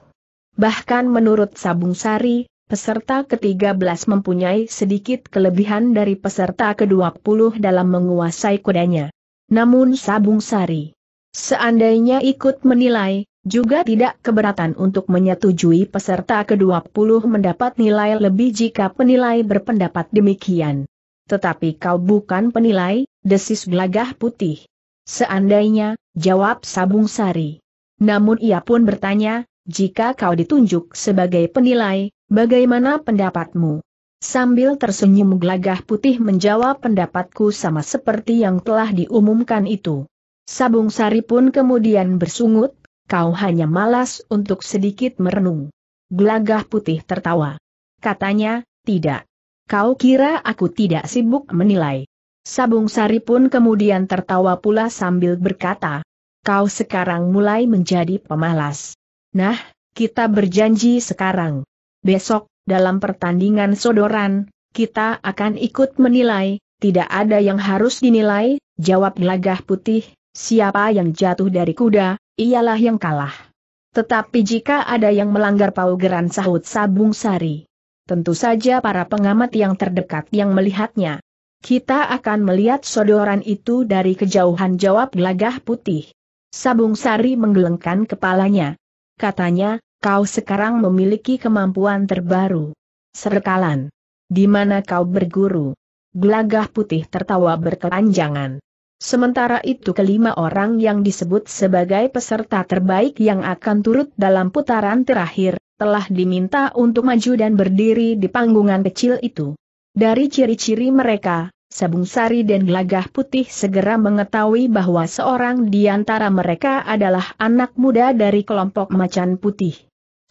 Bahkan menurut Sabung Sari, peserta ke-13 mempunyai sedikit kelebihan dari peserta ke-20 dalam menguasai kudanya. Namun Sabung Sari, seandainya ikut menilai, juga tidak keberatan untuk menyetujui peserta ke-20 mendapat nilai lebih jika penilai berpendapat demikian. Tetapi kau bukan penilai, desis gelagah putih. Seandainya, jawab Sabung Sari. Namun ia pun bertanya, jika kau ditunjuk sebagai penilai, bagaimana pendapatmu? Sambil tersenyum gelagah putih menjawab pendapatku sama seperti yang telah diumumkan itu. Sabung Sari pun kemudian bersungut, kau hanya malas untuk sedikit merenung. Gelagah putih tertawa. Katanya, tidak. Kau kira aku tidak sibuk menilai. Sabung Sari pun kemudian tertawa pula sambil berkata, kau sekarang mulai menjadi pemalas. Nah, kita berjanji sekarang. Besok, dalam pertandingan sodoran, kita akan ikut menilai, tidak ada yang harus dinilai, jawab gelagah putih, Siapa yang jatuh dari kuda, ialah yang kalah. Tetapi jika ada yang melanggar paugeran sahut sabung sari. Tentu saja para pengamat yang terdekat yang melihatnya. Kita akan melihat sodoran itu dari kejauhan jawab gelagah putih. Sabung Sari menggelengkan kepalanya. Katanya, kau sekarang memiliki kemampuan terbaru. Serkalan. Di mana kau berguru? Gelagah putih tertawa berkelanjangan. Sementara itu kelima orang yang disebut sebagai peserta terbaik yang akan turut dalam putaran terakhir, telah diminta untuk maju dan berdiri di panggungan kecil itu. Dari ciri-ciri mereka, Sabung Sari dan Gelagah Putih segera mengetahui bahwa seorang di antara mereka adalah anak muda dari kelompok macan putih.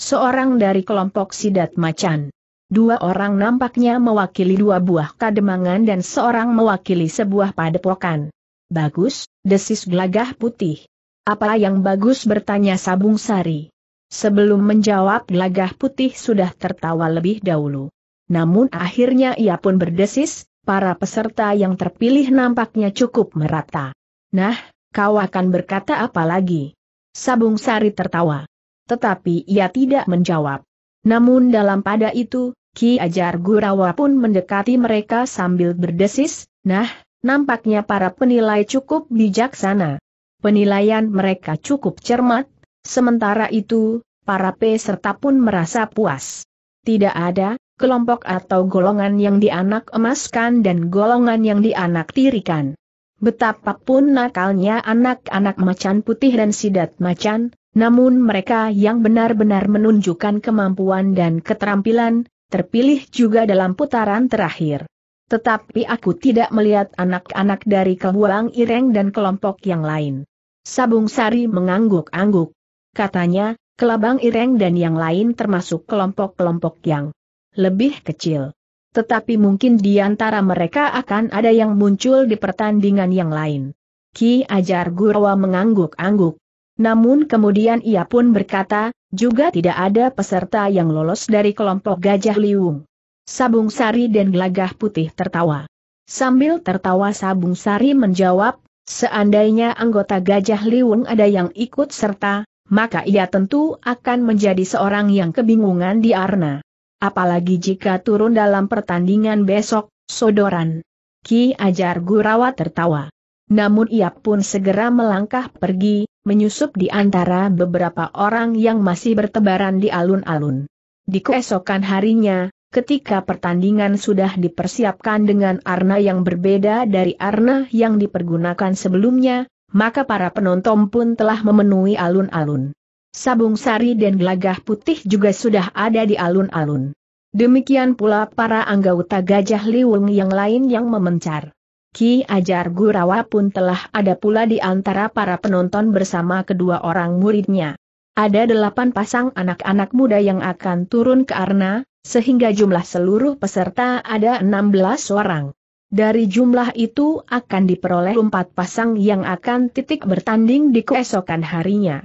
Seorang dari kelompok sidat macan. Dua orang nampaknya mewakili dua buah kademangan dan seorang mewakili sebuah padepokan. Bagus, desis gelagah putih. Apa yang bagus bertanya Sabung Sari. Sebelum menjawab gelagah putih sudah tertawa lebih dahulu. Namun akhirnya ia pun berdesis, para peserta yang terpilih nampaknya cukup merata. Nah, kau akan berkata apa lagi? Sabung Sari tertawa. Tetapi ia tidak menjawab. Namun dalam pada itu, Ki Ajar Gurawa pun mendekati mereka sambil berdesis, Nah, nampaknya para penilai cukup bijaksana. Penilaian mereka cukup cermat, sementara itu, para peserta pun merasa puas. Tidak ada, kelompok atau golongan yang dianak emaskan dan golongan yang dianak tirikan. Betapapun nakalnya anak-anak macan putih dan sidat macan, namun mereka yang benar-benar menunjukkan kemampuan dan keterampilan, terpilih juga dalam putaran terakhir. Tetapi aku tidak melihat anak-anak dari Kehuang Ireng dan kelompok yang lain. Sabung Sari mengangguk-angguk. Katanya, Kelabang Ireng dan yang lain termasuk kelompok-kelompok yang lebih kecil. Tetapi mungkin di antara mereka akan ada yang muncul di pertandingan yang lain. Ki Ajar Gurawa mengangguk-angguk. Namun kemudian ia pun berkata, juga tidak ada peserta yang lolos dari kelompok Gajah Liung. Sabung Sari dan Gelagah Putih tertawa. Sambil tertawa Sabung Sari menjawab, seandainya anggota Gajah Liwung ada yang ikut serta, maka ia tentu akan menjadi seorang yang kebingungan di Arna. Apalagi jika turun dalam pertandingan besok, sodoran. Ki Ajar Gurawa tertawa. Namun ia pun segera melangkah pergi, menyusup di antara beberapa orang yang masih bertebaran di alun-alun. Di keesokan harinya, Ketika pertandingan sudah dipersiapkan dengan arna yang berbeda dari arna yang dipergunakan sebelumnya, maka para penonton pun telah memenuhi alun-alun. Sabung sari dan gelagah putih juga sudah ada di alun-alun. Demikian pula para anggota Gajah Liwung yang lain yang memencar. Ki Ajar Gurawa pun telah ada pula di antara para penonton bersama kedua orang muridnya. Ada delapan pasang anak-anak muda yang akan turun ke Arna, sehingga jumlah seluruh peserta ada 16 orang. Dari jumlah itu akan diperoleh empat pasang yang akan titik bertanding di keesokan harinya.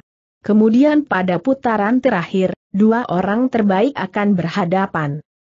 Kemudian pada putaran terakhir, dua orang terbaik akan berhadapan.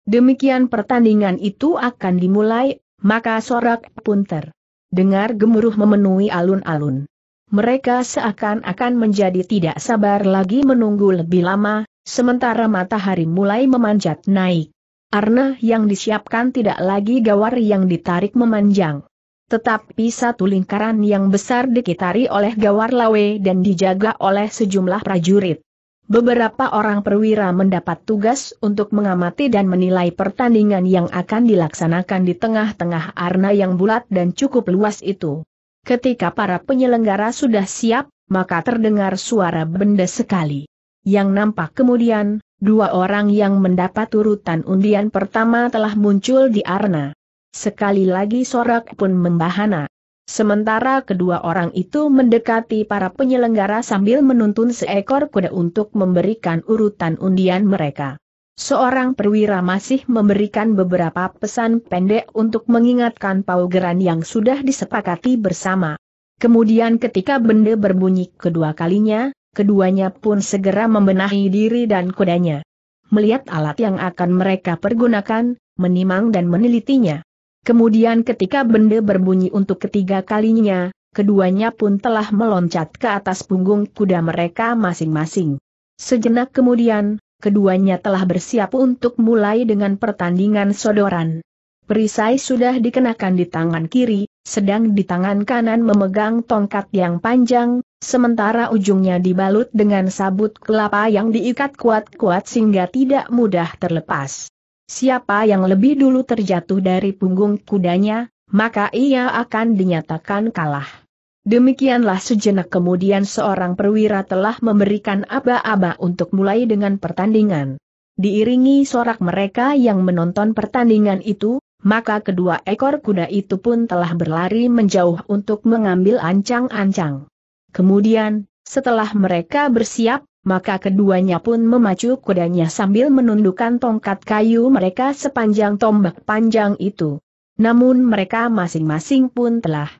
Demikian pertandingan itu akan dimulai, maka sorak punter. Dengar gemuruh memenuhi alun-alun mereka seakan-akan menjadi tidak sabar lagi menunggu lebih lama, sementara matahari mulai memanjat naik. Arna yang disiapkan tidak lagi gawar yang ditarik memanjang. Tetapi satu lingkaran yang besar dikitari oleh gawar lawe dan dijaga oleh sejumlah prajurit. Beberapa orang perwira mendapat tugas untuk mengamati dan menilai pertandingan yang akan dilaksanakan di tengah-tengah arna yang bulat dan cukup luas itu. Ketika para penyelenggara sudah siap, maka terdengar suara benda sekali. Yang nampak kemudian, dua orang yang mendapat urutan undian pertama telah muncul di arena. Sekali lagi sorak pun membahana. Sementara kedua orang itu mendekati para penyelenggara sambil menuntun seekor kuda untuk memberikan urutan undian mereka. Seorang perwira masih memberikan beberapa pesan pendek untuk mengingatkan paugeran yang sudah disepakati bersama. Kemudian ketika benda berbunyi kedua kalinya, keduanya pun segera membenahi diri dan kudanya. Melihat alat yang akan mereka pergunakan, menimang dan menelitinya. Kemudian ketika benda berbunyi untuk ketiga kalinya, keduanya pun telah meloncat ke atas punggung kuda mereka masing-masing. Sejenak kemudian, keduanya telah bersiap untuk mulai dengan pertandingan sodoran. Perisai sudah dikenakan di tangan kiri, sedang di tangan kanan memegang tongkat yang panjang, sementara ujungnya dibalut dengan sabut kelapa yang diikat kuat-kuat sehingga tidak mudah terlepas. Siapa yang lebih dulu terjatuh dari punggung kudanya, maka ia akan dinyatakan kalah. Demikianlah sejenak kemudian seorang perwira telah memberikan aba-aba untuk mulai dengan pertandingan. Diiringi sorak mereka yang menonton pertandingan itu, maka kedua ekor kuda itu pun telah berlari menjauh untuk mengambil ancang-ancang. Kemudian, setelah mereka bersiap, maka keduanya pun memacu kudanya sambil menundukkan tongkat kayu mereka sepanjang tombak panjang itu. Namun mereka masing-masing pun telah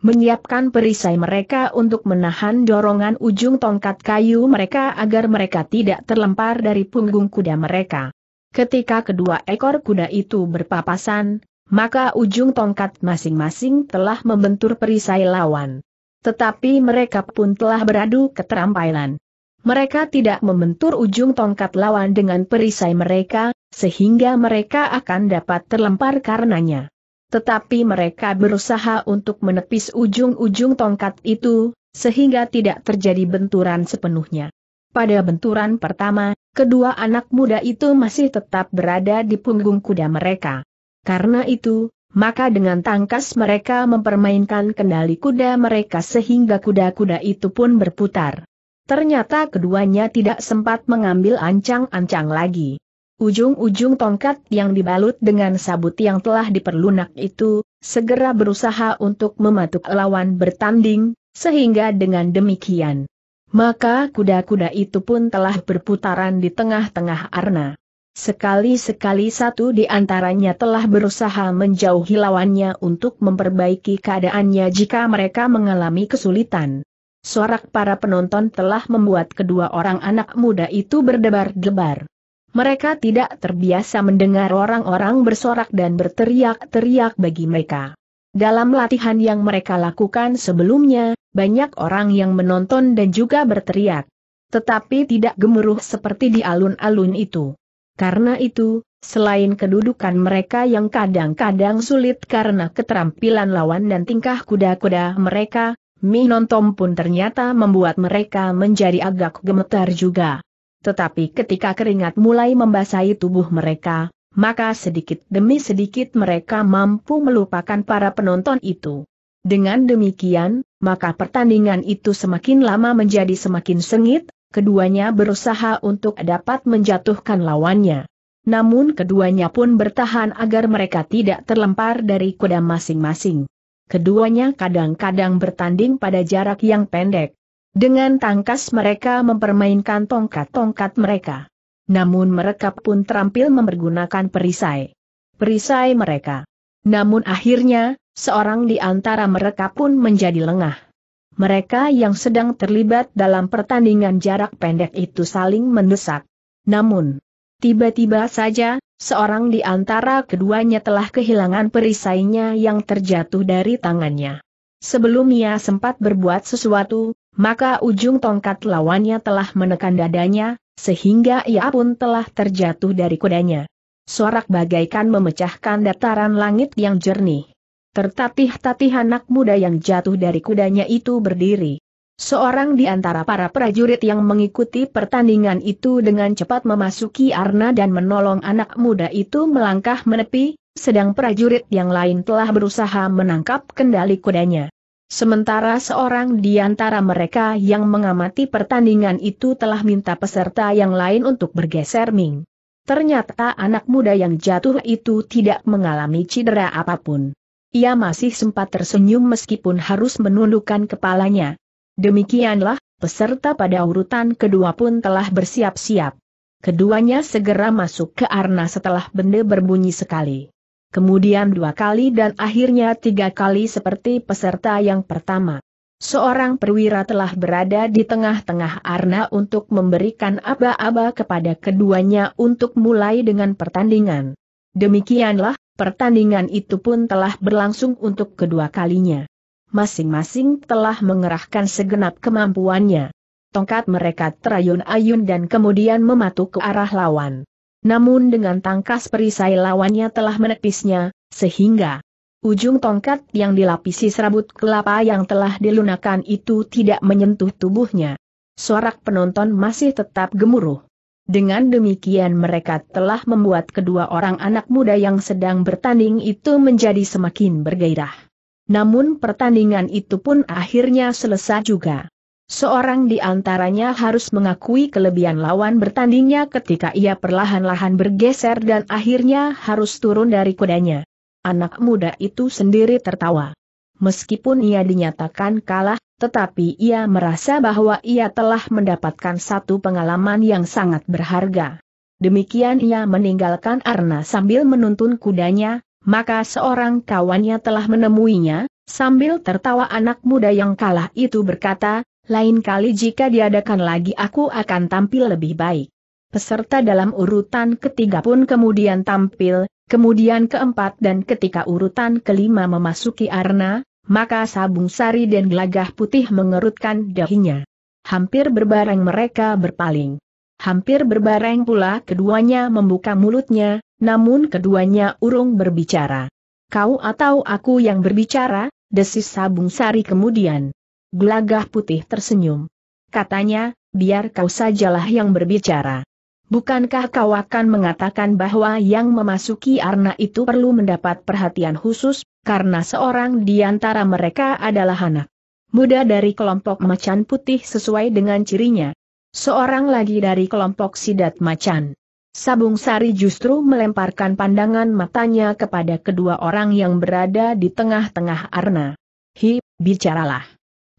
menyiapkan perisai mereka untuk menahan dorongan ujung tongkat kayu mereka agar mereka tidak terlempar dari punggung kuda mereka. Ketika kedua ekor kuda itu berpapasan, maka ujung tongkat masing-masing telah membentur perisai lawan. Tetapi mereka pun telah beradu keterampilan. Mereka tidak membentur ujung tongkat lawan dengan perisai mereka, sehingga mereka akan dapat terlempar karenanya. Tetapi mereka berusaha untuk menepis ujung-ujung tongkat itu, sehingga tidak terjadi benturan sepenuhnya. Pada benturan pertama, kedua anak muda itu masih tetap berada di punggung kuda mereka. Karena itu, maka dengan tangkas mereka mempermainkan kendali kuda mereka sehingga kuda-kuda itu pun berputar. Ternyata keduanya tidak sempat mengambil ancang-ancang lagi. Ujung-ujung tongkat yang dibalut dengan sabut yang telah diperlunak itu, segera berusaha untuk mematuk lawan bertanding, sehingga dengan demikian. Maka kuda-kuda itu pun telah berputaran di tengah-tengah arna. Sekali-sekali satu di antaranya telah berusaha menjauhi lawannya untuk memperbaiki keadaannya jika mereka mengalami kesulitan. Sorak para penonton telah membuat kedua orang anak muda itu berdebar-debar mereka tidak terbiasa mendengar orang-orang bersorak dan berteriak-teriak bagi mereka. Dalam latihan yang mereka lakukan sebelumnya, banyak orang yang menonton dan juga berteriak. Tetapi tidak gemuruh seperti di alun-alun itu. Karena itu, selain kedudukan mereka yang kadang-kadang sulit karena keterampilan lawan dan tingkah kuda-kuda mereka, Minontom pun ternyata membuat mereka menjadi agak gemetar juga. Tetapi ketika keringat mulai membasahi tubuh mereka, maka sedikit demi sedikit mereka mampu melupakan para penonton itu. Dengan demikian, maka pertandingan itu semakin lama menjadi semakin sengit, keduanya berusaha untuk dapat menjatuhkan lawannya. Namun keduanya pun bertahan agar mereka tidak terlempar dari kuda masing-masing. Keduanya kadang-kadang bertanding pada jarak yang pendek, dengan tangkas mereka mempermainkan tongkat-tongkat mereka. Namun mereka pun terampil mempergunakan perisai. Perisai mereka. Namun akhirnya, seorang di antara mereka pun menjadi lengah. Mereka yang sedang terlibat dalam pertandingan jarak pendek itu saling mendesak. Namun, tiba-tiba saja, Seorang di antara keduanya telah kehilangan perisainya yang terjatuh dari tangannya. Sebelum ia sempat berbuat sesuatu, maka ujung tongkat lawannya telah menekan dadanya, sehingga ia pun telah terjatuh dari kudanya. Sorak bagaikan memecahkan dataran langit yang jernih. Tertatih-tatih anak muda yang jatuh dari kudanya itu berdiri. Seorang di antara para prajurit yang mengikuti pertandingan itu dengan cepat memasuki arna dan menolong anak muda itu melangkah menepi, sedang prajurit yang lain telah berusaha menangkap kendali kudanya. Sementara seorang di antara mereka yang mengamati pertandingan itu telah minta peserta yang lain untuk bergeser Ming. Ternyata anak muda yang jatuh itu tidak mengalami cedera apapun. Ia masih sempat tersenyum meskipun harus menundukkan kepalanya. Demikianlah, peserta pada urutan kedua pun telah bersiap-siap. Keduanya segera masuk ke arena setelah benda berbunyi sekali kemudian dua kali dan akhirnya tiga kali seperti peserta yang pertama. Seorang perwira telah berada di tengah-tengah Arna untuk memberikan aba-aba kepada keduanya untuk mulai dengan pertandingan. Demikianlah, pertandingan itu pun telah berlangsung untuk kedua kalinya. Masing-masing telah mengerahkan segenap kemampuannya. Tongkat mereka terayun-ayun dan kemudian mematuk ke arah lawan. Namun dengan tangkas perisai lawannya telah menepisnya, sehingga ujung tongkat yang dilapisi serabut kelapa yang telah dilunakan itu tidak menyentuh tubuhnya. Sorak penonton masih tetap gemuruh. Dengan demikian mereka telah membuat kedua orang anak muda yang sedang bertanding itu menjadi semakin bergairah. Namun pertandingan itu pun akhirnya selesai juga. Seorang di antaranya harus mengakui kelebihan lawan bertandingnya ketika ia perlahan-lahan bergeser dan akhirnya harus turun dari kudanya. Anak muda itu sendiri tertawa. Meskipun ia dinyatakan kalah, tetapi ia merasa bahwa ia telah mendapatkan satu pengalaman yang sangat berharga. Demikian ia meninggalkan Arna sambil menuntun kudanya, maka seorang kawannya telah menemuinya, sambil tertawa anak muda yang kalah itu berkata, lain kali jika diadakan lagi aku akan tampil lebih baik. Peserta dalam urutan ketiga pun kemudian tampil, kemudian keempat dan ketika urutan kelima memasuki arena, maka sabung sari dan gelagah putih mengerutkan dahinya. Hampir berbareng mereka berpaling. Hampir berbareng pula keduanya membuka mulutnya, namun keduanya urung berbicara. Kau atau aku yang berbicara, desis sabung sari kemudian. Gelagah putih tersenyum. Katanya, biar kau sajalah yang berbicara. Bukankah kau akan mengatakan bahwa yang memasuki arna itu perlu mendapat perhatian khusus, karena seorang di antara mereka adalah anak muda dari kelompok macan putih sesuai dengan cirinya. Seorang lagi dari kelompok sidat macan. Sabung Sari justru melemparkan pandangan matanya kepada kedua orang yang berada di tengah-tengah arna. Hi, bicaralah.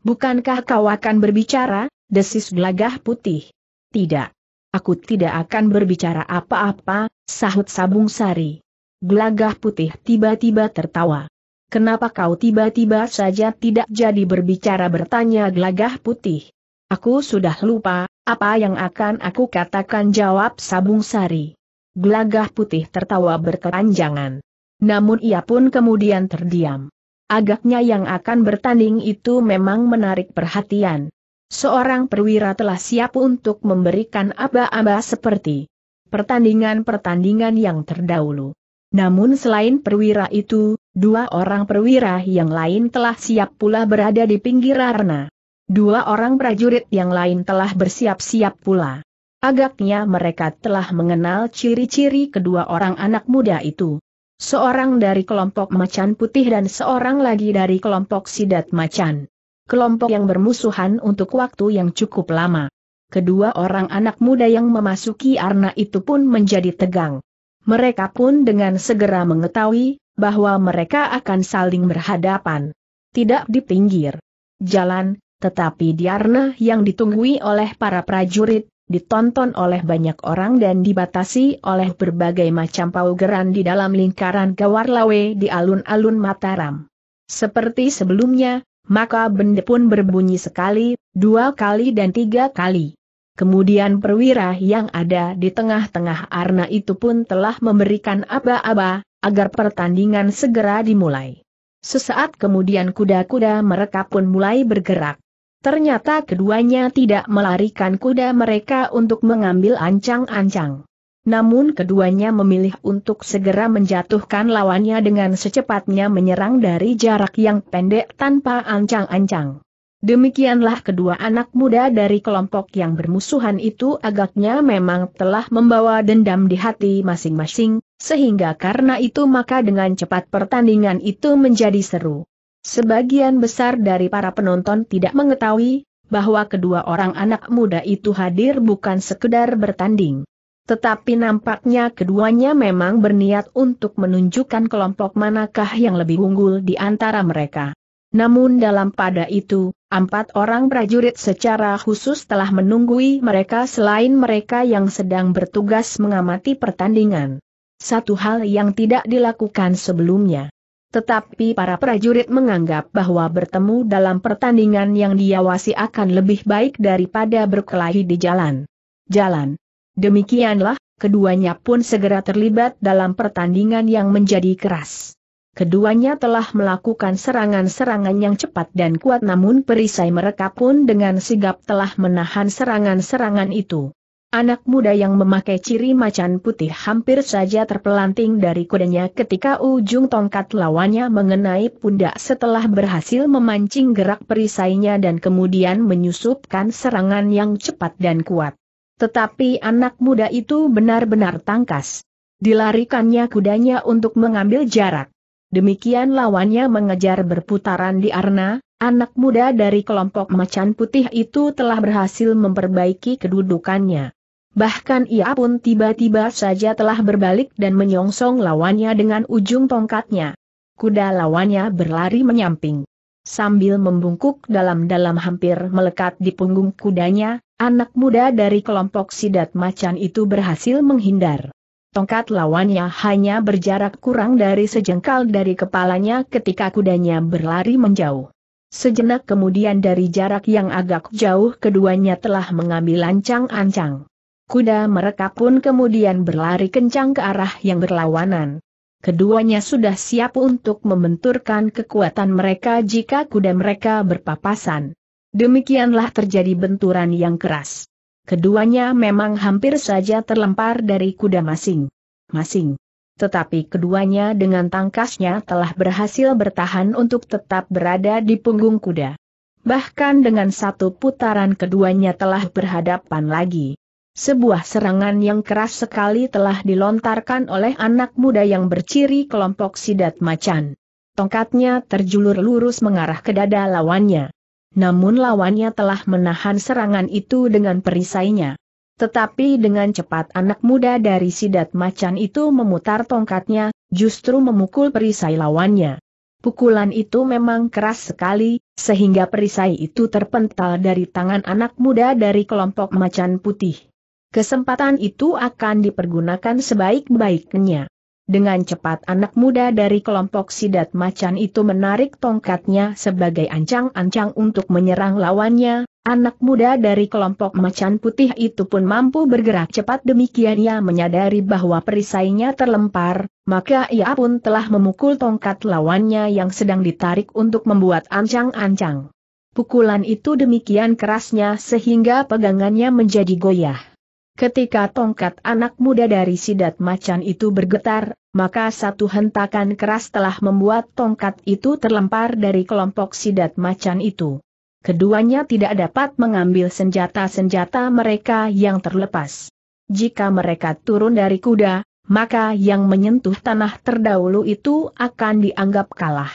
Bukankah kau akan berbicara, desis gelagah putih? Tidak. Aku tidak akan berbicara apa-apa, sahut Sabung Sari. Gelagah putih tiba-tiba tertawa. Kenapa kau tiba-tiba saja tidak jadi berbicara bertanya gelagah putih? Aku sudah lupa, apa yang akan aku katakan jawab Sabung Sari. Gelagah putih tertawa berkepanjangan. Namun ia pun kemudian terdiam. Agaknya yang akan bertanding itu memang menarik perhatian. Seorang perwira telah siap untuk memberikan aba-aba seperti pertandingan-pertandingan yang terdahulu. Namun selain perwira itu, dua orang perwira yang lain telah siap pula berada di pinggir arena. Dua orang prajurit yang lain telah bersiap-siap pula. Agaknya mereka telah mengenal ciri-ciri kedua orang anak muda itu seorang dari kelompok macan putih dan seorang lagi dari kelompok sidat macan. Kelompok yang bermusuhan untuk waktu yang cukup lama. Kedua orang anak muda yang memasuki arna itu pun menjadi tegang. Mereka pun dengan segera mengetahui bahwa mereka akan saling berhadapan. Tidak di pinggir jalan, tetapi di arna yang ditunggui oleh para prajurit, ditonton oleh banyak orang dan dibatasi oleh berbagai macam paugeran di dalam lingkaran lawe di alun-alun Mataram. Seperti sebelumnya, maka benda pun berbunyi sekali, dua kali dan tiga kali. Kemudian perwira yang ada di tengah-tengah arna itu pun telah memberikan aba-aba, agar pertandingan segera dimulai. Sesaat kemudian kuda-kuda mereka pun mulai bergerak. Ternyata keduanya tidak melarikan kuda mereka untuk mengambil ancang-ancang. Namun keduanya memilih untuk segera menjatuhkan lawannya dengan secepatnya menyerang dari jarak yang pendek tanpa ancang-ancang. Demikianlah kedua anak muda dari kelompok yang bermusuhan itu agaknya memang telah membawa dendam di hati masing-masing, sehingga karena itu maka dengan cepat pertandingan itu menjadi seru. Sebagian besar dari para penonton tidak mengetahui bahwa kedua orang anak muda itu hadir bukan sekedar bertanding. Tetapi nampaknya keduanya memang berniat untuk menunjukkan kelompok manakah yang lebih unggul di antara mereka. Namun dalam pada itu, empat orang prajurit secara khusus telah menunggui mereka selain mereka yang sedang bertugas mengamati pertandingan. Satu hal yang tidak dilakukan sebelumnya. Tetapi para prajurit menganggap bahwa bertemu dalam pertandingan yang diawasi akan lebih baik daripada berkelahi di jalan. Jalan. Demikianlah, keduanya pun segera terlibat dalam pertandingan yang menjadi keras. Keduanya telah melakukan serangan-serangan yang cepat dan kuat namun perisai mereka pun dengan sigap telah menahan serangan-serangan itu. Anak muda yang memakai ciri macan putih hampir saja terpelanting dari kudanya ketika ujung tongkat lawannya mengenai pundak setelah berhasil memancing gerak perisainya dan kemudian menyusupkan serangan yang cepat dan kuat. Tetapi anak muda itu benar-benar tangkas. Dilarikannya kudanya untuk mengambil jarak. Demikian lawannya mengejar berputaran di arena, anak muda dari kelompok macan putih itu telah berhasil memperbaiki kedudukannya. Bahkan ia pun tiba-tiba saja telah berbalik dan menyongsong lawannya dengan ujung tongkatnya. Kuda lawannya berlari menyamping. Sambil membungkuk dalam-dalam hampir melekat di punggung kudanya, anak muda dari kelompok sidat macan itu berhasil menghindar. Tongkat lawannya hanya berjarak kurang dari sejengkal dari kepalanya ketika kudanya berlari menjauh. Sejenak kemudian dari jarak yang agak jauh keduanya telah mengambil ancang-ancang. Kuda mereka pun kemudian berlari kencang ke arah yang berlawanan. Keduanya sudah siap untuk membenturkan kekuatan mereka jika kuda mereka berpapasan. Demikianlah terjadi benturan yang keras. Keduanya memang hampir saja terlempar dari kuda masing-masing. Tetapi keduanya dengan tangkasnya telah berhasil bertahan untuk tetap berada di punggung kuda. Bahkan dengan satu putaran keduanya telah berhadapan lagi sebuah serangan yang keras sekali telah dilontarkan oleh anak muda yang berciri kelompok sidat macan. Tongkatnya terjulur lurus mengarah ke dada lawannya. Namun lawannya telah menahan serangan itu dengan perisainya. Tetapi dengan cepat anak muda dari sidat macan itu memutar tongkatnya, justru memukul perisai lawannya. Pukulan itu memang keras sekali, sehingga perisai itu terpental dari tangan anak muda dari kelompok macan putih kesempatan itu akan dipergunakan sebaik-baiknya. Dengan cepat anak muda dari kelompok sidat macan itu menarik tongkatnya sebagai ancang-ancang untuk menyerang lawannya, anak muda dari kelompok macan putih itu pun mampu bergerak cepat demikian ia menyadari bahwa perisainya terlempar, maka ia pun telah memukul tongkat lawannya yang sedang ditarik untuk membuat ancang-ancang. Pukulan itu demikian kerasnya sehingga pegangannya menjadi goyah. Ketika tongkat anak muda dari sidat macan itu bergetar, maka satu hentakan keras telah membuat tongkat itu terlempar dari kelompok sidat macan itu. Keduanya tidak dapat mengambil senjata-senjata mereka yang terlepas. Jika mereka turun dari kuda, maka yang menyentuh tanah terdahulu itu akan dianggap kalah.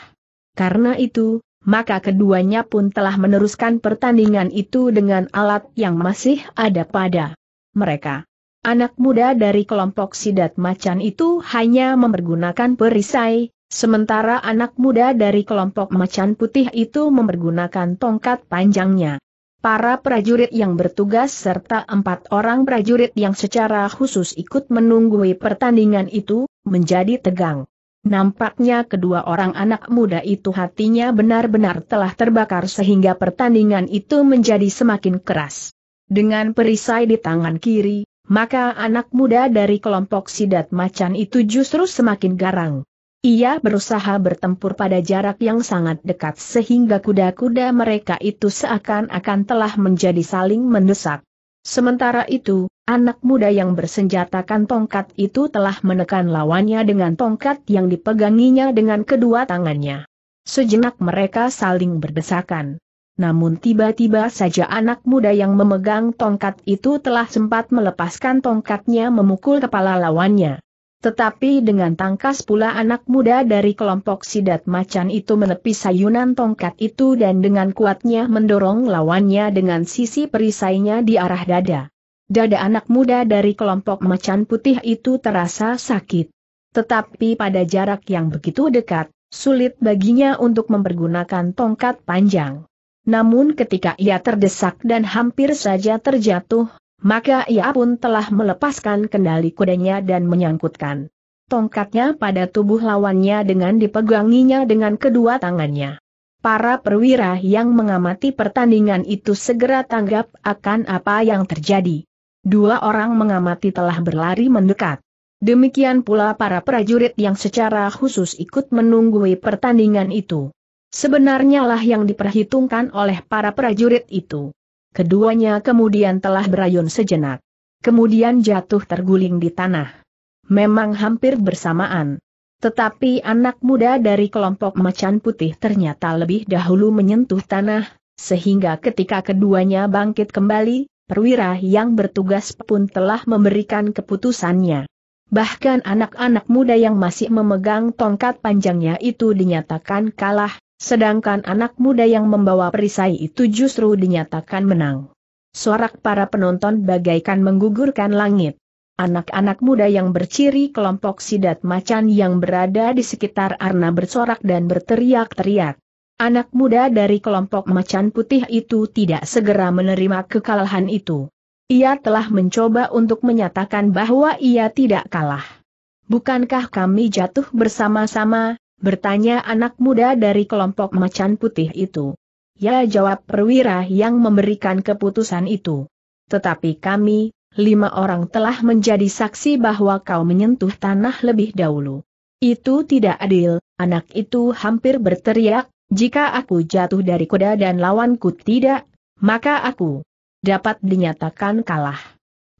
Karena itu, maka keduanya pun telah meneruskan pertandingan itu dengan alat yang masih ada pada mereka. Anak muda dari kelompok sidat macan itu hanya mempergunakan perisai, sementara anak muda dari kelompok macan putih itu mempergunakan tongkat panjangnya. Para prajurit yang bertugas serta empat orang prajurit yang secara khusus ikut menunggui pertandingan itu, menjadi tegang. Nampaknya kedua orang anak muda itu hatinya benar-benar telah terbakar sehingga pertandingan itu menjadi semakin keras. Dengan perisai di tangan kiri, maka anak muda dari kelompok sidat macan itu justru semakin garang. Ia berusaha bertempur pada jarak yang sangat dekat sehingga kuda-kuda mereka itu seakan-akan telah menjadi saling mendesak. Sementara itu, anak muda yang bersenjatakan tongkat itu telah menekan lawannya dengan tongkat yang dipeganginya dengan kedua tangannya. Sejenak mereka saling berdesakan. Namun tiba-tiba saja anak muda yang memegang tongkat itu telah sempat melepaskan tongkatnya memukul kepala lawannya. Tetapi dengan tangkas pula anak muda dari kelompok sidat macan itu menepis sayunan tongkat itu dan dengan kuatnya mendorong lawannya dengan sisi perisainya di arah dada. Dada anak muda dari kelompok macan putih itu terasa sakit. Tetapi pada jarak yang begitu dekat, sulit baginya untuk mempergunakan tongkat panjang. Namun ketika ia terdesak dan hampir saja terjatuh, maka ia pun telah melepaskan kendali kudanya dan menyangkutkan tongkatnya pada tubuh lawannya dengan dipeganginya dengan kedua tangannya. Para perwira yang mengamati pertandingan itu segera tanggap akan apa yang terjadi. Dua orang mengamati telah berlari mendekat. Demikian pula para prajurit yang secara khusus ikut menunggui pertandingan itu sebenarnya lah yang diperhitungkan oleh para prajurit itu. Keduanya kemudian telah berayun sejenak. Kemudian jatuh terguling di tanah. Memang hampir bersamaan. Tetapi anak muda dari kelompok macan putih ternyata lebih dahulu menyentuh tanah, sehingga ketika keduanya bangkit kembali, perwira yang bertugas pun telah memberikan keputusannya. Bahkan anak-anak muda yang masih memegang tongkat panjangnya itu dinyatakan kalah, Sedangkan anak muda yang membawa perisai itu justru dinyatakan menang. Suarak para penonton bagaikan menggugurkan langit. Anak-anak muda yang berciri kelompok sidat macan yang berada di sekitar Arna bersorak dan berteriak-teriak. Anak muda dari kelompok macan putih itu tidak segera menerima kekalahan itu. Ia telah mencoba untuk menyatakan bahwa ia tidak kalah. Bukankah kami jatuh bersama-sama, Bertanya anak muda dari kelompok macan putih itu. Ya jawab perwira yang memberikan keputusan itu. Tetapi kami, lima orang telah menjadi saksi bahwa kau menyentuh tanah lebih dahulu. Itu tidak adil, anak itu hampir berteriak, jika aku jatuh dari kuda dan lawanku tidak, maka aku dapat dinyatakan kalah.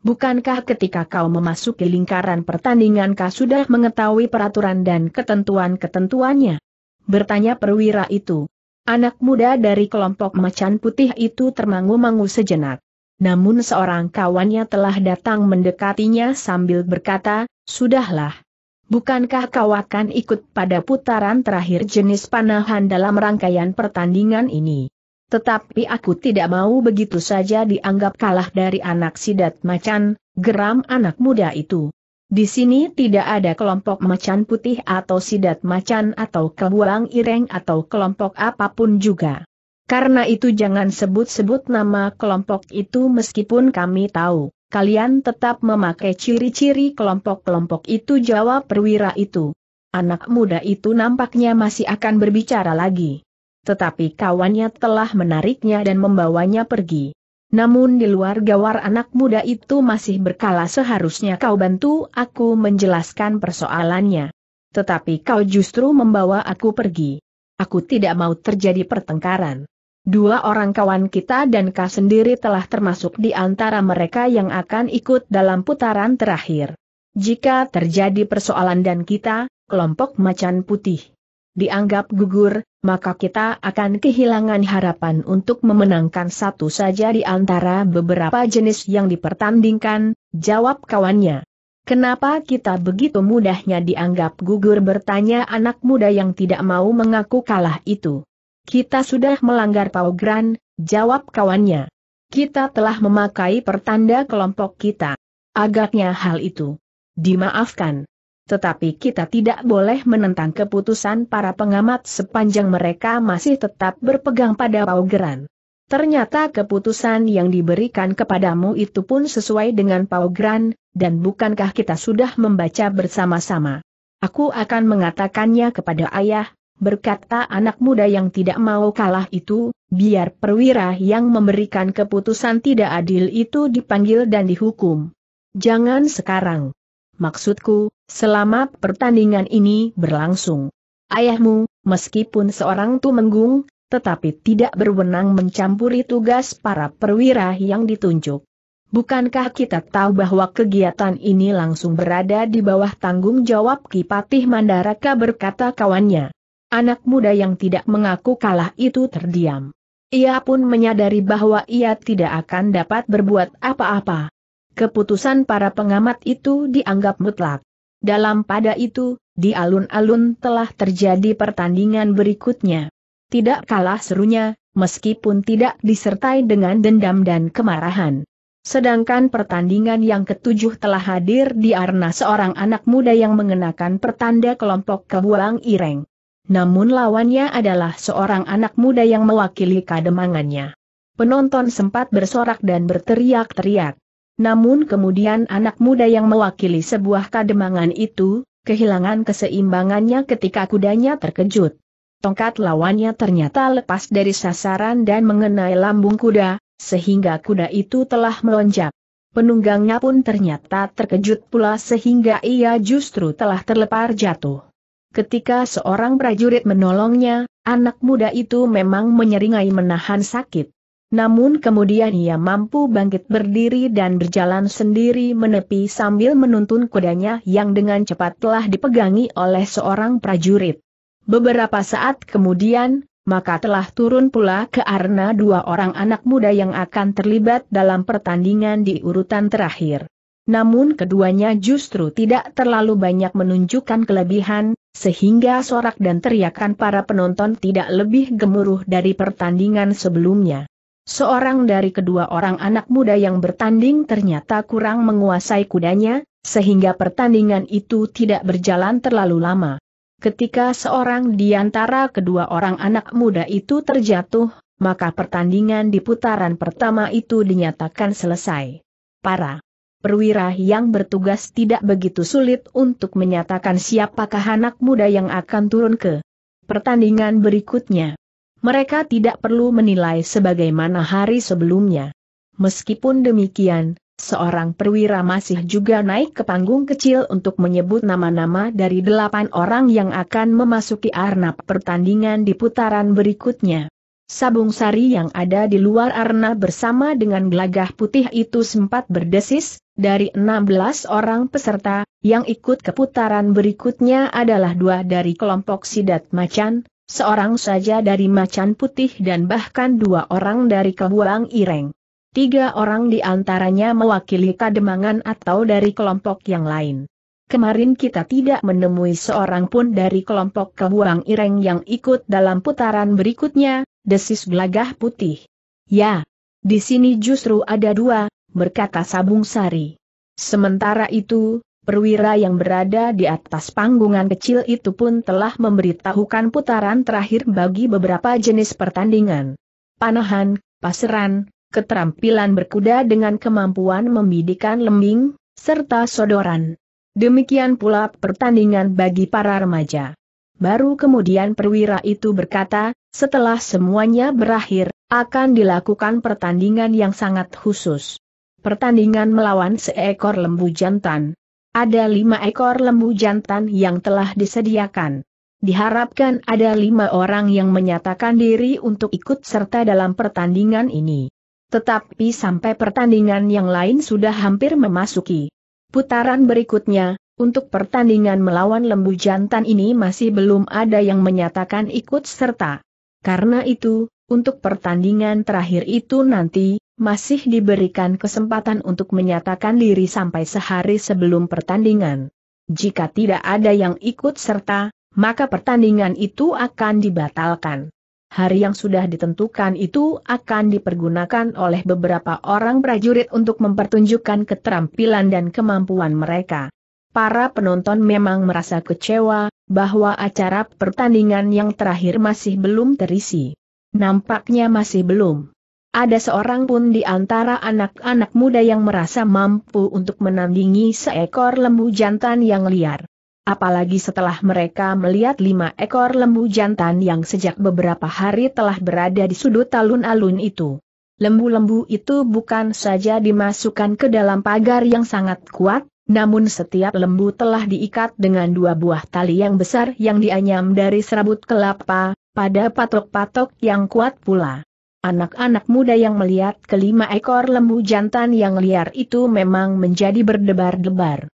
Bukankah ketika kau memasuki lingkaran pertandingan kau sudah mengetahui peraturan dan ketentuan-ketentuannya? Bertanya perwira itu. Anak muda dari kelompok macan putih itu termangu-mangu sejenak. Namun seorang kawannya telah datang mendekatinya sambil berkata, Sudahlah. Bukankah kau akan ikut pada putaran terakhir jenis panahan dalam rangkaian pertandingan ini? Tetapi aku tidak mau begitu saja dianggap kalah dari anak sidat macan, geram anak muda itu. Di sini tidak ada kelompok macan putih atau sidat macan atau kebuang ireng atau kelompok apapun juga. Karena itu jangan sebut-sebut nama kelompok itu meskipun kami tahu, kalian tetap memakai ciri-ciri kelompok-kelompok itu jawab perwira itu. Anak muda itu nampaknya masih akan berbicara lagi. Tetapi kawannya telah menariknya dan membawanya pergi. Namun di luar gawar anak muda itu masih berkala seharusnya kau bantu aku menjelaskan persoalannya. Tetapi kau justru membawa aku pergi. Aku tidak mau terjadi pertengkaran. Dua orang kawan kita dan kau sendiri telah termasuk di antara mereka yang akan ikut dalam putaran terakhir. Jika terjadi persoalan dan kita, kelompok macan putih dianggap gugur, maka kita akan kehilangan harapan untuk memenangkan satu saja di antara beberapa jenis yang dipertandingkan, jawab kawannya. Kenapa kita begitu mudahnya dianggap gugur bertanya anak muda yang tidak mau mengaku kalah itu. Kita sudah melanggar paugran, jawab kawannya. Kita telah memakai pertanda kelompok kita. Agaknya hal itu dimaafkan tetapi kita tidak boleh menentang keputusan para pengamat sepanjang mereka masih tetap berpegang pada paugeran. Ternyata keputusan yang diberikan kepadamu itu pun sesuai dengan paugeran, dan bukankah kita sudah membaca bersama-sama? Aku akan mengatakannya kepada ayah, berkata anak muda yang tidak mau kalah itu, biar perwira yang memberikan keputusan tidak adil itu dipanggil dan dihukum. Jangan sekarang. Maksudku, selama pertandingan ini berlangsung. Ayahmu, meskipun seorang tumenggung, tetapi tidak berwenang mencampuri tugas para perwira yang ditunjuk. Bukankah kita tahu bahwa kegiatan ini langsung berada di bawah tanggung jawab Kipatih Mandaraka berkata kawannya. Anak muda yang tidak mengaku kalah itu terdiam. Ia pun menyadari bahwa ia tidak akan dapat berbuat apa-apa. Keputusan para pengamat itu dianggap mutlak. Dalam pada itu, di alun-alun telah terjadi pertandingan berikutnya. Tidak kalah serunya, meskipun tidak disertai dengan dendam dan kemarahan. Sedangkan pertandingan yang ketujuh telah hadir di arena seorang anak muda yang mengenakan pertanda kelompok kebuang ireng. Namun lawannya adalah seorang anak muda yang mewakili kademangannya. Penonton sempat bersorak dan berteriak-teriak. Namun kemudian anak muda yang mewakili sebuah kademangan itu, kehilangan keseimbangannya ketika kudanya terkejut. Tongkat lawannya ternyata lepas dari sasaran dan mengenai lambung kuda, sehingga kuda itu telah melonjak. Penunggangnya pun ternyata terkejut pula sehingga ia justru telah terlepar jatuh. Ketika seorang prajurit menolongnya, anak muda itu memang menyeringai menahan sakit. Namun kemudian ia mampu bangkit berdiri dan berjalan sendiri menepi sambil menuntun kudanya yang dengan cepat telah dipegangi oleh seorang prajurit. Beberapa saat kemudian, maka telah turun pula ke arena dua orang anak muda yang akan terlibat dalam pertandingan di urutan terakhir. Namun keduanya justru tidak terlalu banyak menunjukkan kelebihan, sehingga sorak dan teriakan para penonton tidak lebih gemuruh dari pertandingan sebelumnya. Seorang dari kedua orang anak muda yang bertanding ternyata kurang menguasai kudanya, sehingga pertandingan itu tidak berjalan terlalu lama. Ketika seorang di antara kedua orang anak muda itu terjatuh, maka pertandingan di putaran pertama itu dinyatakan selesai. Para perwira yang bertugas tidak begitu sulit untuk menyatakan siapakah anak muda yang akan turun ke pertandingan berikutnya. Mereka tidak perlu menilai sebagaimana hari sebelumnya. Meskipun demikian, seorang perwira masih juga naik ke panggung kecil untuk menyebut nama-nama dari delapan orang yang akan memasuki arena pertandingan di putaran berikutnya. Sabung sari yang ada di luar arena bersama dengan gelagah putih itu sempat berdesis, dari 16 orang peserta, yang ikut ke putaran berikutnya adalah dua dari kelompok sidat macan, Seorang saja dari macan putih dan bahkan dua orang dari kebuang ireng. Tiga orang di antaranya mewakili kademangan atau dari kelompok yang lain. Kemarin kita tidak menemui seorang pun dari kelompok kebuang ireng yang ikut dalam putaran berikutnya, desis gelagah putih. Ya, di sini justru ada dua, berkata Sabung Sari. Sementara itu, Perwira yang berada di atas panggungan kecil itu pun telah memberitahukan putaran terakhir bagi beberapa jenis pertandingan. Panahan, paseran, keterampilan berkuda dengan kemampuan membidikan lembing, serta sodoran. Demikian pula pertandingan bagi para remaja. Baru kemudian perwira itu berkata, setelah semuanya berakhir, akan dilakukan pertandingan yang sangat khusus. Pertandingan melawan seekor lembu jantan. Ada lima ekor lembu jantan yang telah disediakan. Diharapkan ada lima orang yang menyatakan diri untuk ikut serta dalam pertandingan ini. Tetapi sampai pertandingan yang lain sudah hampir memasuki putaran berikutnya, untuk pertandingan melawan lembu jantan ini masih belum ada yang menyatakan ikut serta. Karena itu, untuk pertandingan terakhir itu nanti, masih diberikan kesempatan untuk menyatakan diri sampai sehari sebelum pertandingan. Jika tidak ada yang ikut serta, maka pertandingan itu akan dibatalkan. Hari yang sudah ditentukan itu akan dipergunakan oleh beberapa orang prajurit untuk mempertunjukkan keterampilan dan kemampuan mereka. Para penonton memang merasa kecewa bahwa acara pertandingan yang terakhir masih belum terisi. Nampaknya masih belum. Ada seorang pun di antara anak-anak muda yang merasa mampu untuk menandingi seekor lembu jantan yang liar. Apalagi setelah mereka melihat lima ekor lembu jantan yang sejak beberapa hari telah berada di sudut alun-alun itu. Lembu-lembu itu bukan saja dimasukkan ke dalam pagar yang sangat kuat, namun setiap lembu telah diikat dengan dua buah tali yang besar yang dianyam dari serabut kelapa, pada patok-patok yang kuat pula. Anak-anak muda yang melihat kelima ekor lembu jantan yang liar itu memang menjadi berdebar-debar.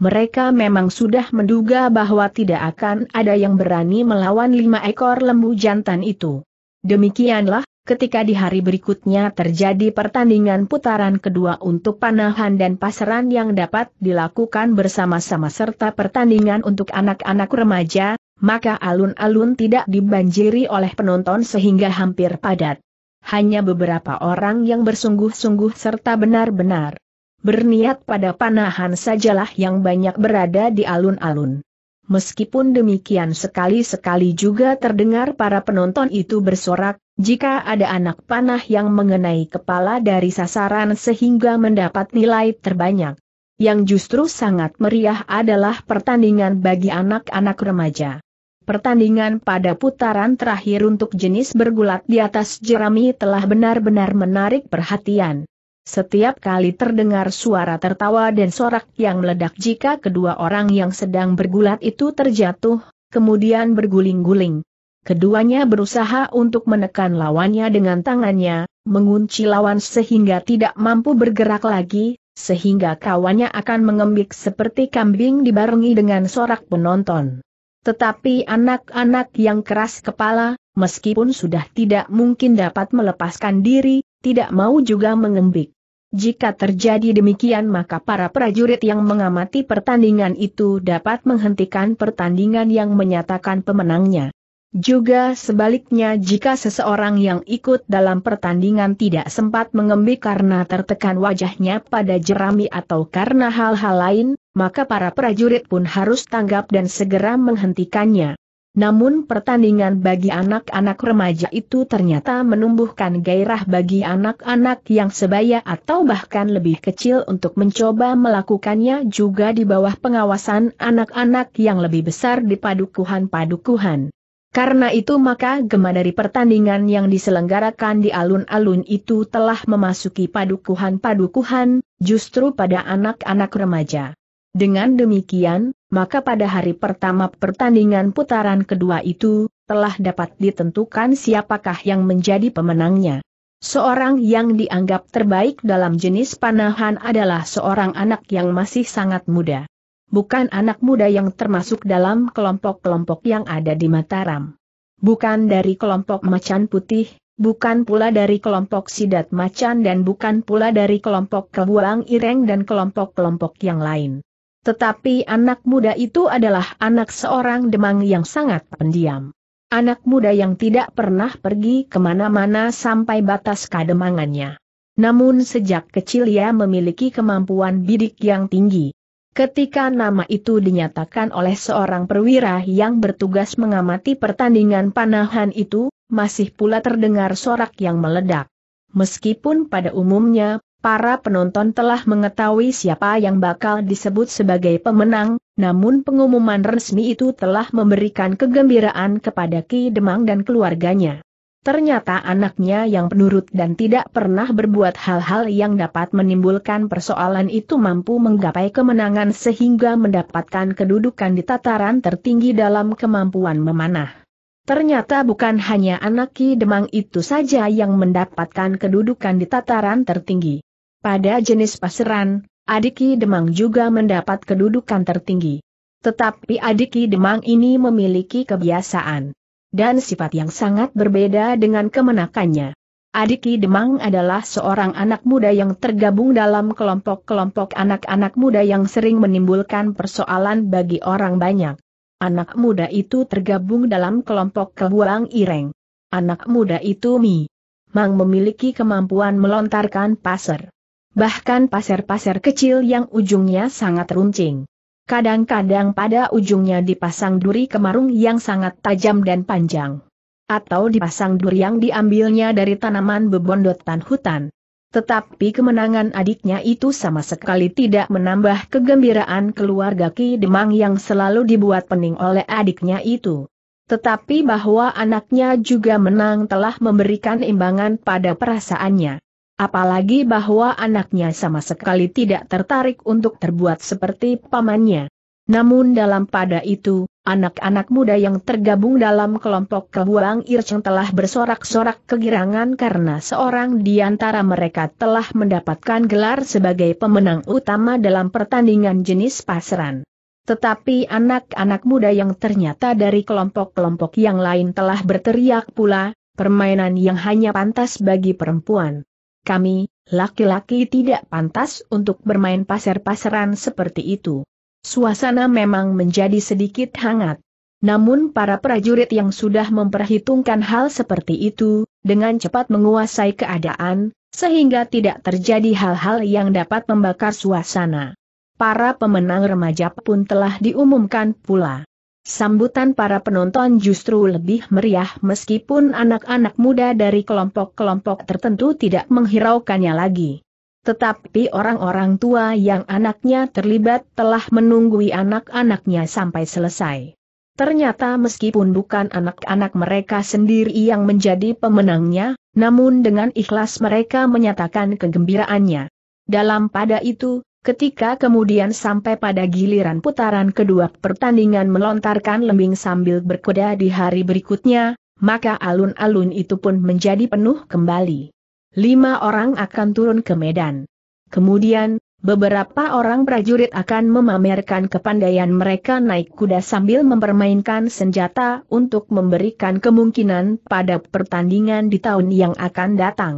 Mereka memang sudah menduga bahwa tidak akan ada yang berani melawan lima ekor lembu jantan itu. Demikianlah, ketika di hari berikutnya terjadi pertandingan putaran kedua untuk panahan dan pasaran yang dapat dilakukan bersama-sama serta pertandingan untuk anak-anak remaja, maka alun-alun tidak dibanjiri oleh penonton sehingga hampir padat. Hanya beberapa orang yang bersungguh-sungguh serta benar-benar berniat pada panahan sajalah yang banyak berada di alun-alun meskipun demikian sekali-sekali juga terdengar para penonton itu bersorak, jika ada anak panah yang mengenai kepala dari sasaran sehingga mendapat nilai terbanyak. Yang justru sangat meriah adalah pertandingan bagi anak-anak remaja. Pertandingan pada putaran terakhir untuk jenis bergulat di atas jerami telah benar-benar menarik perhatian. Setiap kali terdengar suara tertawa dan sorak yang meledak jika kedua orang yang sedang bergulat itu terjatuh, kemudian berguling-guling. Keduanya berusaha untuk menekan lawannya dengan tangannya, mengunci lawan sehingga tidak mampu bergerak lagi, sehingga kawannya akan mengembik seperti kambing dibarengi dengan sorak penonton. Tetapi anak-anak yang keras kepala, meskipun sudah tidak mungkin dapat melepaskan diri, tidak mau juga mengembik. Jika terjadi demikian maka para prajurit yang mengamati pertandingan itu dapat menghentikan pertandingan yang menyatakan pemenangnya. Juga sebaliknya jika seseorang yang ikut dalam pertandingan tidak sempat mengembik karena tertekan wajahnya pada jerami atau karena hal-hal lain, maka para prajurit pun harus tanggap dan segera menghentikannya. Namun pertandingan bagi anak-anak remaja itu ternyata menumbuhkan gairah bagi anak-anak yang sebaya atau bahkan lebih kecil untuk mencoba melakukannya juga di bawah pengawasan anak-anak yang lebih besar di padukuhan-padukuhan. Karena itu maka gema dari pertandingan yang diselenggarakan di alun-alun itu telah memasuki padukuhan-padukuhan, justru pada anak-anak remaja. Dengan demikian, maka pada hari pertama pertandingan putaran kedua itu, telah dapat ditentukan siapakah yang menjadi pemenangnya. Seorang yang dianggap terbaik dalam jenis panahan adalah seorang anak yang masih sangat muda. Bukan anak muda yang termasuk dalam kelompok-kelompok yang ada di Mataram. Bukan dari kelompok macan putih, bukan pula dari kelompok sidat macan dan bukan pula dari kelompok kebuang ireng dan kelompok-kelompok yang lain. Tetapi anak muda itu adalah anak seorang demang yang sangat pendiam. Anak muda yang tidak pernah pergi kemana-mana sampai batas kademangannya. Namun sejak kecil ia memiliki kemampuan bidik yang tinggi. Ketika nama itu dinyatakan oleh seorang perwira yang bertugas mengamati pertandingan panahan itu, masih pula terdengar sorak yang meledak. Meskipun pada umumnya, Para penonton telah mengetahui siapa yang bakal disebut sebagai pemenang, namun pengumuman resmi itu telah memberikan kegembiraan kepada Ki Demang dan keluarganya. Ternyata anaknya yang penurut dan tidak pernah berbuat hal-hal yang dapat menimbulkan persoalan itu mampu menggapai kemenangan sehingga mendapatkan kedudukan di tataran tertinggi dalam kemampuan memanah. Ternyata bukan hanya anak Ki Demang itu saja yang mendapatkan kedudukan di tataran tertinggi. Pada jenis paseran, Adiki Demang juga mendapat kedudukan tertinggi. Tetapi Adiki Demang ini memiliki kebiasaan dan sifat yang sangat berbeda dengan kemenakannya. Adiki Demang adalah seorang anak muda yang tergabung dalam kelompok-kelompok anak-anak muda yang sering menimbulkan persoalan bagi orang banyak. Anak muda itu tergabung dalam kelompok kebuang ireng. Anak muda itu Mi Mang memiliki kemampuan melontarkan pasir bahkan pasir-pasir kecil yang ujungnya sangat runcing. Kadang-kadang pada ujungnya dipasang duri kemarung yang sangat tajam dan panjang. Atau dipasang duri yang diambilnya dari tanaman bebondotan hutan. Tetapi kemenangan adiknya itu sama sekali tidak menambah kegembiraan keluarga Ki Demang yang selalu dibuat pening oleh adiknya itu. Tetapi bahwa anaknya juga menang telah memberikan imbangan pada perasaannya apalagi bahwa anaknya sama sekali tidak tertarik untuk terbuat seperti pamannya. Namun dalam pada itu, anak-anak muda yang tergabung dalam kelompok kebuang Irceng telah bersorak-sorak kegirangan karena seorang di antara mereka telah mendapatkan gelar sebagai pemenang utama dalam pertandingan jenis pasaran. Tetapi anak-anak muda yang ternyata dari kelompok-kelompok yang lain telah berteriak pula, permainan yang hanya pantas bagi perempuan kami, laki-laki tidak pantas untuk bermain pasar-pasaran seperti itu. Suasana memang menjadi sedikit hangat. Namun para prajurit yang sudah memperhitungkan hal seperti itu, dengan cepat menguasai keadaan, sehingga tidak terjadi hal-hal yang dapat membakar suasana. Para pemenang remaja pun telah diumumkan pula. Sambutan para penonton justru lebih meriah meskipun anak-anak muda dari kelompok-kelompok tertentu tidak menghiraukannya lagi. Tetapi orang-orang tua yang anaknya terlibat telah menunggui anak-anaknya sampai selesai. Ternyata meskipun bukan anak-anak mereka sendiri yang menjadi pemenangnya, namun dengan ikhlas mereka menyatakan kegembiraannya. Dalam pada itu, Ketika kemudian sampai pada giliran putaran kedua pertandingan melontarkan lembing sambil berkuda di hari berikutnya, maka alun-alun itu pun menjadi penuh kembali. Lima orang akan turun ke medan. Kemudian, beberapa orang prajurit akan memamerkan kepandaian mereka naik kuda sambil mempermainkan senjata untuk memberikan kemungkinan pada pertandingan di tahun yang akan datang.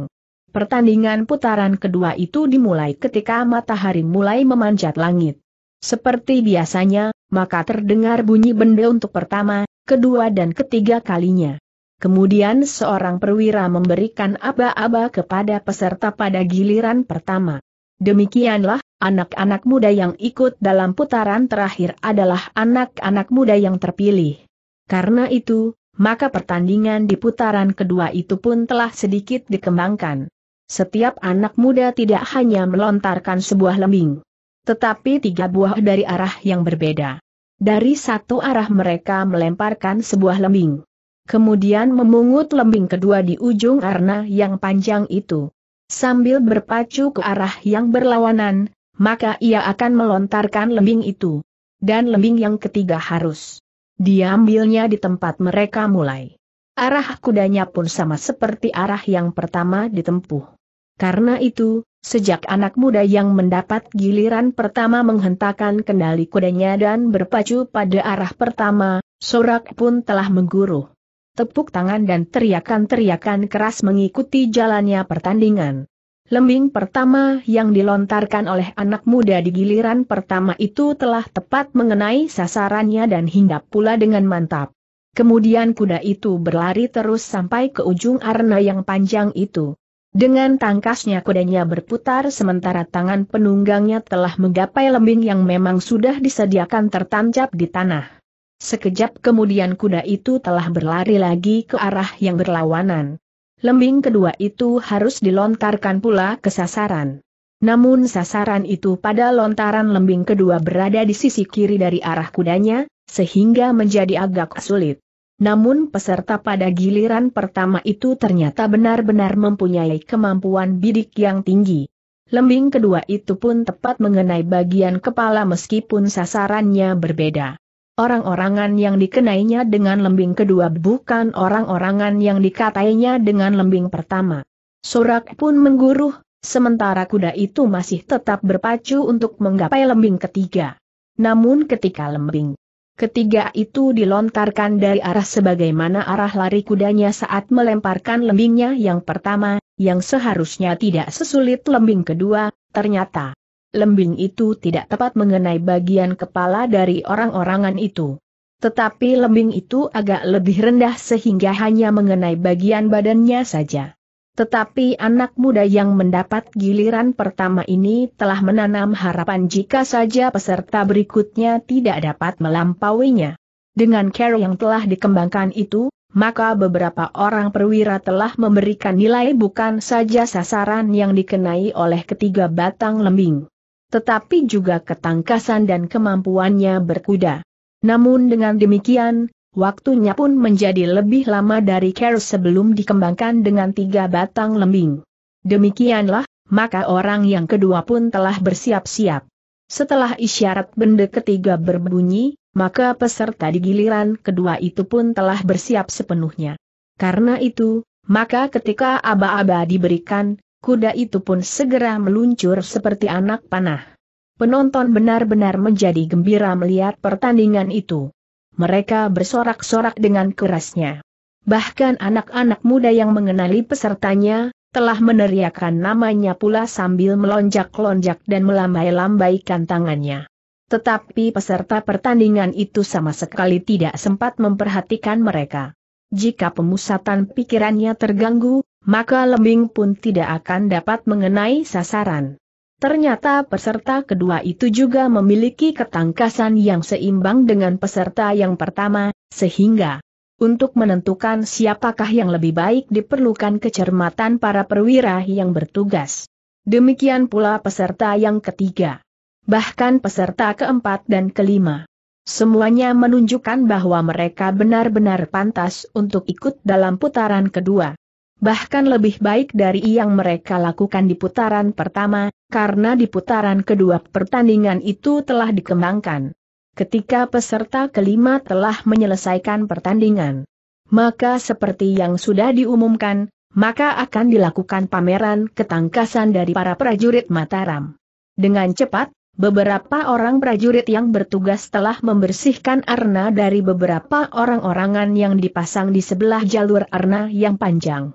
Pertandingan putaran kedua itu dimulai ketika matahari mulai memanjat langit. Seperti biasanya, maka terdengar bunyi benda untuk pertama, kedua dan ketiga kalinya. Kemudian seorang perwira memberikan aba-aba kepada peserta pada giliran pertama. Demikianlah, anak-anak muda yang ikut dalam putaran terakhir adalah anak-anak muda yang terpilih. Karena itu, maka pertandingan di putaran kedua itu pun telah sedikit dikembangkan. Setiap anak muda tidak hanya melontarkan sebuah lembing. Tetapi tiga buah dari arah yang berbeda. Dari satu arah mereka melemparkan sebuah lembing. Kemudian memungut lembing kedua di ujung arna yang panjang itu. Sambil berpacu ke arah yang berlawanan, maka ia akan melontarkan lembing itu. Dan lembing yang ketiga harus diambilnya di tempat mereka mulai. Arah kudanya pun sama seperti arah yang pertama ditempuh. Karena itu, sejak anak muda yang mendapat giliran pertama menghentakkan kendali kudanya dan berpacu pada arah pertama, sorak pun telah mengguruh. Tepuk tangan dan teriakan-teriakan keras mengikuti jalannya pertandingan. Lembing pertama yang dilontarkan oleh anak muda di giliran pertama itu telah tepat mengenai sasarannya dan hinggap pula dengan mantap. Kemudian kuda itu berlari terus sampai ke ujung arena yang panjang itu. Dengan tangkasnya kudanya berputar sementara tangan penunggangnya telah menggapai lembing yang memang sudah disediakan tertancap di tanah. Sekejap kemudian kuda itu telah berlari lagi ke arah yang berlawanan. Lembing kedua itu harus dilontarkan pula ke sasaran. Namun sasaran itu pada lontaran lembing kedua berada di sisi kiri dari arah kudanya, sehingga menjadi agak sulit. Namun peserta pada giliran pertama itu ternyata benar-benar mempunyai kemampuan bidik yang tinggi. Lembing kedua itu pun tepat mengenai bagian kepala meskipun sasarannya berbeda. Orang-orangan yang dikenainya dengan lembing kedua bukan orang-orangan yang dikatainya dengan lembing pertama. Sorak pun mengguruh, sementara kuda itu masih tetap berpacu untuk menggapai lembing ketiga. Namun ketika lembing Ketiga itu dilontarkan dari arah sebagaimana arah lari kudanya saat melemparkan lembingnya yang pertama, yang seharusnya tidak sesulit lembing kedua, ternyata. Lembing itu tidak tepat mengenai bagian kepala dari orang-orangan itu. Tetapi lembing itu agak lebih rendah sehingga hanya mengenai bagian badannya saja. Tetapi anak muda yang mendapat giliran pertama ini telah menanam harapan jika saja peserta berikutnya tidak dapat melampauinya. Dengan care yang telah dikembangkan itu, maka beberapa orang perwira telah memberikan nilai bukan saja sasaran yang dikenai oleh ketiga batang lembing, tetapi juga ketangkasan dan kemampuannya berkuda. Namun dengan demikian, waktunya pun menjadi lebih lama dari care sebelum dikembangkan dengan tiga batang lembing. Demikianlah, maka orang yang kedua pun telah bersiap-siap. Setelah isyarat benda ketiga berbunyi, maka peserta di giliran kedua itu pun telah bersiap sepenuhnya. Karena itu, maka ketika aba-aba diberikan, kuda itu pun segera meluncur seperti anak panah. Penonton benar-benar menjadi gembira melihat pertandingan itu mereka bersorak-sorak dengan kerasnya. Bahkan anak-anak muda yang mengenali pesertanya, telah meneriakkan namanya pula sambil melonjak-lonjak dan melambai-lambaikan tangannya. Tetapi peserta pertandingan itu sama sekali tidak sempat memperhatikan mereka. Jika pemusatan pikirannya terganggu, maka lembing pun tidak akan dapat mengenai sasaran. Ternyata peserta kedua itu juga memiliki ketangkasan yang seimbang dengan peserta yang pertama, sehingga untuk menentukan siapakah yang lebih baik diperlukan kecermatan para perwira yang bertugas. Demikian pula peserta yang ketiga. Bahkan peserta keempat dan kelima. Semuanya menunjukkan bahwa mereka benar-benar pantas untuk ikut dalam putaran kedua bahkan lebih baik dari yang mereka lakukan di putaran pertama, karena di putaran kedua pertandingan itu telah dikembangkan. Ketika peserta kelima telah menyelesaikan pertandingan, maka seperti yang sudah diumumkan, maka akan dilakukan pameran ketangkasan dari para prajurit Mataram. Dengan cepat, beberapa orang prajurit yang bertugas telah membersihkan arna dari beberapa orang-orangan yang dipasang di sebelah jalur arna yang panjang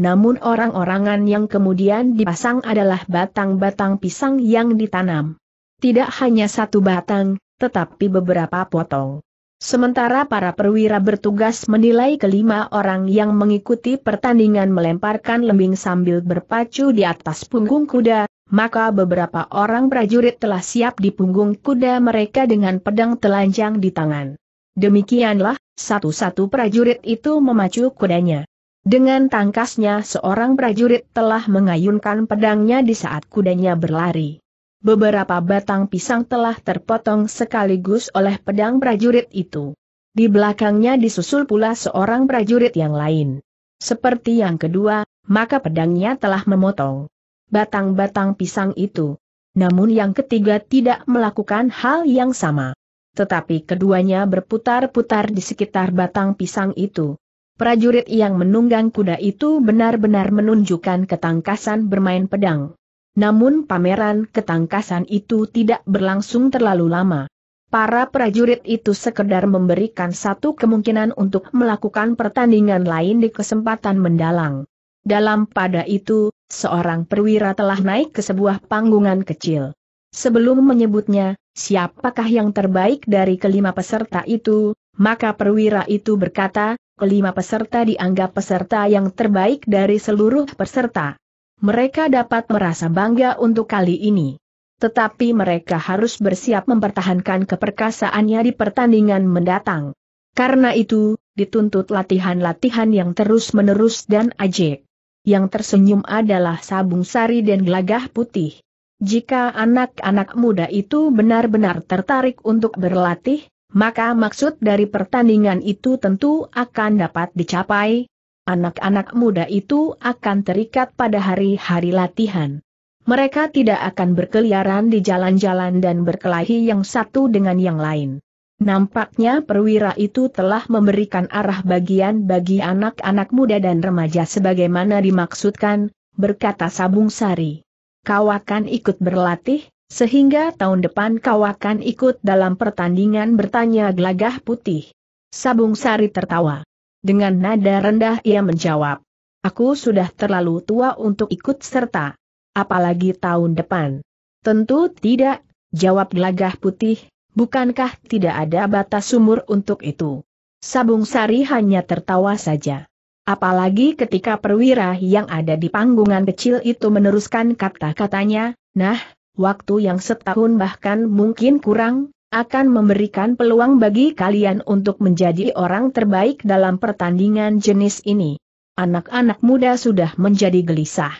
namun orang-orangan yang kemudian dipasang adalah batang-batang pisang yang ditanam. Tidak hanya satu batang, tetapi beberapa potong. Sementara para perwira bertugas menilai kelima orang yang mengikuti pertandingan melemparkan lembing sambil berpacu di atas punggung kuda, maka beberapa orang prajurit telah siap di punggung kuda mereka dengan pedang telanjang di tangan. Demikianlah, satu-satu prajurit itu memacu kudanya. Dengan tangkasnya seorang prajurit telah mengayunkan pedangnya di saat kudanya berlari. Beberapa batang pisang telah terpotong sekaligus oleh pedang prajurit itu. Di belakangnya disusul pula seorang prajurit yang lain. Seperti yang kedua, maka pedangnya telah memotong batang-batang pisang itu. Namun yang ketiga tidak melakukan hal yang sama. Tetapi keduanya berputar-putar di sekitar batang pisang itu prajurit yang menunggang kuda itu benar-benar menunjukkan ketangkasan bermain pedang. Namun pameran ketangkasan itu tidak berlangsung terlalu lama. Para prajurit itu sekedar memberikan satu kemungkinan untuk melakukan pertandingan lain di kesempatan mendalang. Dalam pada itu, seorang perwira telah naik ke sebuah panggungan kecil. Sebelum menyebutnya, siapakah yang terbaik dari kelima peserta itu, maka perwira itu berkata, kelima peserta dianggap peserta yang terbaik dari seluruh peserta. Mereka dapat merasa bangga untuk kali ini. Tetapi mereka harus bersiap mempertahankan keperkasaannya di pertandingan mendatang. Karena itu, dituntut latihan-latihan yang terus-menerus dan ajek. Yang tersenyum adalah sabung sari dan gelagah putih. Jika anak-anak muda itu benar-benar tertarik untuk berlatih, maka maksud dari pertandingan itu tentu akan dapat dicapai. Anak-anak muda itu akan terikat pada hari-hari latihan. Mereka tidak akan berkeliaran di jalan-jalan dan berkelahi yang satu dengan yang lain. Nampaknya perwira itu telah memberikan arah bagian bagi anak-anak muda dan remaja sebagaimana dimaksudkan, berkata Sabung Sari. Kau akan ikut berlatih, sehingga tahun depan kau akan ikut dalam pertandingan bertanya gelagah putih. Sabung Sari tertawa. Dengan nada rendah ia menjawab. Aku sudah terlalu tua untuk ikut serta. Apalagi tahun depan. Tentu tidak, jawab gelagah putih, bukankah tidak ada batas umur untuk itu? Sabung Sari hanya tertawa saja. Apalagi ketika perwira yang ada di panggungan kecil itu meneruskan kata-katanya, nah, waktu yang setahun bahkan mungkin kurang, akan memberikan peluang bagi kalian untuk menjadi orang terbaik dalam pertandingan jenis ini. Anak-anak muda sudah menjadi gelisah.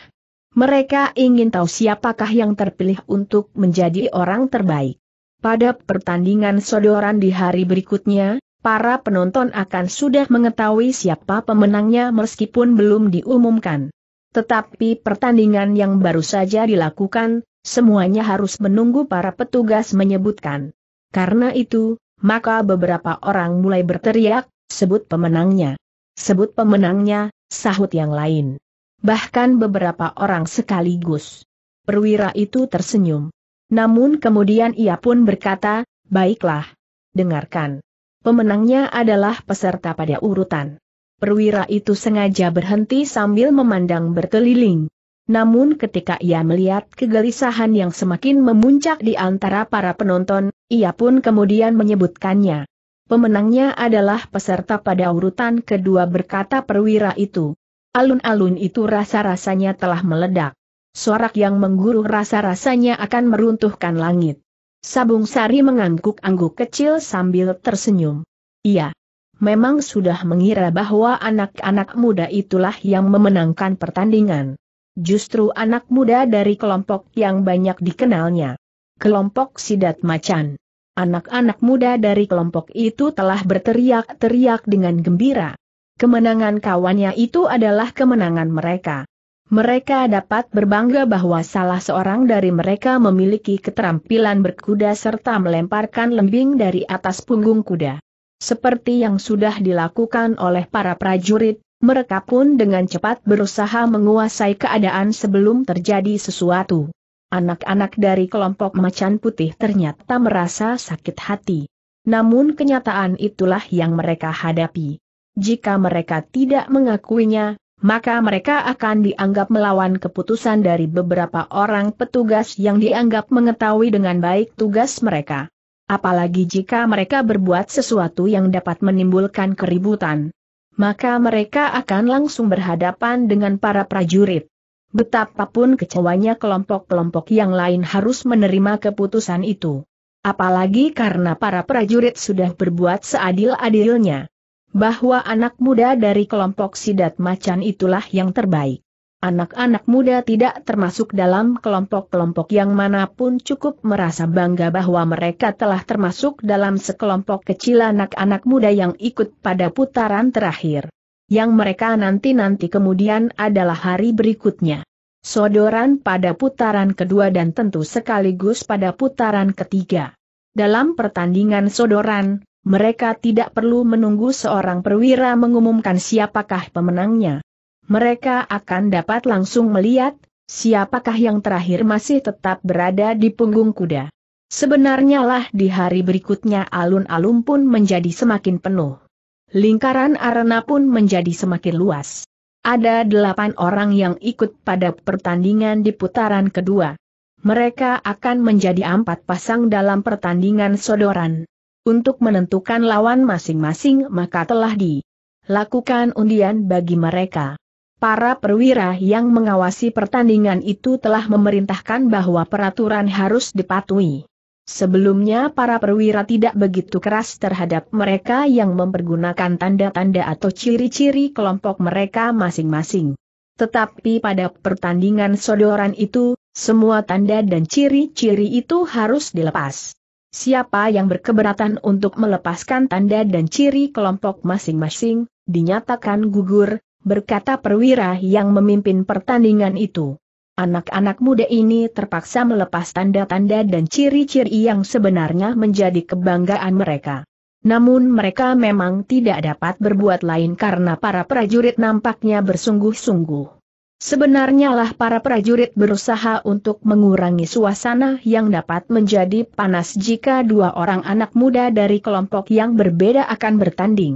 Mereka ingin tahu siapakah yang terpilih untuk menjadi orang terbaik. Pada pertandingan sodoran di hari berikutnya, para penonton akan sudah mengetahui siapa pemenangnya meskipun belum diumumkan. Tetapi pertandingan yang baru saja dilakukan, semuanya harus menunggu para petugas menyebutkan. Karena itu, maka beberapa orang mulai berteriak, sebut pemenangnya. Sebut pemenangnya, sahut yang lain. Bahkan beberapa orang sekaligus. Perwira itu tersenyum. Namun kemudian ia pun berkata, baiklah, dengarkan. Pemenangnya adalah peserta pada urutan. Perwira itu sengaja berhenti sambil memandang berkeliling. Namun ketika ia melihat kegelisahan yang semakin memuncak di antara para penonton, ia pun kemudian menyebutkannya. Pemenangnya adalah peserta pada urutan kedua berkata perwira itu. Alun-alun itu rasa-rasanya telah meledak. Sorak yang mengguruh rasa-rasanya akan meruntuhkan langit. Sabung Sari mengangguk-angguk kecil sambil tersenyum. Iya. Memang sudah mengira bahwa anak-anak muda itulah yang memenangkan pertandingan. Justru anak muda dari kelompok yang banyak dikenalnya. Kelompok Sidat Macan. Anak-anak muda dari kelompok itu telah berteriak-teriak dengan gembira. Kemenangan kawannya itu adalah kemenangan mereka. Mereka dapat berbangga bahwa salah seorang dari mereka memiliki keterampilan berkuda serta melemparkan lembing dari atas punggung kuda. Seperti yang sudah dilakukan oleh para prajurit, mereka pun dengan cepat berusaha menguasai keadaan sebelum terjadi sesuatu. Anak-anak dari kelompok macan putih ternyata merasa sakit hati. Namun kenyataan itulah yang mereka hadapi. Jika mereka tidak mengakuinya, maka mereka akan dianggap melawan keputusan dari beberapa orang petugas yang dianggap mengetahui dengan baik tugas mereka. Apalagi jika mereka berbuat sesuatu yang dapat menimbulkan keributan maka mereka akan langsung berhadapan dengan para prajurit. Betapapun kecewanya kelompok-kelompok yang lain harus menerima keputusan itu. Apalagi karena para prajurit sudah berbuat seadil-adilnya. Bahwa anak muda dari kelompok sidat macan itulah yang terbaik. Anak-anak muda tidak termasuk dalam kelompok-kelompok yang manapun cukup merasa bangga bahwa mereka telah termasuk dalam sekelompok kecil anak-anak muda yang ikut pada putaran terakhir. Yang mereka nanti-nanti kemudian adalah hari berikutnya. Sodoran pada putaran kedua dan tentu sekaligus pada putaran ketiga. Dalam pertandingan sodoran, mereka tidak perlu menunggu seorang perwira mengumumkan siapakah pemenangnya mereka akan dapat langsung melihat siapakah yang terakhir masih tetap berada di punggung kuda. Sebenarnya lah di hari berikutnya alun-alun pun menjadi semakin penuh. Lingkaran arena pun menjadi semakin luas. Ada delapan orang yang ikut pada pertandingan di putaran kedua. Mereka akan menjadi empat pasang dalam pertandingan sodoran. Untuk menentukan lawan masing-masing maka telah dilakukan undian bagi mereka. Para perwira yang mengawasi pertandingan itu telah memerintahkan bahwa peraturan harus dipatuhi. Sebelumnya para perwira tidak begitu keras terhadap mereka yang mempergunakan tanda-tanda atau ciri-ciri kelompok mereka masing-masing. Tetapi pada pertandingan sodoran itu, semua tanda dan ciri-ciri itu harus dilepas. Siapa yang berkeberatan untuk melepaskan tanda dan ciri kelompok masing-masing, dinyatakan gugur, berkata perwira yang memimpin pertandingan itu. Anak-anak muda ini terpaksa melepas tanda-tanda dan ciri-ciri yang sebenarnya menjadi kebanggaan mereka. Namun mereka memang tidak dapat berbuat lain karena para prajurit nampaknya bersungguh-sungguh. Sebenarnya lah para prajurit berusaha untuk mengurangi suasana yang dapat menjadi panas jika dua orang anak muda dari kelompok yang berbeda akan bertanding.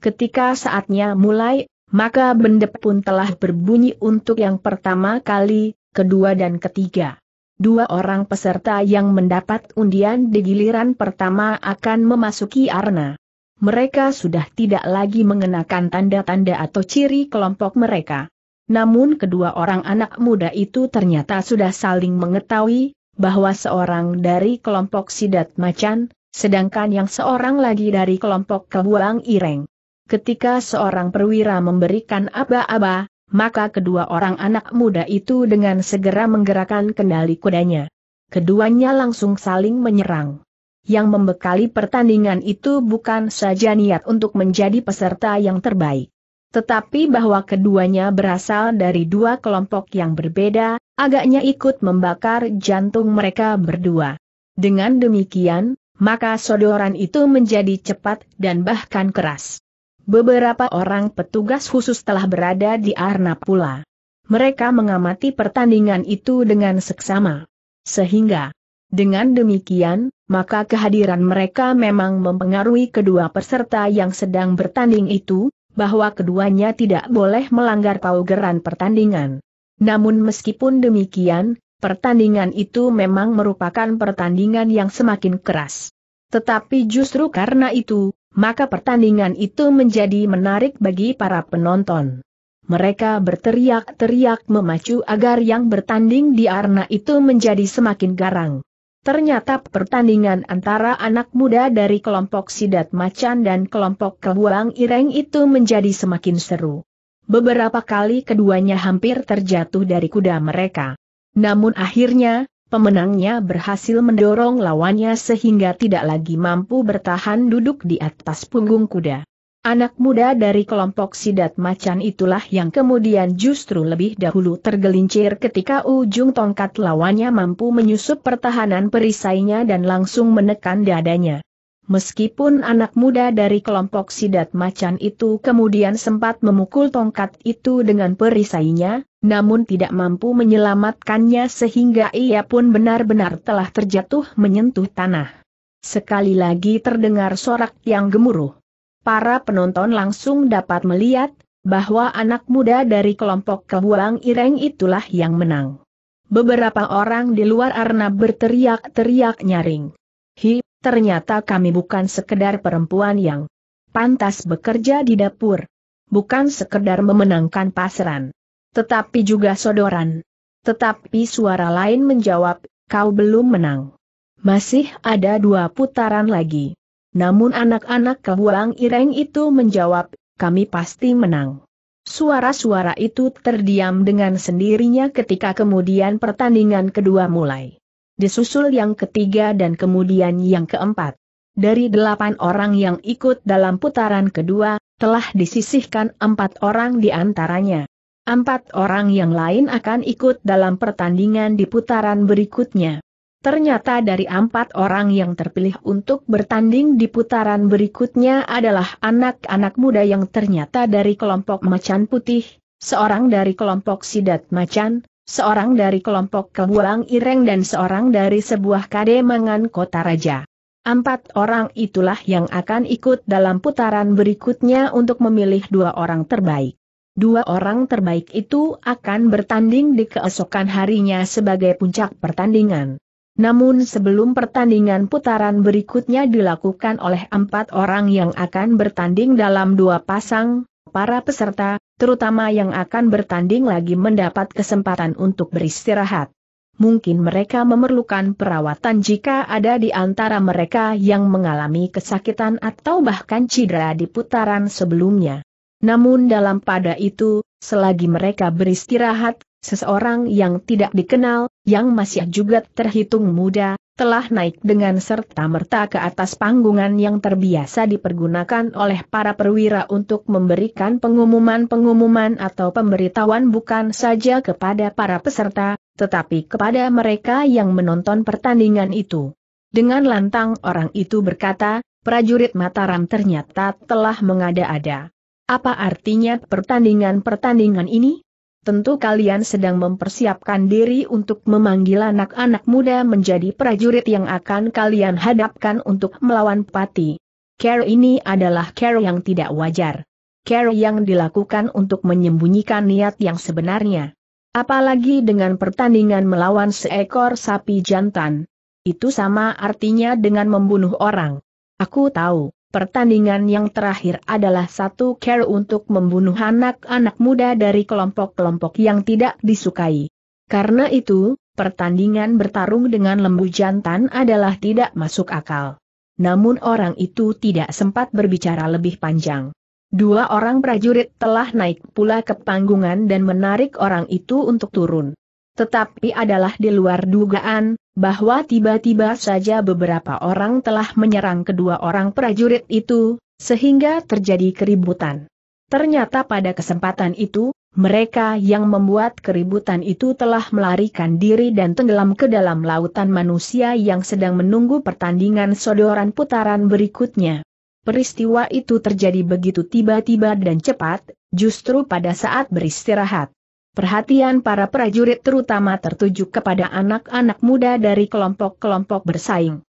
Ketika saatnya mulai, maka bendep pun telah berbunyi untuk yang pertama kali, kedua dan ketiga. Dua orang peserta yang mendapat undian di giliran pertama akan memasuki arena. Mereka sudah tidak lagi mengenakan tanda-tanda atau ciri kelompok mereka. Namun kedua orang anak muda itu ternyata sudah saling mengetahui bahwa seorang dari kelompok sidat macan, sedangkan yang seorang lagi dari kelompok kebuang ireng ketika seorang perwira memberikan aba-aba, maka kedua orang anak muda itu dengan segera menggerakkan kendali kudanya. Keduanya langsung saling menyerang. Yang membekali pertandingan itu bukan saja niat untuk menjadi peserta yang terbaik. Tetapi bahwa keduanya berasal dari dua kelompok yang berbeda, agaknya ikut membakar jantung mereka berdua. Dengan demikian, maka sodoran itu menjadi cepat dan bahkan keras. Beberapa orang petugas khusus telah berada di Arna pula. Mereka mengamati pertandingan itu dengan seksama. Sehingga, dengan demikian, maka kehadiran mereka memang mempengaruhi kedua peserta yang sedang bertanding itu, bahwa keduanya tidak boleh melanggar paugeran pertandingan. Namun meskipun demikian, pertandingan itu memang merupakan pertandingan yang semakin keras. Tetapi justru karena itu, maka pertandingan itu menjadi menarik bagi para penonton. Mereka berteriak-teriak memacu agar yang bertanding di arena itu menjadi semakin garang. Ternyata pertandingan antara anak muda dari kelompok Sidat Macan dan kelompok Kebuang Ireng itu menjadi semakin seru. Beberapa kali keduanya hampir terjatuh dari kuda mereka. Namun akhirnya, Pemenangnya berhasil mendorong lawannya sehingga tidak lagi mampu bertahan duduk di atas punggung kuda. Anak muda dari kelompok sidat macan itulah yang kemudian justru lebih dahulu tergelincir ketika ujung tongkat lawannya mampu menyusup pertahanan perisainya dan langsung menekan dadanya. Meskipun anak muda dari kelompok sidat macan itu kemudian sempat memukul tongkat itu dengan perisainya, namun tidak mampu menyelamatkannya sehingga ia pun benar-benar telah terjatuh menyentuh tanah. Sekali lagi terdengar sorak yang gemuruh. Para penonton langsung dapat melihat bahwa anak muda dari kelompok kebuang ireng itulah yang menang. Beberapa orang di luar arena berteriak-teriak nyaring. Hi, ternyata kami bukan sekedar perempuan yang pantas bekerja di dapur. Bukan sekedar memenangkan pasaran. Tetapi juga sodoran. Tetapi suara lain menjawab, kau belum menang. Masih ada dua putaran lagi. Namun anak-anak kebuang ireng itu menjawab, kami pasti menang. Suara-suara itu terdiam dengan sendirinya ketika kemudian pertandingan kedua mulai disusul yang ketiga dan kemudian yang keempat. Dari delapan orang yang ikut dalam putaran kedua, telah disisihkan empat orang di antaranya. Empat orang yang lain akan ikut dalam pertandingan di putaran berikutnya. Ternyata dari empat orang yang terpilih untuk bertanding di putaran berikutnya adalah anak-anak muda yang ternyata dari kelompok macan putih, seorang dari kelompok sidat macan, seorang dari kelompok Kebuang Ireng dan seorang dari sebuah kademangan kota raja. Empat orang itulah yang akan ikut dalam putaran berikutnya untuk memilih dua orang terbaik. Dua orang terbaik itu akan bertanding di keesokan harinya sebagai puncak pertandingan. Namun sebelum pertandingan putaran berikutnya dilakukan oleh empat orang yang akan bertanding dalam dua pasang, para peserta, terutama yang akan bertanding lagi mendapat kesempatan untuk beristirahat. Mungkin mereka memerlukan perawatan jika ada di antara mereka yang mengalami kesakitan atau bahkan cedera di putaran sebelumnya. Namun dalam pada itu, selagi mereka beristirahat, seseorang yang tidak dikenal, yang masih juga terhitung muda, telah naik dengan serta-merta ke atas panggungan yang terbiasa dipergunakan oleh para perwira untuk memberikan pengumuman-pengumuman atau pemberitahuan bukan saja kepada para peserta, tetapi kepada mereka yang menonton pertandingan itu. Dengan lantang orang itu berkata, prajurit Mataram ternyata telah mengada-ada. Apa artinya pertandingan-pertandingan ini? tentu kalian sedang mempersiapkan diri untuk memanggil anak-anak muda menjadi prajurit yang akan kalian hadapkan untuk melawan pati. Care ini adalah care yang tidak wajar. Care yang dilakukan untuk menyembunyikan niat yang sebenarnya. Apalagi dengan pertandingan melawan seekor sapi jantan. Itu sama artinya dengan membunuh orang. Aku tahu. Pertandingan yang terakhir adalah satu care untuk membunuh anak-anak muda dari kelompok-kelompok yang tidak disukai. Karena itu, pertandingan bertarung dengan lembu jantan adalah tidak masuk akal. Namun orang itu tidak sempat berbicara lebih panjang. Dua orang prajurit telah naik pula ke panggungan dan menarik orang itu untuk turun. Tetapi adalah di luar dugaan, bahwa tiba-tiba saja beberapa orang telah menyerang kedua orang prajurit itu, sehingga terjadi keributan. Ternyata pada kesempatan itu, mereka yang membuat keributan itu telah melarikan diri dan tenggelam ke dalam lautan manusia yang sedang menunggu pertandingan sodoran putaran berikutnya. Peristiwa itu terjadi begitu tiba-tiba dan cepat, justru pada saat beristirahat. Perhatian para prajurit terutama tertuju kepada anak-anak muda dari kelompok-kelompok bersaing.